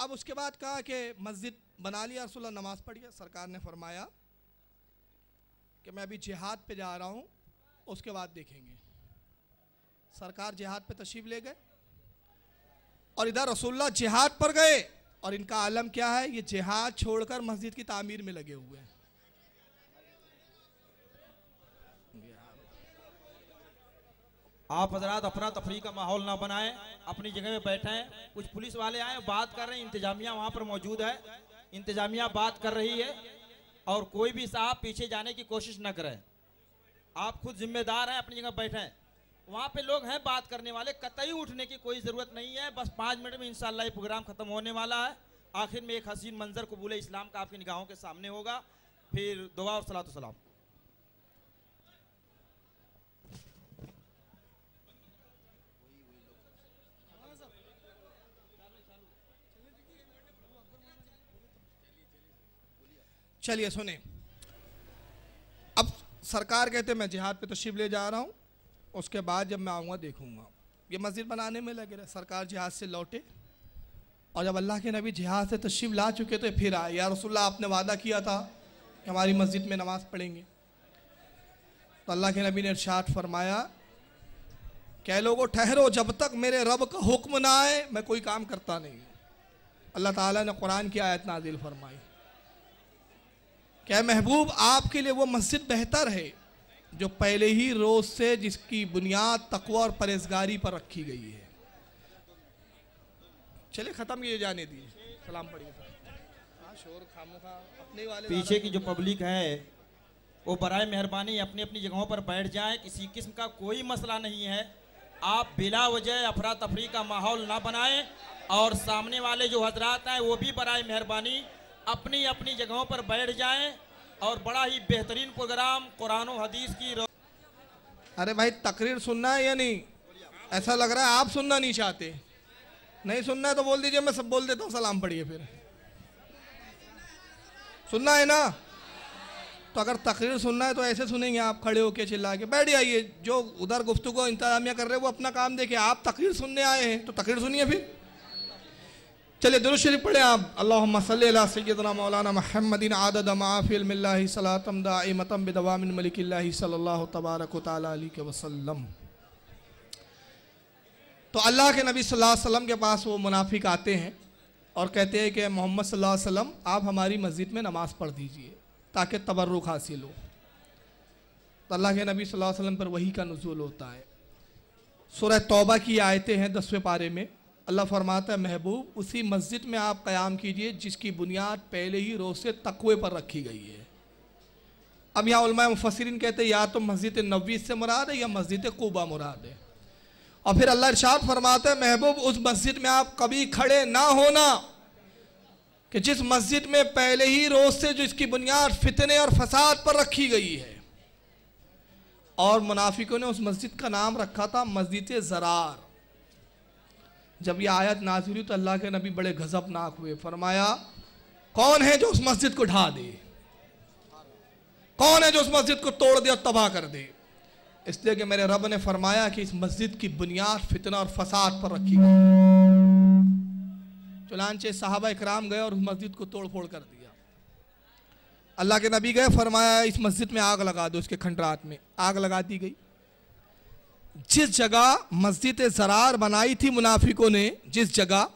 अब उसके बाद कहा कि मस्जिद बना लिया रसोल्ला नमाज़ पढ़िए सरकार ने फरमाया कि मैं अभी जिहाद पे जा रहा हूँ उसके बाद देखेंगे सरकार जिहाद पे तशरीफ ले गए और इधर रसोल्ला जिहाद पर गए और इनका आलम क्या है ये जिहाद छोड़कर मस्जिद की तामीर में लगे हुए हैं आप हजरात अफरा तफरी का माहौल ना बनाएं अपनी जगह में बैठे हैं कुछ पुलिस वाले आए बात कर रहे हैं इंतजामिया वहाँ पर मौजूद है इंतजामिया बात कर रही है और कोई भी साहब पीछे जाने की कोशिश न करें आप खुद जिम्मेदार हैं अपनी जगह बैठे हैं वहाँ पे लोग हैं बात करने वाले कतई उठने की कोई ज़रूरत नहीं है बस पाँच मिनट में इन ये प्रोग्राम ख़त्म होने वाला है आखिर में एक हसीन मंजर कबूल इस्लाम का आपकी निगाहों के सामने होगा फिर दुआ और सलात सलाम चलिए सुने अब सरकार कहते मैं जिहाद पे तो ले जा रहा हूँ उसके बाद जब मैं आऊँगा देखूँगा ये मस्जिद बनाने में लगे रहे सरकार जिहाद से लौटे और जब अल्लाह के नबी जिहाद से तो शिव ला चुके तो फिर आए या रसुल्ला आपने वादा किया था कि हमारी मस्जिद में नमाज़ पढ़ेंगे तो अल्लाह के नबी ने इर्शाद फरमाया कह लोगो ठहरो जब तक मेरे रब का हुक्म ना आए मैं कोई काम करता नहीं अल्लाह ताला ने कुरान की आयत नाजिल फरमाई क्या महबूब आपके लिए वो मस्जिद बेहतर है जो पहले ही रोज़ से जिसकी बुनियाद तकवा और परहेजगारी पर रखी गई है चले ख़त्म किए जाने दिए सलाम पढ़िए हाँ, शोर अपने वाले पीछे की जो पब्लिक है वो बर मेहरबानी अपनी अपनी जगहों पर बैठ जाए किसी किस्म का कोई मसला नहीं है आप बिला वजह अफरा तफरी का माहौल ना बनाएं और सामने वाले जो हजरात हैं वो भी बर मेहरबानी अपनी अपनी जगहों पर बैठ जाए और बड़ा ही बेहतरीन प्रोग्राम कुरान हदीस की अरे भाई तकरीर सुनना है या नहीं ऐसा लग रहा है आप सुनना नहीं चाहते नहीं सुनना है तो बोल दीजिए मैं सब बोल देता हूँ सलाम पढ़िए फिर सुनना है ना तो अगर तकरीर सुनना है तो ऐसे सुनेंगे आप खड़े होके चिल्ला के बैठ जाइए जो उधर गुफ्तु इंतजामिया कर रहे हैं वो अपना काम देखे आप तकरीर सुनने आए हैं तो तकरीर सुनिए फिर चलिए दुरुशरी पढ़े आप अल्लाह सल सैदना मौलाना महमदिन आदद माफ़िलमिल्लातम बिदवामिन सल्ला तबारक ताली के तो अल्लाह के नबी सल वसम वसल्लम के पास वो मुनाफिक आते हैं और कहते हैं कि मोहम्मद सल्लम वसल्लम आप हमारी मस्जिद में नमाज़ पढ़ दीजिए ताकि तबर्रुक हासिल हो तो अल्लाह के नबी सल वसम वसल्लम पर वही का नजूल होता है शुरह तौबा की आयतें हैं दसवें पारे में अल्लाह फरमाता है महबूब उसी मस्जिद में आप क़याम कीजिए जिसकी बुनियाद पहले ही रोज़ से तकवे पर रखी गई है अब यहाँ मुफसरिन कहते हैं या तो मस्जिद नबी से मुराद है या मस्जिद कोबा मुराद है और फिर अल्लाह इरशाद फरमाता है महबूब उस मस्जिद में आप कभी खड़े ना होना कि जिस मस्जिद में पहले ही रोज़ से जो इसकी बुनियाद फितने और फसाद पर रखी गई है और मुनाफिकों ने उस मस्जिद का नाम रखा था मस्जिद ज़रार जब यह आयत नाजिर हुई तो अल्लाह के नबी बड़े गजबनाक हुए फरमाया कौन है जो उस मस्जिद को ढा दे कौन है जो उस मस्जिद को तोड़ दे और तबाह कर दे इसलिए कि मेरे रब ने फरमाया कि इस मस्जिद की बुनियाद फितना और फसाद पर रखी गई चुनानचे साहबा इकराम गए और उस मस्जिद को तोड़ फोड़ कर दिया अल्लाह के नबी गए फरमाया इस मस्जिद में आग लगा दो उसके खंडरात में आग लगा दी गई जिस जगह मस्जिद जरार बनाई थी मुनाफिकों ने जिस जगह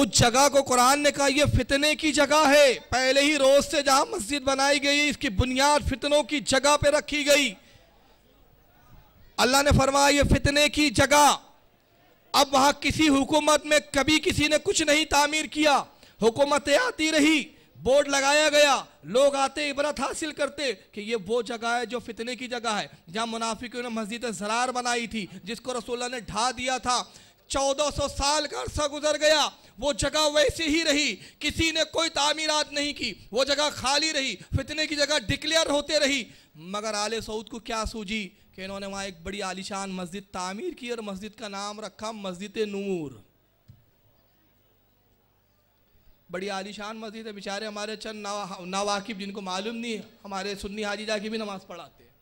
उस जगह को कुरान ने कहा यह फितने की जगह है पहले ही रोज से जहां मस्जिद बनाई गई इसकी बुनियाद फितनों की जगह पे रखी गई अल्लाह ने फरमाया ये फितने की जगह अब वहां किसी हुकूमत में कभी किसी ने कुछ नहीं तामीर किया हुकूमतें आती रही बोर्ड लगाया गया लोग आते इबरत हासिल करते कि ये वो जगह है जो फितने की जगह है जहाँ मुनाफिकों ने मस्जिद जरार बनाई थी जिसको रसोल्ला ने ढा दिया था 1400 साल का अरसा गुजर गया वो जगह वैसे ही रही किसी ने कोई तामीरत नहीं की वो जगह खाली रही फितने की जगह डिक्लेयर होते रही मगर आले सऊद को क्या सूझी कि इन्होंने वहाँ एक बड़ी आलिशान मस्जिद तामीर की और मस्जिद का नाम रखा मस्जिद नूर बड़ी आलिशान मस्जिद है बेचारे हमारे चंद ना नावाकिब जिनको मालूम नहीं हमारे सुन्नी हाजी जाके भी नमाज़ पढ़ाते हैं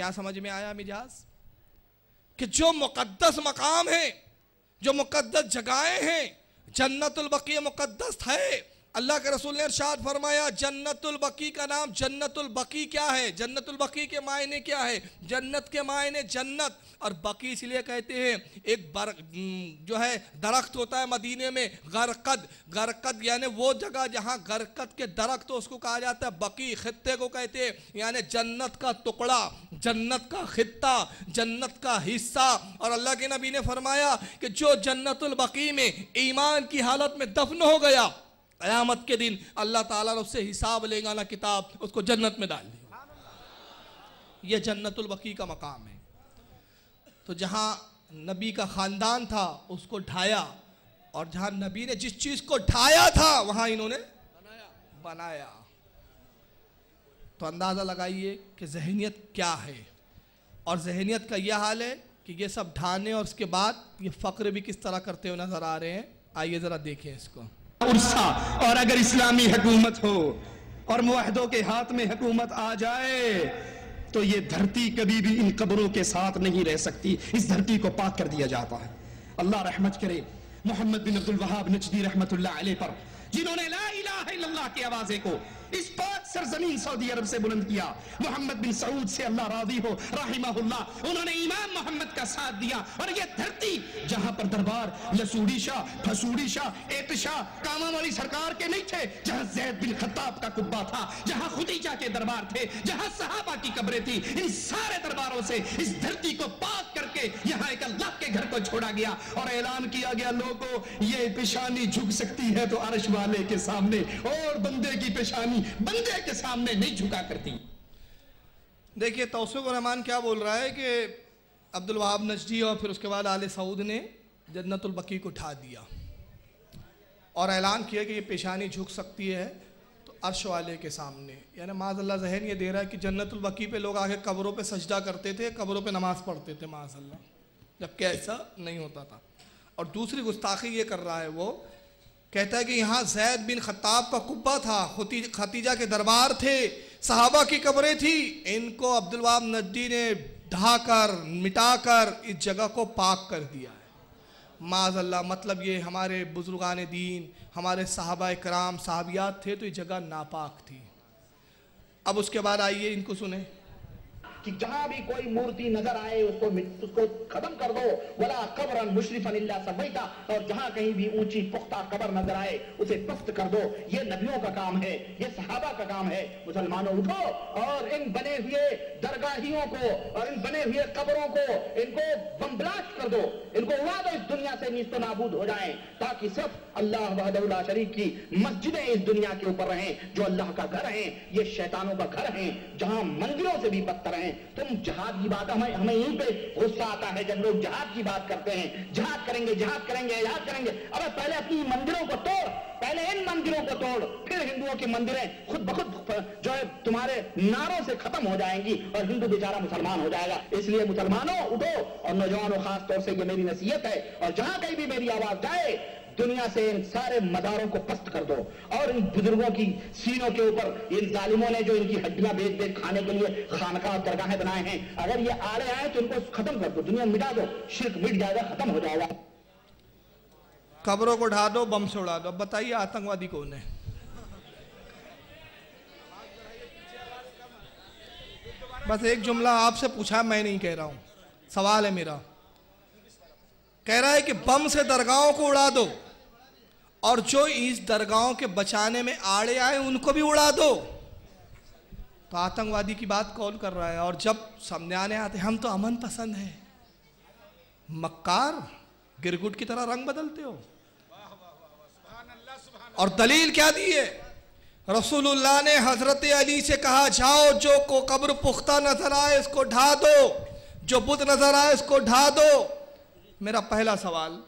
क्या समझ में आया मिजाज कि जो मुकद्दस मकाम है जो मुकद्दस जगहें हैं जन्नतुलबकी मुकद्दस है अल्लाह के रसूल ने इरशाद फरमाया जन्नतुल बकी का नाम जन्नतुल बकी क्या है जन्नतुल बकी के मायने क्या है जन्नत के मायने जन्नत और बकी इसलिए कहते हैं एक बर जो है दरख्त होता है मदीने में गरकद गरकद यानी वो जगह जहाँ गरकद के दरख्त तो उसको कहा जाता है बकी खत्ते को कहते हैं यानी जन्नत का टुकड़ा जन्नत का खत्ता जन्नत का हिस्सा और अल्लाह के नबी ने फरमाया कि जो जन्नतुल बकी में ईमान की हालत में दफन हो गया क़यामत के दिन अल्लाह ताला उससे हिसाब लेगा ना किताब उसको जन्नत में डाल दिया यह जन्नतुलबकी का मकाम है तो जहाँ नबी का ख़ानदान था उसको ढाया और जहाँ नबी ने जिस चीज़ को ढाया था वहाँ इन्होंने बनाया बनाया तो अंदाज़ा लगाइए कि जहनीत क्या है और जहनीत का यह हाल है कि ये सब ढाने और उसके बाद ये फ़क्र भी किस तरह करते हुए नज़र आ रहे हैं आइए ज़रा देखें इसको उर्सा और अगर इस्लामी हकूमत हो और माहदों के हाथ में हकूमत आ जाए तो ये धरती कभी भी इन कब्रों के साथ नहीं रह सकती इस धरती को पाक कर दिया जाता है अल्लाह रहमत करे मोहम्मद बिन अब्दुल वहाब नजदी रहमत पर जिन्होंने ला इलाहा इल्लल्लाह की आवाजें को इस पाक सरजमीन सऊदी अरब से बुलंद किया मोहम्मद बिन सऊद से अल्लाह राजी हो राहिमाहुल्ला उन्होंने इमाम मोहम्मद का साथ दिया और यह धरती जहां पर दरबार यसूडी शाह फसूड़ी शाह एतशाह कामा वाली सरकार के नहीं थे जहां जैद बिन खत्ताब का कुब्बा था जहां खुदीजा के दरबार थे जहां सहाबा की कब्रें थी इन सारे दरबारों से इस धरती को पाक करके यहां एक अल्लाह के घर को छोड़ा गया और ऐलान किया गया लोगों ये पेशानी झुक सकती है तो अरश वाले के सामने और बंदे की पेशानी अपनी बंदे के सामने नहीं झुका करती देखिए तोसफ़ रहमान क्या बोल रहा है कि अब्दुल वहाब नजदी और फिर उसके बाद आल सऊद ने जन्नतुलबकी को उठा दिया और ऐलान किया कि ये पेशानी झुक सकती है तो अर्श वाले के सामने यानी माजल्ला जहन ये दे रहा है कि जन्नतुलबकी पे लोग आगे कब्रों पे सजदा करते थे कब्रों पे नमाज़ पढ़ते थे माजल्ला जबकि ऐसा नहीं होता था और दूसरी गुस्ताखी ये कर रहा है वो कहता है कि यहाँ जैद बिन खत्ताब का कुब्बा था खतीजा के दरबार थे सहाबा की कब्रें थी इनको अब्दुलवाब नदी ने ढाकर मिटाकर इस जगह को पाक कर दिया है माजल्ला मतलब ये हमारे बुजुर्गान दीन हमारे साहबा कराम साहबियात थे तो ये जगह नापाक थी अब उसके बाद आइए इनको सुने कि जहां भी कोई मूर्ति नजर आए उसको उसको खत्म कर दो वाला कबर मुशरफन सबैता और जहां कहीं भी ऊंची पुख्ता कबर नजर आए उसे पस्त कर दो ये नबियों का काम है ये सहाबा का काम है मुसलमानों उठो और इन बने हुए दरगाहियों को और इन बने हुए कबरों को इनको बमब्लास्ट कर दो इनको उड़ा दो इस दुनिया से नीचो तो नाबूद हो जाए ताकि सिर्फ अल्लाह वहदुल्ला शरीफ की मस्जिदें इस दुनिया के ऊपर रहें जो अल्लाह का घर है ये शैतानों का घर है जहां मंदिरों से भी पत्थर हैं तुम जहाद की बात हमें हमें यहीं पे गुस्सा आता है जब लोग जहाद की बात करते हैं जहाद करेंगे जहाद करेंगे जहाद करेंगे अब पहले अपनी मंदिरों को तोड़ पहले इन मंदिरों को तोड़ फिर हिंदुओं की मंदिरें खुद बखुद जो है तुम्हारे नारों से खत्म हो जाएंगी और हिंदू बेचारा मुसलमान हो जाएगा इसलिए मुसलमानों उठो और नौजवानों खास तौर से ये मेरी नसीहत है और जहां कहीं भी मेरी आवाज जाए दुनिया से इन सारे मदारों को पस्त कर दो और इन बुजुर्गों की सीनों के ऊपर इन जालिमों ने जो इनकी हड्डियां बेच बेच खाने के लिए खानका और दरगाहें बनाए हैं अगर ये रहे आए तो इनको खत्म कर दो दुनिया मिटा दो शिरक मिट जाएगा खत्म हो जाएगा खबरों को ढा दो बम से उड़ा दो बताइए आतंकवादी कौन है बस एक जुमला आपसे पूछा मैं नहीं कह रहा हूं सवाल है मेरा कह रहा है कि बम से दरगाहों को उड़ा दो और जो इस दरगाहों के बचाने में आड़े आए उनको भी उड़ा दो तो आतंकवादी की बात कौन कर रहा है और जब सामने आने आते हम तो अमन पसंद है मक्कार गिरगुट की तरह रंग बदलते हो और दलील क्या दी है रसूलुल्लाह ने हजरत अली से कहा जाओ जो को कब्र पुख्ता नजर आए इसको ढा दो जो बुत नजर आए इसको ढा दो मेरा पहला सवाल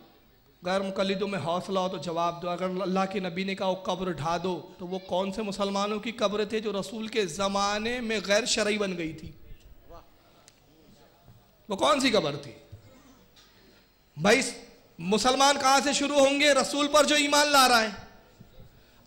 गैर मुकलदों में हौसला हो तो जवाब दो अगर अल्लाह के नबी ने कहा वो कब्र ढा दो तो वो कौन से मुसलमानों की कब्र थे जो रसूल के ज़माने में गैर शरई बन गई थी वो कौन सी कब्र थी भाई मुसलमान कहाँ से शुरू होंगे रसूल पर जो ईमान ला रहा है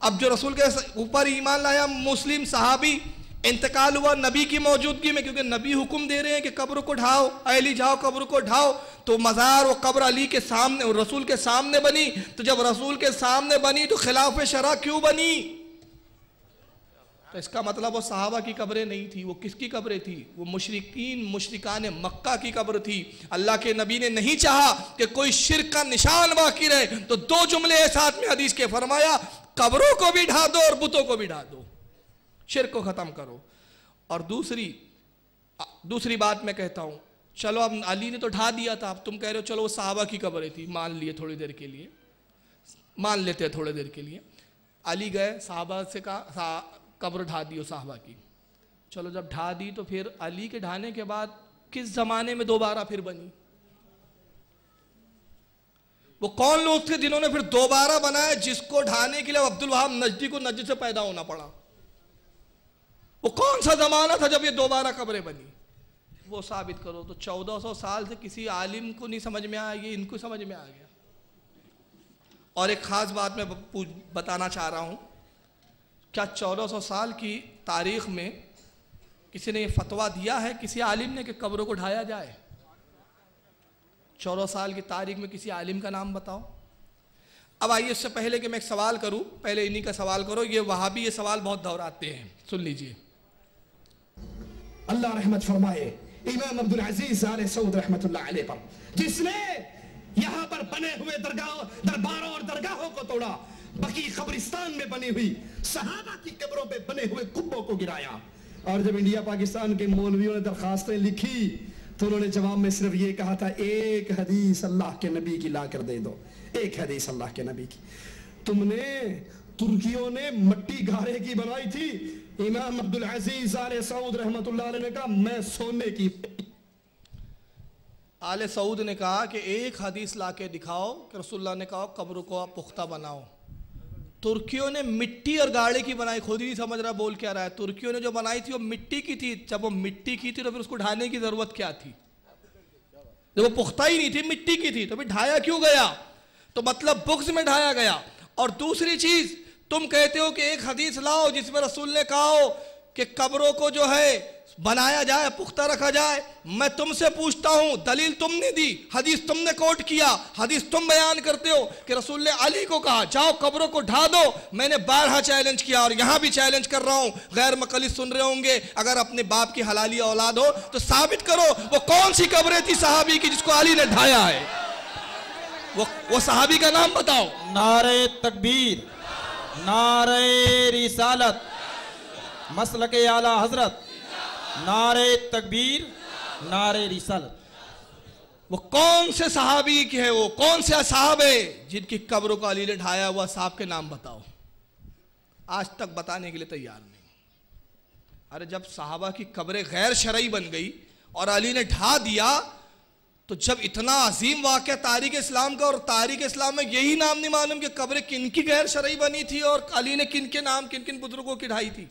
अब जो रसूल के ऊपर ईमान लाया मुस्लिम साहबी इंतकाल हुआ नबी की मौजूदगी में क्योंकि नबी हुक्म दे रहे हैं कि कब्र को ढाओ अली जाओ कब्र को ढाओ तो मज़ार वो कब्र अली के सामने रसूल के सामने बनी तो जब रसूल के सामने बनी तो खिलाफ शरा क्यों बनी तो इसका मतलब वो सहाबा की कब्रें नहीं थी वो किसकी कब्रें थी वो मुशरकिन मुशरकान मक्का की कब्र थी अल्लाह के नबी ने नहीं चाहा कि कोई शिर का निशान बाकी रहे तो दो जुमले साथ में हदीस के फरमाया कब्रों को भी ढा दो और बुतों को भी ढा दो शिर को ख़त्म करो और दूसरी दूसरी बात मैं कहता हूँ चलो अब अली ने तो ढा दिया था अब तुम कह रहे हो चलो वो साहबा की कब्रें थी मान लिए थोड़ी देर के लिए मान लेते हैं थोड़ी देर के लिए अली गए साहबा से कहा कब्र ढा दी साहबा की चलो जब ढा दी तो फिर अली के ढाने के बाद किस ज़माने में दोबारा फिर बनी वो कौन लोग थे जिन्होंने फिर दोबारा बनाया जिसको ढाने के लिए अब्दुल वहाब नजदीक को से पैदा होना पड़ा वो कौन सा ज़माना था जब ये दोबारा कब्रें बनी वो साबित करो तो 1400 साल से किसी आलिम को नहीं समझ में आया ये इनको समझ में आ गया और एक ख़ास बात मैं बताना चाह रहा हूँ क्या 1400 साल की तारीख में किसी ने ये फतवा दिया है किसी आलिम ने कि कब्रों को ढाया जाए चौदह साल की तारीख में किसी आलिम का नाम बताओ अब आइए इससे पहले कि मैं एक सवाल करूं पहले इन्हीं का सवाल करो ये वहाँ भी ये सवाल बहुत दोहराते हैं सुन लीजिए अल्लाह रहमत फरमाए इमाम अब्दुल अजीज आले सऊद रहमत पर जिसने यहां पर बने हुए दरगाह दरबारों और दरगाहों को तोड़ा बकी कब्रिस्तान में बनी हुई सहाबा की कब्रों पे बने हुए कुब्बों को गिराया और जब इंडिया पाकिस्तान के मौलवियों ने दरखास्तें लिखी तो उन्होंने जवाब में सिर्फ ये कहा था एक हदीस अल्लाह के नबी की ला कर दे दो एक हदीस अल्लाह के नबी की तुमने तुर्कियों ने मट्टी घारे की बनाई थी इमाम अब्दुल अजीज आले सऊद रहमत ने कहा मैं सोने की *laughs* आले सऊद ने कहा कि एक हदीस ला के दिखाओ कि रसुल्ला ने कहा कब्र को आप पुख्ता बनाओ तुर्कियों ने मिट्टी और गाड़े की बनाई खुद ही नहीं समझ रहा बोल क्या रहा है तुर्कियों ने जो बनाई थी वो मिट्टी की थी जब वो मिट्टी की थी तो फिर उसको ढाने की ज़रूरत क्या थी जब वो पुख्ता ही नहीं थी मिट्टी की थी तो फिर ढाया क्यों गया तो मतलब बुक्स में ढाया गया और दूसरी चीज़ तुम कहते हो कि एक हदीस लाओ जिसमें रसूल ने कहा हो कि कब्रों को जो है बनाया जाए पुख्ता रखा जाए मैं तुमसे पूछता हूं दलील तुमने दी हदीस तुमने कोट किया हदीस तुम बयान करते हो कि रसूल ने अली को कहा जाओ कब्रों को ढा दो मैंने बारह चैलेंज किया और यहां भी चैलेंज कर रहा हूं गैर मकली सुन रहे होंगे अगर अपने बाप की हलाली औलाद हो तो साबित करो वो कौन सी कब्रें थी साहबी की जिसको अली ने ढाया है वो वो साहबी का नाम बताओ नारे तकबीर नारे रिसालत मसल के आला हजरत नारे तकबीर नारे रिसालत वो कौन से सहाबी के हैं वो कौन से साहब है जिनकी कब्रों का अली ने ढाया हुआ साहब के नाम बताओ आज तक बताने के लिए तैयार नहीं अरे जब साहबा की कब्रें गैर शरई बन गई और अली ने ढा दिया तो जब इतना अजीम वाक़ तारीख इस्लाम का और तारीख इस्लाम में यही नाम नहीं मालूम कि कब्र किन की गैर शरई बनी थी और अली ने किन के नाम किन किन बुजुर्गों की ढाई थी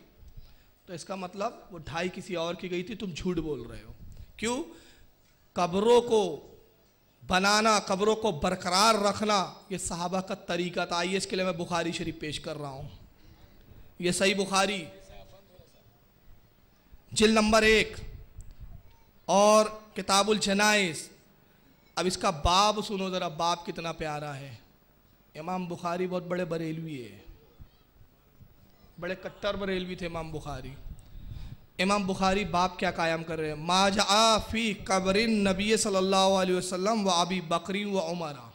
तो इसका मतलब वो ढाई किसी और की गई थी तुम झूठ बोल रहे हो क्यों कब्रों को बनाना कब्रों को बरकरार रखना ये सहाबा का तरीका था आइए इसके लिए मैं बुखारी शरीफ पेश कर रहा हूँ ये सही बुखारी जिल नंबर एक और किताबुल जनाइस अब इसका बाप सुनो ज़रा बाप कितना प्यारा है इमाम बुखारी बहुत बड़े बरेलवी है बड़े कट्टर बरेलवी थे इमाम बुखारी इमाम बुखारी बाप क्या कायम कर रहे हैं माजा फ़ी कबरिन नबी सल्लल्लाहु अलैहि वसल्लम व अबी बकरी व उमरा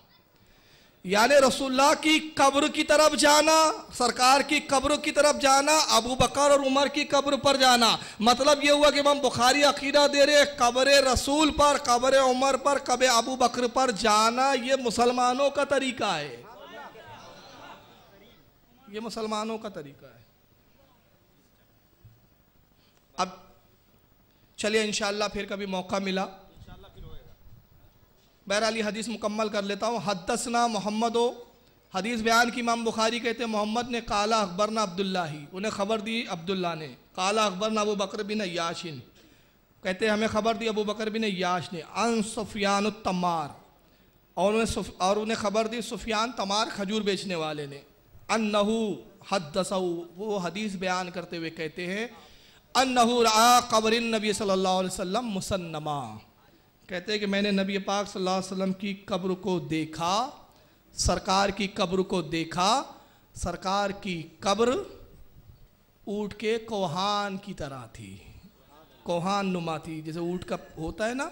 यानी रसुल्ला की कब्र की तरफ जाना सरकार की कब्र की तरफ जाना अबू बकर और उमर की कब्र पर जाना मतलब ये हुआ कि हम बुखारी अकीदा दे रहे कब्र रसूल पर कब्र उमर पर कब अबू बकर पर जाना ये मुसलमानों का तरीका है ये मुसलमानों का तरीका है अब चलिए इनशाला फिर कभी मौका मिला बहरहाल हदीस मुकम्मल कर लेता हूँ हदसना मोहम्मद हदीस बयान की इमाम बुखारी कहते हैं मोहम्मद ने काला अकबरना अब्दुल्ला ही उन्हें खबर दी अब्दुल्ला ने काला अकबरना अबू बकर बिन याशिन कहते हमें खबर दी अबू बकर बिन याश ने अन सुफियान तमार और उन्हें और उन्हें खबर दी सुफियान तमार खजूर बेचने वाले ने अन नहू हद दसऊ वो हदीस बयान करते हुए कहते हैं अन नहू रा कबरिन नबी सल्ला वसम मुसन्नमा कहते हैं कि मैंने नबी पाक सल्लल्लाहु अलैहि वसल्लम की कब्र को देखा सरकार की कब्र को देखा सरकार की कब्र ऊँट के कोहान की तरह थी कोहान नुमा थी जैसे ऊँट का होता है ना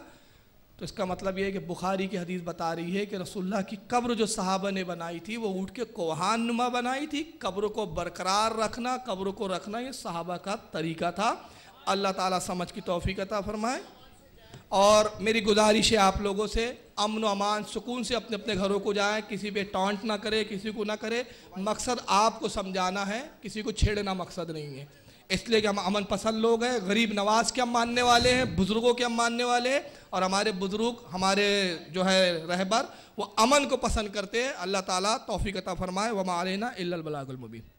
तो इसका मतलब यह है कि बुखारी की हदीस बता रही है कि रसुल्ला की कब्र जो साहबा ने बनाई थी वो ऊँट के कोहान नुमा बनाई थी कब्र को बरकरार रखना कब्र को रखना ये सहाबा का तरीका था अल्लाह ताला समझ की तोफ़ी कता फरमाए और मेरी गुजारिश है आप लोगों से अमन अमान सुकून से अपने अपने घरों को जाएं किसी पे टॉन्ट ना करे किसी को ना करे मकसद आपको समझाना है किसी को छेड़ना मकसद नहीं है इसलिए कि हम अमन पसंद लोग हैं गरीब नवाज के हम मानने वाले हैं बुज़ुर्गों के हम मानने वाले हैं और हमारे बुज़ुर्ग हमारे जो है रहबर वो अमन को पसंद करते हैं अल्लाह ताला तौफ़ी कता फरमाए वमा आलना इल्लबलागुलमबीन